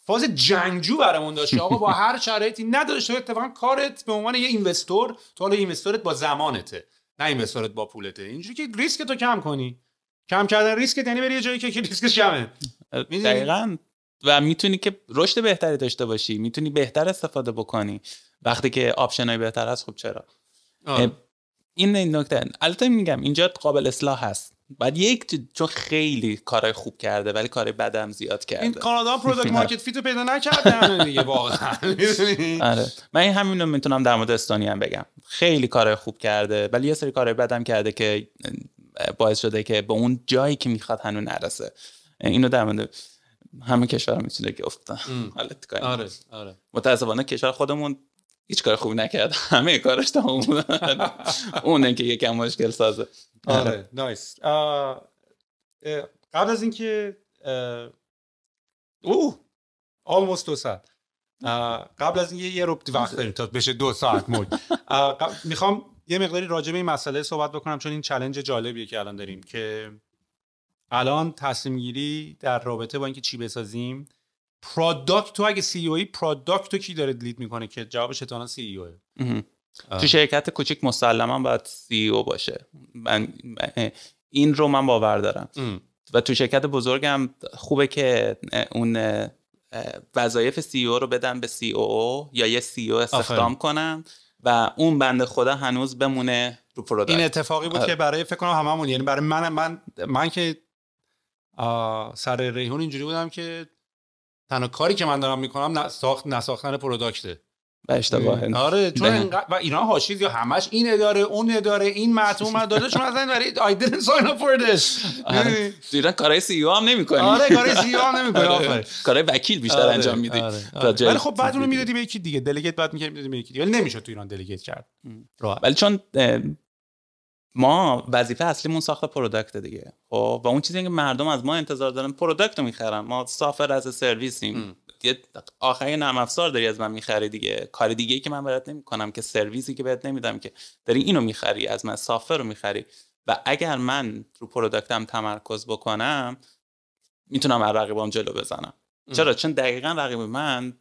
فاز جنگجو برامون داشت آقا با *laughs* هر شرایطی نداشته اتفاقا کارت به عنوان یه اینوستور تو حالا با زمانته نه صورت با پولته اینجوری که ریسک تو کم کنی کم کردن ریسک یعنی بری یه جایی که *laughs* ریسک کمه دقیقا و میتونی که رشد بهتری داشته باشی میتونی بهتر استفاده بکنی وقتی که آپشن های بهتر هست خب چرا آره. این نکته البته میگم اینجا قابل اصلاح هست بعد یک چون خیلی کارای خوب کرده ولی کارهای بدم زیاد کرده این کانادا پروداکت مارکت فیتو پیدا نکرده دیگه *laughs* واقعا آره من این همینو میتونم در مورد استونی هم بگم خیلی کارهای خوب کرده ولی یه سری کارهای بدم کرده که باعث شده که به اون جایی که میخواد هنو نرسه اینو در مورد همه کشور میتونه گفتم *laughs* آره آره متاسفانه کشور خودمون هیچ کار خوبی نکرد *laughs* همه کارش تموم بود اون که یکم مشکل سازه آره نایس آره. قبل از اینکه او آلموست دو ساعت قبل از اینکه یه رو *laughs* وقت داریم تا بشه دو ساعت مود میخوام یه مقداری راجع به این مسئله صحبت بکنم چون این چلنج جالبیه که الان داریم که الان تصمیم گیری در رابطه با اینکه چی بسازیم پروداکت تو اگه سی او e ای پروداکت تو کی داره لید میکنه که جوابش تا سی او تو شرکت کوچیک مسلما باید سی او e باشه من این رو من باور دارم و تو شرکت بزرگم خوبه که اون وظایف سی او e رو بدن به سی او یا یه سی او استخدام کنن و اون بند خدا هنوز بمونه رو پروداکت این اتفاقی بود که برای فکر کنم هممون یعنی برای من من من که سر ریحون اینجوری بودم که تنها کاری که من دارم میکنم نساخت نساختن پروداکته و اشتباهه آره چون بله. انقدر و اینا هاشیز یا همش این اداره اون اداره این معطوم من داده چون اصلا برای آی ساین اپ فور تو کارای سی او e هم کنی آره کارای سی او e هم *laughs* آره. کارای وکیل بیشتر آره، انجام میدی آره، ولی خب بعدونو اون به یکی دیگه دلیگیت بعد میکنی میدادی به یکی دیگه ولی نمیشه تو ایران دلیگیت کرد ولی چون ما وظیفه اصلیمون ساخت پروداکت دیگه خب و اون چیزی که مردم از ما انتظار دارن پروداکت رو میخرن ما سافر از سرویسیم یه آخری نرم افزار داری از من میخری دیگه کار دیگه ای که من برات نمیکنم که سرویسی که بهت نمیدم که داری اینو میخری از من سافر رو میخری و اگر من رو پروداکتم تمرکز بکنم میتونم از رقیبام جلو بزنم چرا چون دقیقا رقیب من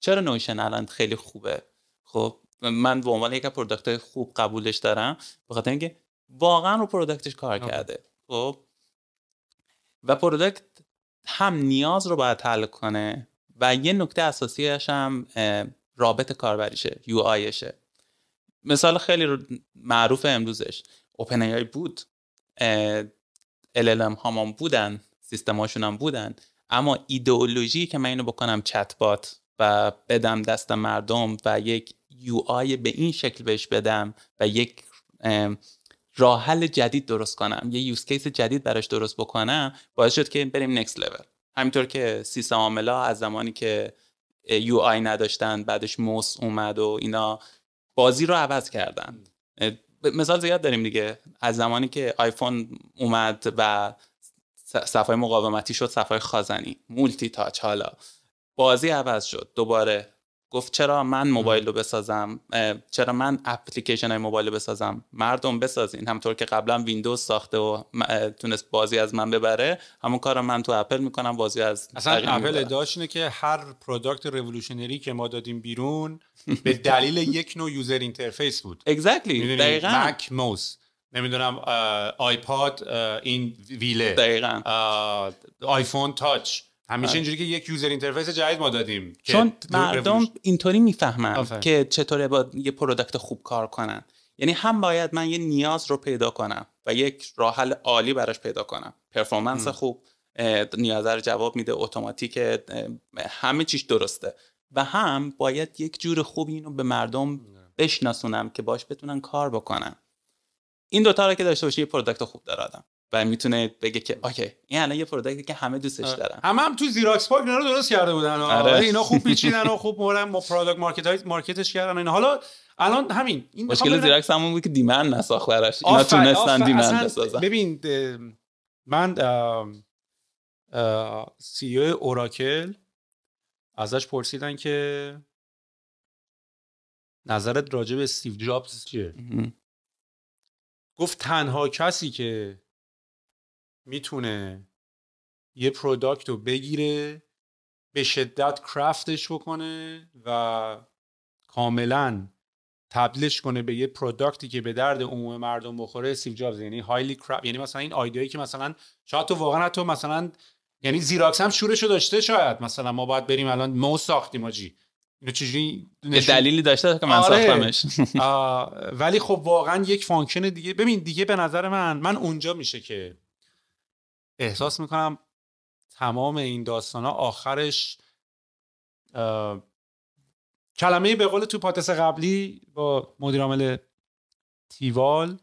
چرا نوشن الان خیلی خوبه خب من به عنوان یک پروداکت خوب قبولش دارم به اینکه واقعا رو پروداکتش کار کرده خب و پروداکت هم نیاز رو باید حل کنه و یه نکته اساسیش هم رابط کاربریشه یو آیشه مثال خیلی معروف امروزش اوپن ای بود LLM همون بودن سیستم هاشون هم بودن اما ایدئولوژی که من اینو بکنم چت و بدم دست مردم و یک یو آی به این شکل بهش بدم و یک راه حل جدید درست کنم یه یوز کیس جدید براش درست بکنم باعث شد که بریم نکست لول همینطور که سیستم عاملا از زمانی که یو آی نداشتن بعدش موس اومد و اینا بازی رو عوض کردن مثال زیاد داریم دیگه از زمانی که آیفون اومد و صفحه مقاومتی شد صفحه خازنی مولتی تاچ حالا بازی عوض شد دوباره گفت چرا من موبایل رو بسازم چرا من اپلیکیشن های موبایل رو بسازم مردم بسازین همطور که قبلا ویندوز ساخته و تونست بازی از من ببره همون کار من تو اپل میکنم بازی از اصلا اپل ادعاش اینه که هر پروداکت ریولوشنری که ما دادیم بیرون به دلیل یک نوع یوزر اینترفیس بود Exactly. دقیقاً مک موس نمیدونم آیپاد این ویله دقیقا آیفون تاچ همیشه آره. اینجوری که یک یوزر اینترفیس جدید ما دادیم چون مردم اینطوری میفهمن که چطور با یه پروداکت خوب کار کنن یعنی هم باید من یه نیاز رو پیدا کنم و یک راه حل عالی براش پیدا کنم پرفورمنس خوب نیاز رو جواب میده اتوماتیک همه چیش درسته و هم باید یک جور خوبی اینو به مردم بشناسونم که باش بتونن کار بکنن این دوتا رو که داشته باشه یه پروداکت خوب دارادم و میتونه بگه که اوکی این الان یه پروداکتی که همه دوستش دارن همه هم تو زیراکس پاک رو درست کرده بودن آره. اینا خوب *laughs* پیچیدن و خوب مورم پروداکت مارکت مارکتش کردن حالا الان همین این مشکل زیراکس همون بود که دیمن نساخت براش اینا تونستن دیمن بسازن ببین من سی او اوراکل ازش پرسیدن که نظرت راجع به استیو جابز چیه گفت تنها کسی که میتونه یه پروداکت رو بگیره به شدت کرافتش بکنه و کاملا تبلش کنه به یه پروداکتی که به درد عموم مردم بخوره سیو جابز یعنی هایلی کرافت یعنی مثلا این آیدیایی که مثلا شاید تو واقعا تو مثلا یعنی زیراکس هم شو داشته شاید مثلا ما باید بریم الان مو ساختیم آجی اینو چجوری دلیلی داشته که من آره. ساختمش ولی خب واقعا یک فانکشن دیگه ببین دیگه به نظر من من اونجا میشه که احساس میکنم تمام این داستان ها آخرش کلمه به قول تو پاتس قبلی با مدیر عامل تیوال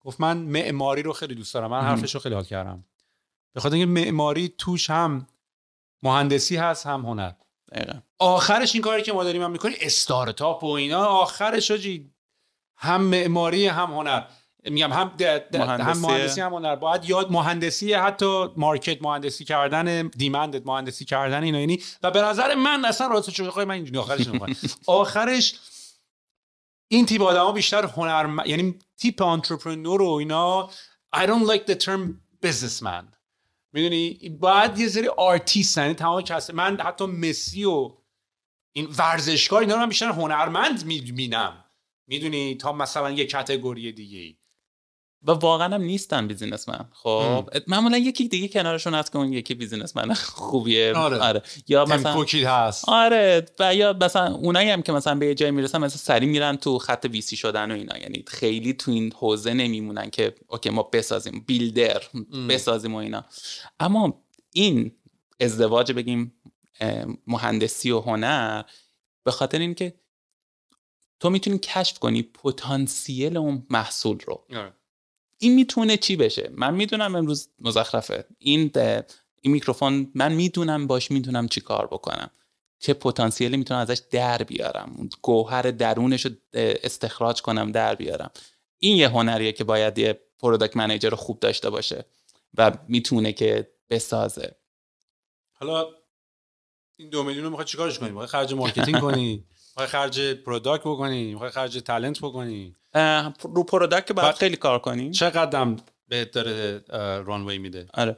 گفت من معماری رو خیلی دوست دارم من حرفش رو خیلی حال کردم به خاطر اینکه معماری توش هم مهندسی هست هم هنر آخرش این کاری که ما داریم هم میکنیم استارتاپ و اینا آخرش هم معماری هم هنر میگم هم مهندسی. هم مهندسی هم هنر باید یاد مهندسی حتی مارکت مهندسی کردن دیمند مهندسی کردن اینا یعنی و به نظر من اصلا راست چوقی من اینجوری آخرش *laughs* آخرش این تیپ آدما بیشتر هنر یعنی تیپ آنترپرنور و اینا I don't like the term businessman میدونی باید یه سری آرتیست یعنی تمام کسی من حتی مسی و این ورزشکار اینا رو من بیشتر هنرمند میبینم میدونی تا مثلا یه کتگوری دیگه ای و واقعا هم نیستن بیزینسمن خب معمولا یکی دیگه کنارشون هست که اون یکی بیزینسمن خوبیه آره. آره. یا یعنی مثلا هست آره و یا مثلا اونایی هم که مثلا به یه جای میرسن مثلا سری میرن تو خط ویسی شدن و اینا یعنی خیلی تو این حوزه نمیمونن که اوکی ما بسازیم بیلدر بسازیم و اینا اما این ازدواج بگیم مهندسی و هنر به خاطر اینکه تو میتونی کشف کنی پتانسیل اون محصول رو آره. این میتونه چی بشه من میدونم امروز مزخرفه این این میکروفون من میدونم باش میتونم چی کار بکنم چه پتانسیلی میتونم ازش در بیارم گوهر درونش رو استخراج کنم در بیارم این یه هنریه که باید یه پروداکت منیجر رو خوب داشته باشه و میتونه که بسازه حالا این دو میلیون رو میخوای چیکارش کنی؟ میخوای خرج مارکتینگ *laughs* کنی؟ میخوای خرج پروداکت بکنی؟ میخوای خرج تالنت بکنی؟ رو پروداکت باید خیلی کار کنیم چقدر به داره رانوی میده آره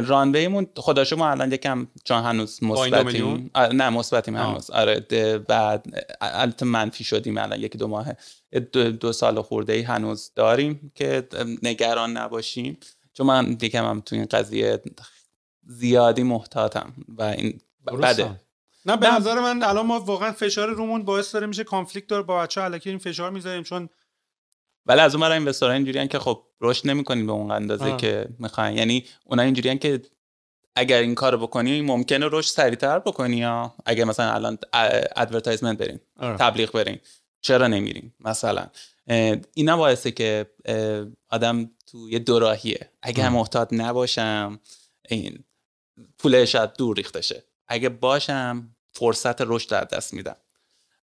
رانویمون خدا شما الان یکم چون هنوز مثبتیم آره، نه مثبتیم هنوز آره بعد البته منفی شدیم الان یکی دو ماه دو, سال خورده ای هنوز داریم که نگران نباشیم چون من دیگه هم تو این قضیه زیادی محتاطم و این بده نه به نظر من الان ما واقعا فشار رومون باعث داره میشه کانفلیکت داره با بچه‌ها الکی این فشار میذاریم چون ولی از اون برای اینوسترها اینجوریان که خب رشد نمیکنین به اون اندازه که میخواین یعنی اونا اینجوریان که اگر این کار بکنی ممکنه رشد سریعتر بکنی یا اگر مثلا الان ادورتایزمنت برین آره. تبلیغ برین چرا نمیرین مثلا اینا باعثه که آدم تو یه دوراهیه اگر محتاط نباشم این پول شاید دور ریخته شه اگه باشم فرصت رشد در دست میدم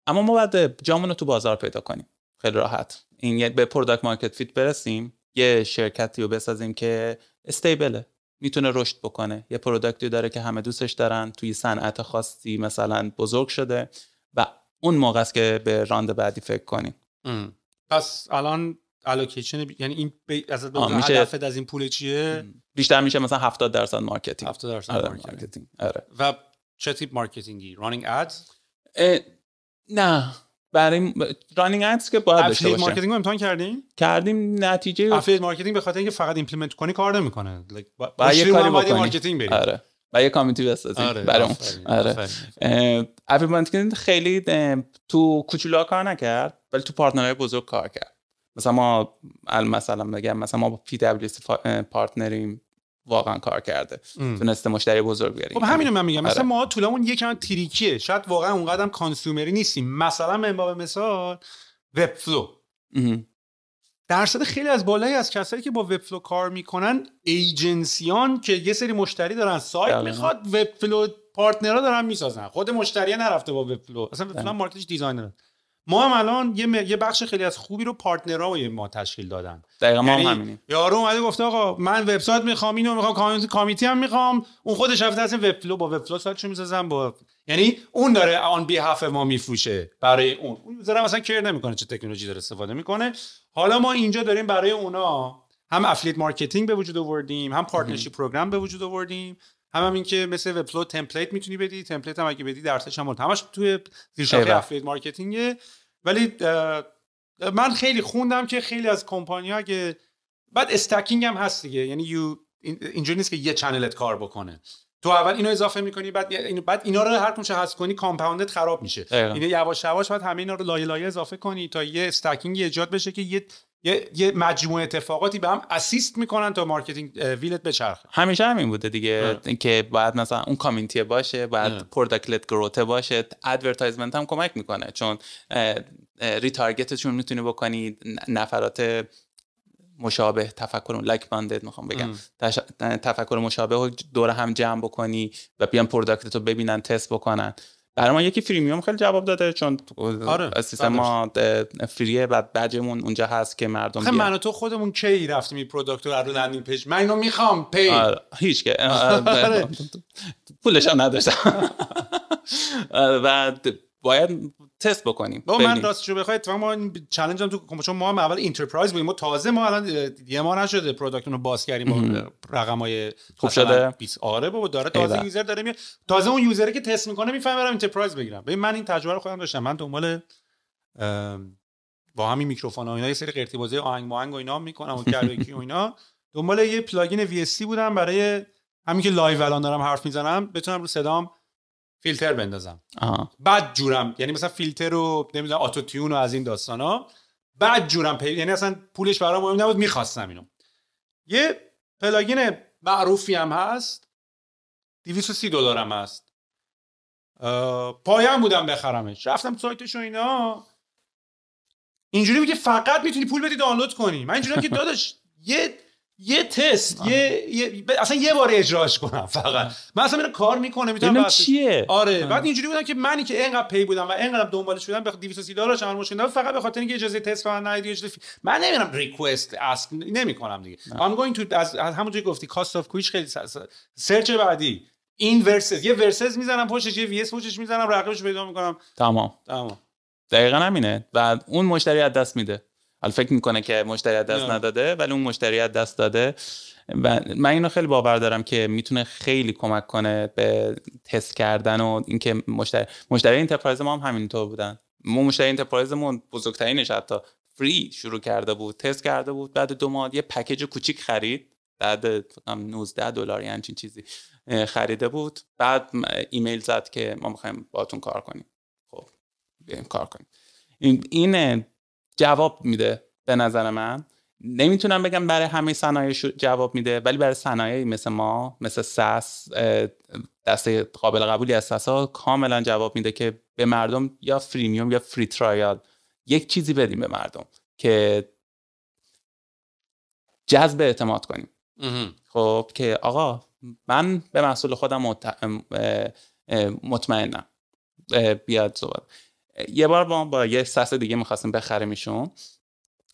اما ما باید جامون رو تو بازار پیدا کنیم خیلی راحت این به پروداکت مارکت فیت برسیم یه شرکتی رو بسازیم که استیبله میتونه رشد بکنه یه پروداکتی داره که همه دوستش دارن توی صنعت خاصی مثلا بزرگ شده و اون موقع است که به راند بعدی فکر کنیم پس الان الوکیشن یعنی این از میشه... از این پول چیه بیشتر میشه مثلا 70 درصد مارکتینگ 70 درصد آره، مارکتینگ آره. و چه تیپ مارکتینگی رانینگ ادز نه برای رانینگ ادز که باید داشته باشه مارکتینگ رو امتحان کردیم کردیم نتیجه افیلیت مارکتینگ به خاطر اینکه فقط ایمپلمنت کنی کار نمیکنه like, یه کاری بکنی مارکتینگ بریم آره یه کامیتی بسازیم آره، برام آره افیلیت خیلی تو کوچولا کار نکرد ولی تو پارتنرهای بزرگ کار کرد مثلا ما مثلا بگم مثلا ما با پی دبلیو پارتنریم واقعا کار کرده تونسته مشتری بزرگ بیاره خب همینو من میگم مثلا آره. ما طولمون یکم تریکیه شاید واقعا اونقدرم کانسومری نیستیم مثلا من باب مثال وب فلو درصد خیلی از بالایی از کسایی که با وب فلو کار میکنن ایجنسیان که یه سری مشتری دارن سایت میخواد وب فلو پارتنرها دارن میسازن خود مشتری نرفته با وب فلو اصلا وب فلو مارکتش دیزاینر ما هم الان یه, یه بخش خیلی از خوبی رو پارتنرهای ما تشکیل دادن دقیقاً ما یعنی همینیم یارو اومده گفته آقا من وبسایت میخوام اینو میخوام کامیتی کامیتی هم میخوام اون خودش رفته از وبفلو با وبفلو سایتشو میسازم با یعنی اون داره آن بی هف ما میفروشه برای اون اون یوزر اصلا کیر نمیکنه چه تکنولوژی داره استفاده میکنه حالا ما اینجا داریم برای اونا هم افلیت مارکتینگ به وجود آوردیم هم پارتنرشیپ پروگرام به وجود آوردیم هم, هم اینکه مثل وبفلو تمپلیت میتونی بدی تمپلیت هم اگه بدی درسش هم همش توی زیر شاخه افیلیت مارکتینگه ولی من خیلی خوندم که خیلی از کمپانی ها که بعد استکینگ هم هست دیگه یعنی یو اینجوری نیست که یه چنلت کار بکنه تو اول اینو اضافه میکنی بعد اینو بعد اینا رو هر کمش هست کنی کامپاوندت خراب میشه اینو یعنی یواش یواش باید همه اینا رو لایه لایه اضافه کنی تا یه استکینگ ایجاد بشه که یه یه, یه مجموعه اتفاقاتی به هم اسیست میکنن تا مارکتینگ ویلت بچرخه همیشه همین بوده دیگه اینکه که باید مثلا اون کامیونیتی باشه بعد پروداکت گروته باشه ادورتایزمنت هم کمک میکنه چون ریتارگتشون میتونی بکنی نفرات مشابه تفکر لایک باندد میخوام بگم تفکر مشابه رو دور هم جمع بکنی و بیان پروداکت رو ببینن تست بکنن برای ما یکی فریمیوم خیلی جواب داده چون آره. سیستم ما فریه بعد بجمون اونجا هست که مردم خب من تو خودمون کی رفتیم این پروداکت رو رو لندینگ من اینو میخوام پی آره، هیچ که *laughs* آره. آره، پولش هم نداشتم و *laughs* باید تست بکنیم با من راستشو بخواید تو ما چالش تو خب، چون ما هم اول انترپرایز بودیم ما تازه ما الان یه ما نشده پروداکتون رو باز کردیم با رقمای خوب شده 20 آره بابا داره تازه یوزر داره میاد تازه اون یوزری که تست میکنه میفهمه برم انترپرایز بگیرم ببین من این تجربه رو خودم داشتم من دنبال با همین میکروفون و اینا یه سری قرتی بازی آهنگ ماهنگ و اینا میکنم و کلاکی و اینا دنبال یه پلاگین وی بودم برای همین که لایو الان دارم حرف میزنم بتونم رو صدام فیلتر بندازم آه. بعد جورم یعنی مثلا فیلتر رو نمیدونم آتوتیون و از این ها بعد جورم پی... یعنی اصلا پولش برام مهم نبود میخواستم اینو یه پلاگین معروفی هم هست 230 دلار هم هست پایم بودم بخرمش رفتم سایتش و اینا اینجوری میگه فقط میتونی پول بدی دانلود کنی من اینجوری که *laughs* داداش یه یه تست یه, یه اصلا یه بار اجراش کنم فقط من اصلا میرم کار میکنه میتونم چیه آره آه. بعد اینجوری بودم که منی که اینقدر پی بودم و اینقدر دنبالش بودم به 230 دلارش عمل مشکل فقط به خاطر اینکه اجازه تست من ندید اجازه فی... من نمیرم ریکوست اسک نمیکنم دیگه ام گوینگ تو از, از همونجوری گفتی کاست اف کویچ خیلی سرچ بعدی این ورسز یه ورسز میزنم پشتش یه وی اس پشتش میزنم رقیبش پیدا میکنم تمام تمام دقیقا همینه بعد اون مشتری از دست میده فکر میکنه که مشتریت دست نداده ولی اون مشتریت دست داده و من اینو خیلی باور دارم که میتونه خیلی کمک کنه به تست کردن و اینکه مشتری مشتری انترپرایز ما هم همینطور بودن مو مشتری انترپرایزمون بزرگترینش حتی فری شروع کرده بود تست کرده بود بعد دو ماه یه پکیج کوچیک خرید بعد 19 دلار یا همچین چیزی خریده بود بعد ایمیل زد که ما میخوایم باهاتون کار کنیم خب بیایم کار کنیم این جواب میده به نظر من نمیتونم بگم برای همه صنایع جواب میده ولی برای صنایع مثل ما مثل سس دسته قابل قبولی از ها کاملا جواب میده که به مردم یا فریمیوم یا فری ترایال یک چیزی بدیم به مردم که جذب اعتماد کنیم خب که آقا من به محصول خودم مطمئنم بیاد صحبت یه بار با, با یه سس دیگه میخواستیم بخریمشون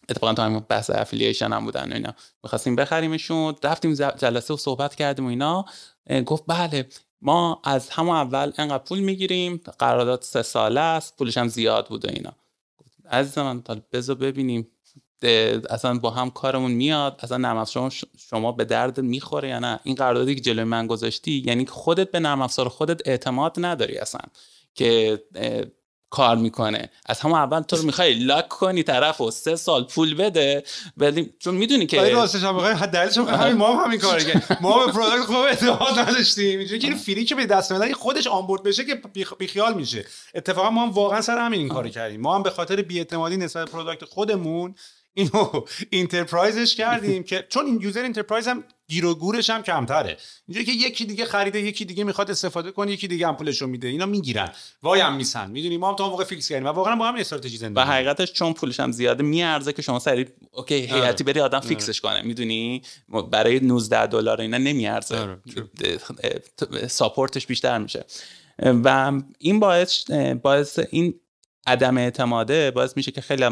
اتفاقا تا همین بحث افیلیشن هم بودن و اینا میخواستیم بخریمشون رفتیم جلسه و صحبت کردیم و اینا گفت بله ما از همون اول انقدر پول میگیریم قرارداد سه ساله است پولش هم زیاد بود و اینا عزیز من تا بزو ببینیم اصلا با هم کارمون میاد اصلا نرم افزار شما به درد میخوره یا نه این قراردادی که جلوی من گذاشتی یعنی خودت به نرم خودت اعتماد نداری اصلا که کار میکنه از همون اول تو رو میخوای لاک کنی طرف و سه سال پول بده ولی چون میدونی که آره، راستش هم بخوای دلیلش هم همین ما هم همین ما به پروداکت خوب اعتماد نداشتیم اینجوری که این فری که به دست میاد خودش آنبورد بشه که بی خیال میشه اتفاقا ما هم واقعا سر همین این کارو کردیم ما هم به خاطر بیاعتمادی نسبت به پروداکت خودمون اینو اینترپرایزش کردیم که چون این یوزر انترپرایز هم گیر و گورش هم کمتره اینجا که یکی دیگه خریده یکی دیگه میخواد استفاده کنه یکی دیگه هم پولشو میده اینا میگیرن وای هم میسن میدونی ما هم تا موقع فیکس کردیم و واقعا با هم استراتژی زندگی و حقیقتش چون پولش هم زیاده میارزه که شما سریع اوکی آره. هیئتی بری آدم آره. فیکسش کنه میدونی برای 19 دلار اینا نمیارزه آره، ساپورتش بیشتر میشه و این باعث باعث این عدم اعتماده باعث میشه که خیلی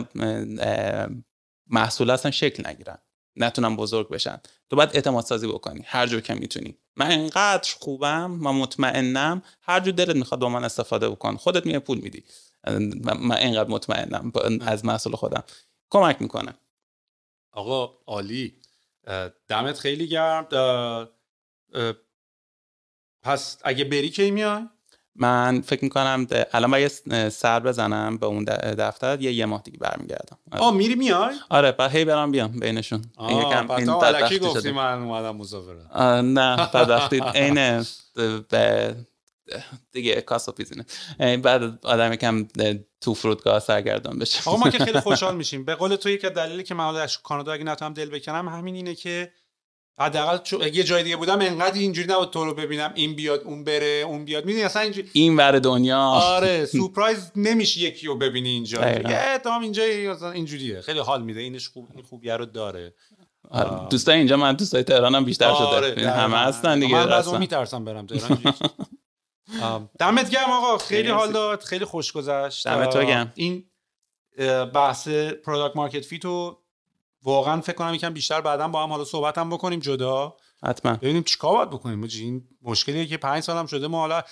محصول اصلا شکل نگیرن نتونن بزرگ بشن تو باید اعتماد سازی بکنی هر جور که میتونی من اینقدر خوبم و مطمئنم هر جور دلت میخواد با من استفاده بکن خودت میه پول میدی من اینقدر مطمئنم از محصول خودم کمک میکنه آقا عالی دمت خیلی گرم پس اگه بری کی میای من فکر میکنم الان باید سر بزنم به اون دفتر یه یه ماه دیگه برمیگردم آره. آه میری میای آره بعد هی برام بیام بینشون یکم این علکی گفتی من اومدم نه بدبختی اینه به دیگه و پیزینه بعد آدم یکم تو فرودگاه سرگردان بشه آقا ما که خیلی *laughs* خوشحال میشیم به قول تو یک دلیلی که من کانادا اگه نتونم دل بکنم همین اینه که حداقل یه جای دیگه بودم انقدر اینجوری نبود تو رو ببینم این بیاد اون بره اون بیاد میدونی اصلا اینجوری این ور دنیا آره *laughs* سورپرایز نمیشه یکی رو ببینی اینجا دیگه اینجا اینجوریه خیلی حال میده اینش خوب این خوبیه رو داره آره. اینجا من دوستای تهرانم بیشتر شده آره. همه هستن دیگه من از اون میترسم برم تهران *laughs* دمت گرم آقا خیلی حال داد خیلی خوش گذشت دمت گرم این بحث پروداکت مارکت فیتو واقعا فکر کنم یکم بیشتر بعدا با هم حالا صحبت هم بکنیم جدا حتما ببینیم چیکار باید بکنیم این مشکلیه که پنج سالم شده ما حالا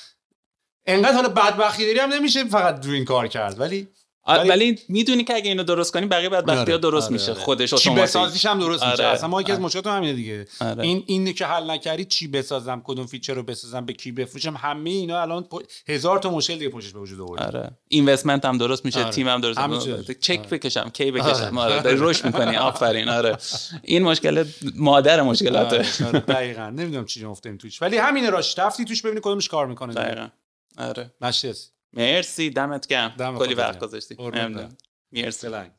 انقدر حالا بدبختی هم نمیشه فقط دو این کار کرد ولی ولی میدونی که اگه اینو درست کنی بقیه بعد آره، بختیا درست آره. میشه آره. خودش چی بسازیش هم درست آره. میشه اصلا ما یکی از آره. مشکلاتم دیگه این این که حل نکردی چی بسازم کدوم فیچر رو بسازم به کی بفروشم همه اینا الان پو... هزار تا مشکل دیگه پشتش به وجود آورد آره اینوستمنت هم درست میشه تیم هم درست میشه چک بکشم کی بکشم آره داری روش میکنی *laughs* آفرین آره این مشکل مادر مشکلات دقیقاً نمیدونم چی افتادیم توش ولی همین راش رفتی توش ببینی کدومش کار میکنه دقیقاً آره مشخص مرسی دمت گرم کلی وقت گذاشتی مرسی